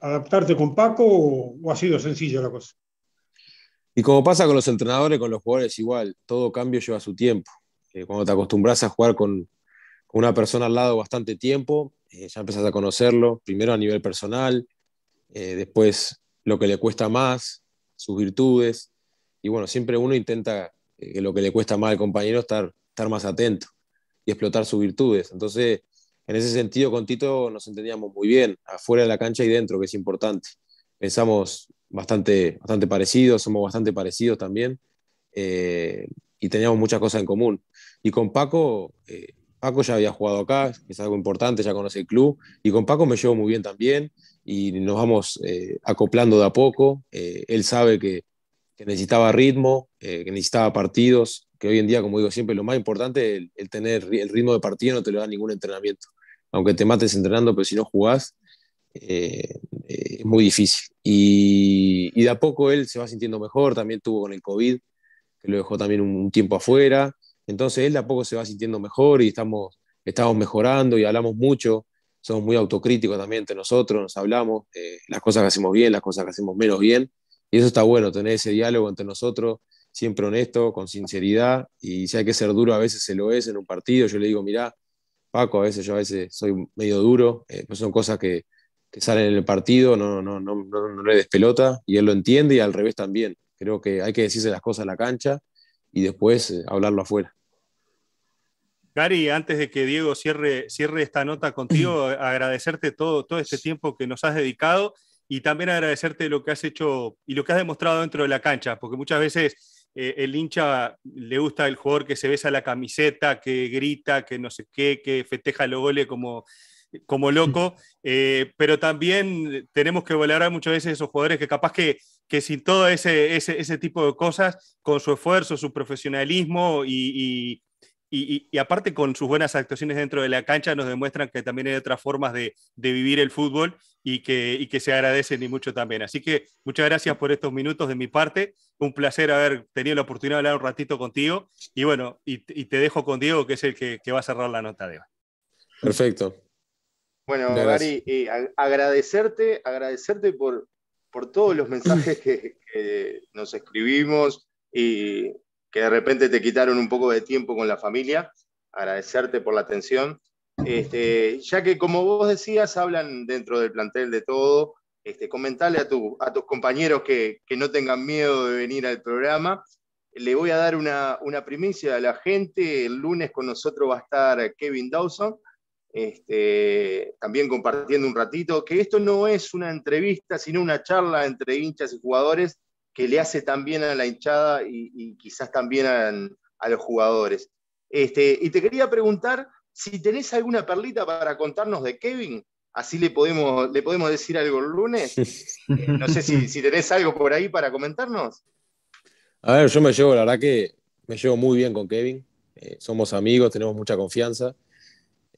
adaptarte con Paco o, o ha sido sencilla la cosa. Y como pasa con los entrenadores, con los jugadores igual, todo cambio lleva su tiempo. Eh, cuando te acostumbras a jugar con, una persona al lado bastante tiempo, eh, ya empezás a conocerlo, primero a nivel personal, eh, después lo que le cuesta más, sus virtudes. Y bueno, siempre uno intenta que lo que le cuesta más al compañero estar, estar más atento y explotar sus virtudes. Entonces, en ese sentido, con Tito nos entendíamos muy bien, afuera de la cancha y dentro, que es importante. Pensamos bastante, bastante parecidos, somos bastante parecidos también, eh, y teníamos muchas cosas en común. Y con Paco, eh, Paco ya había jugado acá, es algo importante, ya conoce el club, y con Paco me llevo muy bien también, y nos vamos eh, acoplando de a poco. él sabe que, necesitaba ritmo, que necesitaba partidos, que hoy en día, como digo siempre, lo más importante es el, tener el ritmo de partido, no te lo da ningún entrenamiento. Aunque te mates entrenando, pero si no jugás, eh, eh, es muy difícil. Y, y, de a poco él se va sintiendo mejor, también tuvo con el COVID, que lo dejó también un, tiempo afuera. Entonces él de a poco se va sintiendo mejor y estamos, estamos mejorando y hablamos mucho, somos muy autocríticos también entre nosotros, nos hablamos, eh, las cosas que hacemos bien, las cosas que hacemos menos bien. Y eso está bueno, tener ese diálogo entre nosotros, siempre honesto, con sinceridad. Y si hay que ser duro, a veces se lo es en un partido. Yo le digo, mirá, Paco, a veces yo a veces soy medio duro, pues son cosas que, que sale en el partido no, no, no, no, le despelota y él lo entiende y al revés también. Creo que hay que decirse las cosas en la cancha y después eh, hablarlo afuera. Gary, antes de que Diego cierre, cierre esta nota contigo, agradecerte todo, todo este tiempo que nos has dedicado y también agradecerte lo que has hecho y lo que has demostrado dentro de la cancha, porque muchas veces eh, el hincha le gusta el jugador que se besa la camiseta, que grita, que no sé qué, que festeja los goles como como loco, eh, pero también tenemos que valorar muchas veces esos jugadores que capaz que, sin todo ese, tipo de cosas, con su esfuerzo, su profesionalismo y, aparte con sus buenas actuaciones dentro de la cancha nos demuestran que también hay otras formas de, vivir el fútbol y que, que, se agradecen y mucho también. Así que muchas gracias por estos minutos de mi parte. Un placer haber tenido la oportunidad de hablar un ratito contigo. Y bueno, y, te dejo con Diego, que es el que, que va a cerrar la nota de hoy. Perfecto. Bueno, Gary, eh, agradecerte, agradecerte por, por todos los mensajes que, nos escribimos y que de repente te quitaron un poco de tiempo con la familia. Agradecerte por la atención. Este, ya que, como vos decías, hablan dentro del plantel de todo. Este, a, tus compañeros que, que, no tengan miedo de venir al programa. Le voy a dar una, una primicia a la gente. El lunes con nosotros va a estar Kevin Dawson este, también compartiendo un ratito, que esto no es una entrevista, sino una charla entre hinchas y jugadores que le hace también a la hinchada y, quizás también a, los jugadores. Este, y te quería preguntar si tenés alguna perlita para contarnos de Kevin, así le podemos, le podemos decir algo el lunes. Eh, no sé si, tenés algo por ahí para comentarnos. A ver, yo me llevo, la verdad que me llevo muy bien con Kevin. Eh, somos amigos, tenemos mucha confianza.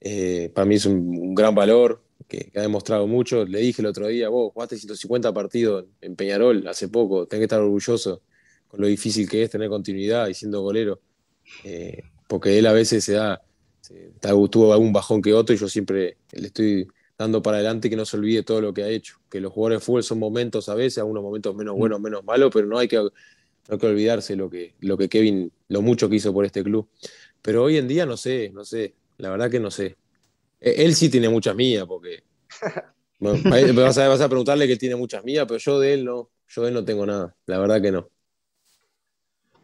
Eh, para mí es un, gran valor que, ha demostrado mucho. Le dije el otro día, vos jugaste 150 partidos en Peñarol hace poco, tenés que estar orgulloso con lo difícil que es tener continuidad y siendo golero. Eh, porque él a veces se da, tuvo algún bajón que otro y yo siempre le estoy dando para adelante que no se olvide todo lo que ha hecho. Que los jugadores de fútbol son momentos a veces, algunos momentos menos buenos, menos malos, pero no hay que, olvidarse lo que, lo que Kevin, lo mucho que hizo por este club. Pero hoy en día no sé, no sé. La verdad que no sé. E, él sí tiene muchas mías, porque. vas, a, preguntarle que tiene muchas mías, pero yo de él no. Yo de él no tengo nada. La verdad que no.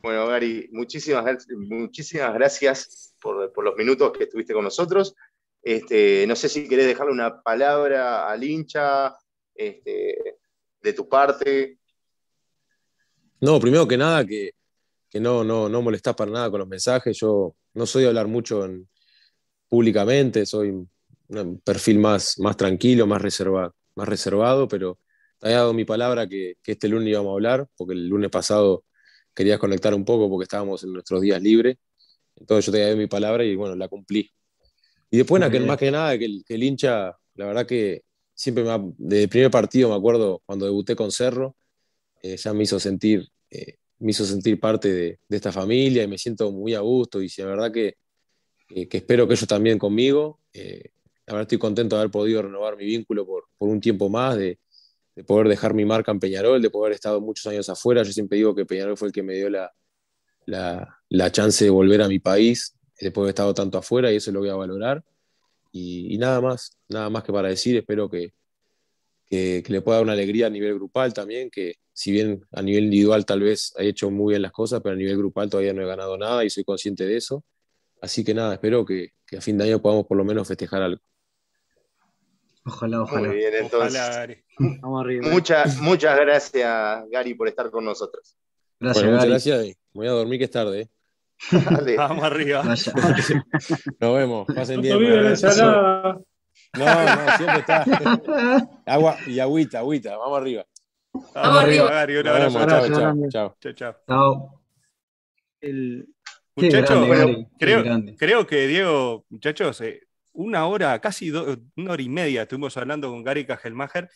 Bueno, Gary, muchísimas, muchísimas gracias por, los minutos que estuviste con nosotros. Este, no sé si querés dejarle una palabra al hincha este, de tu parte. No, primero que nada, que, no, no, no molestás para nada con los mensajes. Yo no soy de hablar mucho en, públicamente, soy un perfil más, más tranquilo, más reservado, más reservado, pero te había dado mi palabra que, este lunes íbamos a hablar, porque el lunes pasado querías conectar un poco porque estábamos en nuestros días libres. Entonces yo te había dado mi palabra y bueno, la cumplí. Y después, más que nada, que el, hincha, la verdad que siempre me ha, desde el primer partido me acuerdo cuando debuté con Cerro, eh, ya me hizo sentir, eh, me hizo sentir parte de, de, esta familia y me siento muy a gusto. Y la verdad que que espero que ellos también conmigo. Eh, estoy contento de haber podido renovar mi vínculo por, por un tiempo más, de, de, poder dejar mi marca en Peñarol, de poder haber estado muchos años afuera. Yo siempre digo que Peñarol fue el que me dio la, la, la chance de volver a mi país después de haber estado tanto afuera y eso lo voy a valorar. Y, nada más, nada más que para decir, espero que, que, que, le pueda dar una alegría a nivel grupal también, que si bien a nivel individual tal vez he hecho muy bien las cosas, pero a nivel grupal todavía no he ganado nada y soy consciente de eso. Así que nada, espero que, a fin de año podamos por lo menos festejar algo. Ojalá, ojalá. Muy bien, entonces. Vamos arriba. Eh. Muchas, muchas gracias, Gary, por estar con nosotros. Gracias, Gary. Muchas gracias. Voy a dormir que es tarde. Eh. Dale. Vamos arriba. Nos vemos. Pasen bien. No, no, siempre está. Agua y agüita, agüita. Vamos arriba. Vamos, arriba, Gary. Un abrazo. Chao, chao. Chao, Muchachos, creo, creo, que Diego, muchachos, eh, una hora, casi una hora y media estuvimos hablando con Gary Kajelmacher.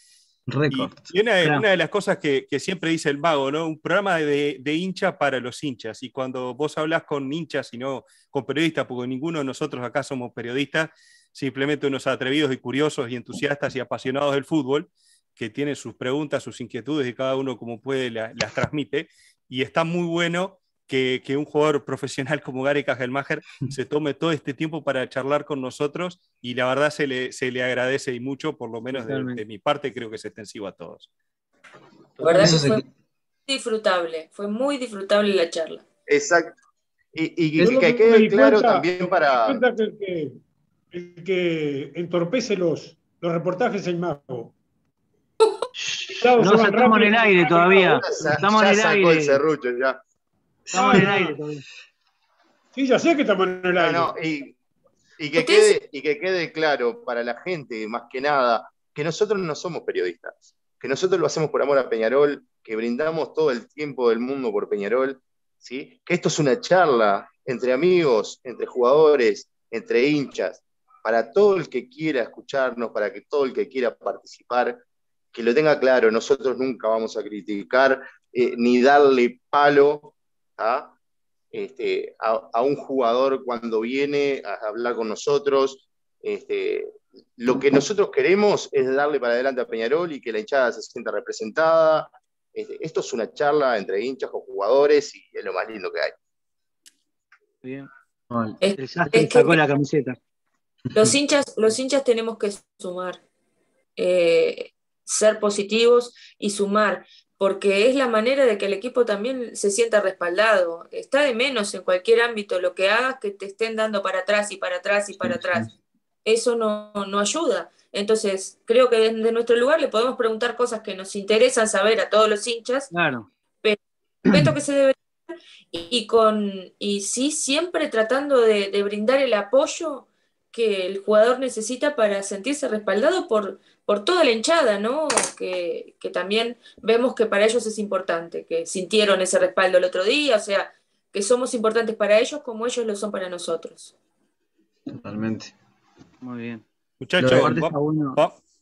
Y una, de las cosas que, siempre dice el mago, ¿no? Un programa de, hincha para los hinchas. Y cuando vos hablas con hinchas y no con periodistas, porque ninguno de nosotros acá somos periodistas, simplemente unos atrevidos y curiosos y entusiastas y apasionados del fútbol, que tienen sus preguntas, sus inquietudes y cada uno como puede las transmite. Y está muy bueno que, un jugador profesional como Gary Cajelmacher se tome todo este tiempo para charlar con nosotros y la verdad se le, se le agradece y mucho, por lo menos de, mi parte creo que es extensivo a todos. La verdad fue disfrutable, fue muy disfrutable la charla. Exacto. Y, que quede claro también para... Que el, que, entorpece los, los reportajes el mago. no, cerramos en el aire todavía. estamos el sacó el ya. Estamos en el aire Sí, ya sé que estamos en el ah, aire. y, que quede, y que quede claro para la gente, más que nada, que nosotros no somos periodistas, que nosotros lo hacemos por amor a Peñarol, que brindamos todo el tiempo del mundo por Peñarol, ¿sí? que esto es una charla entre amigos, entre jugadores, entre hinchas, para todo el que quiera escucharnos, para que todo el que quiera participar, que lo tenga claro, nosotros nunca vamos a criticar eh, ni darle palo este, a, este, a, un jugador cuando viene a hablar con nosotros. Este, lo que nosotros queremos es darle para adelante a Peñarol y que la hinchada se sienta representada. Este, esto es una charla entre hinchas con jugadores y es lo más lindo que hay. Bien. la camiseta. Los hinchas, los hinchas tenemos que sumar, eh, ser positivos y sumar porque es la manera de que el equipo también se sienta respaldado. Está de menos en cualquier ámbito lo que hagas que te estén dando para atrás y para atrás y para atrás. Eso no, no ayuda. Entonces, creo que desde nuestro lugar le podemos preguntar cosas que nos interesan saber a todos los hinchas. Claro. Pero que se debe y, con y sí siempre tratando de, de brindar el apoyo que el jugador necesita para sentirse respaldado por, por toda la hinchada, ¿no? Que, también vemos que para ellos es importante, que sintieron ese respaldo el otro día, o sea, que somos importantes para ellos como ellos lo son para nosotros. Totalmente. Muy bien. Muchachos,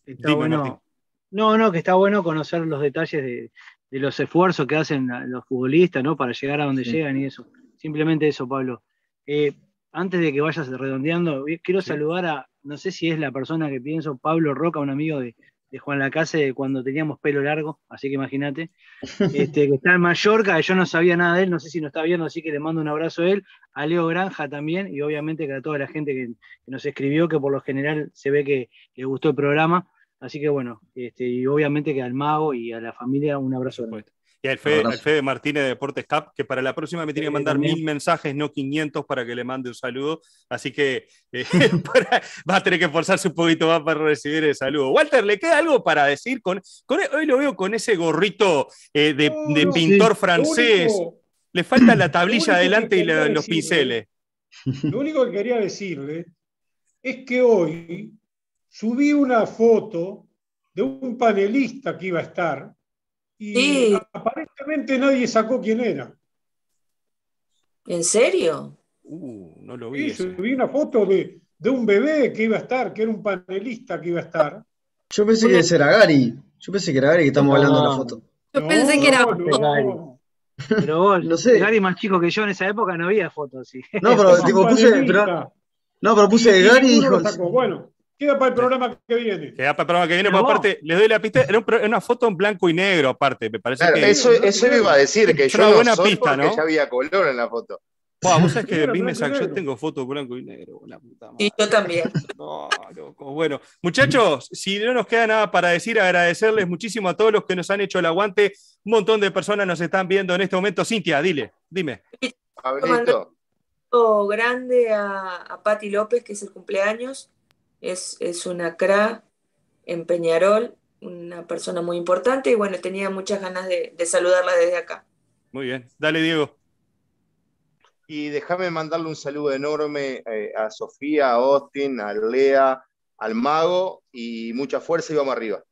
está bueno, No, no, que está bueno conocer los detalles de, los esfuerzos que hacen los futbolistas, ¿no? Para llegar a donde llegan y eso. Simplemente eso, Pablo. Eh, antes de que vayas redondeando, quiero saludar a, no sé si es la persona que pienso, Pablo Roca, un amigo de, Juan Lacase cuando teníamos pelo largo, así que imagínate, este, que está en Mallorca, yo no sabía nada de él, no sé si nos está viendo, así que le mando un abrazo a él, a Leo Granja también, y obviamente a toda la gente que, nos escribió, que por lo general se ve que le gustó el programa, así que bueno, este, y obviamente que al mago y a la familia un abrazo. Grande. Y al Fede, Martínez de Deportes Cup que para la próxima me tiene que mandar mil mensajes, no 500, para que le mande un saludo. Así que eh, va a tener que esforzarse un poquito más para recibir el saludo. Walter, ¿le queda algo para decir? Con, e, hoy lo veo con ese gorrito eh, de, pintor francés. le falta la tablilla adelante y los pinceles. Lo único que quería decirle es que hoy subí una foto de un panelista que iba a estar, y aparentemente nadie sacó quién era. ¿En serio? Uh, no lo vi. Sí, vi una foto de, de, un bebé que iba a estar, que era un panelista que iba a estar. Yo pensé que era Gary. Yo pensé que era Gary que estamos hablando de la foto. Yo pensé que era Gary. Pero vos, no sé. Gary más chico que yo en esa época no había fotos. así. No, pero tipo, puse. no, pero puse Gary y dijo. Bueno, Queda para el programa que viene. Queda para el programa que viene, por aparte les doy la pista, era, una foto en blanco y negro, aparte, me parece que. Eso, eso iba a decir, que yo una no soy pista, ya había color en la foto. Wow, vos sabés que Business yo tengo fotos blanco y negro, Y yo también. No, loco. Bueno, muchachos, si no nos queda nada para decir, agradecerles muchísimo a todos los que nos han hecho el aguante. Un montón de personas nos están viendo en este momento. Cintia, dile, dime. Pablito. grande a, a Pati López, que es el cumpleaños, es, una CRA en Peñarol, una persona muy importante y bueno, tenía muchas ganas de, saludarla desde acá. Muy bien, dale Diego. Y déjame mandarle un saludo enorme eh, a Sofía, a Austin, a Lea, al Mago y mucha fuerza y vamos arriba.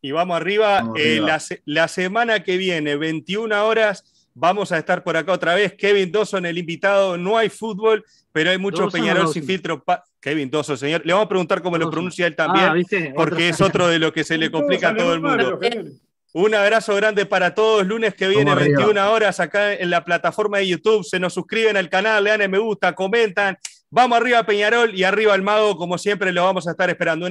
Y vamos arriba, eh, La, semana que viene, 21 horas, vamos a estar por acá otra vez. Kevin Dawson, el invitado, no hay fútbol, pero hay muchos Peñarol sin filtro. Kevin doso señor. Le vamos a preguntar cómo lo pronuncia él ah, también, porque es otro de lo que se le complica a todo el mundo. Un abrazo grande para todos. Lunes que viene, 21 horas, acá en la plataforma de YouTube. Se nos suscriben al canal, le dan el me gusta, comentan. Vamos arriba, Peñarol, y arriba, mago, como siempre, lo vamos a estar esperando.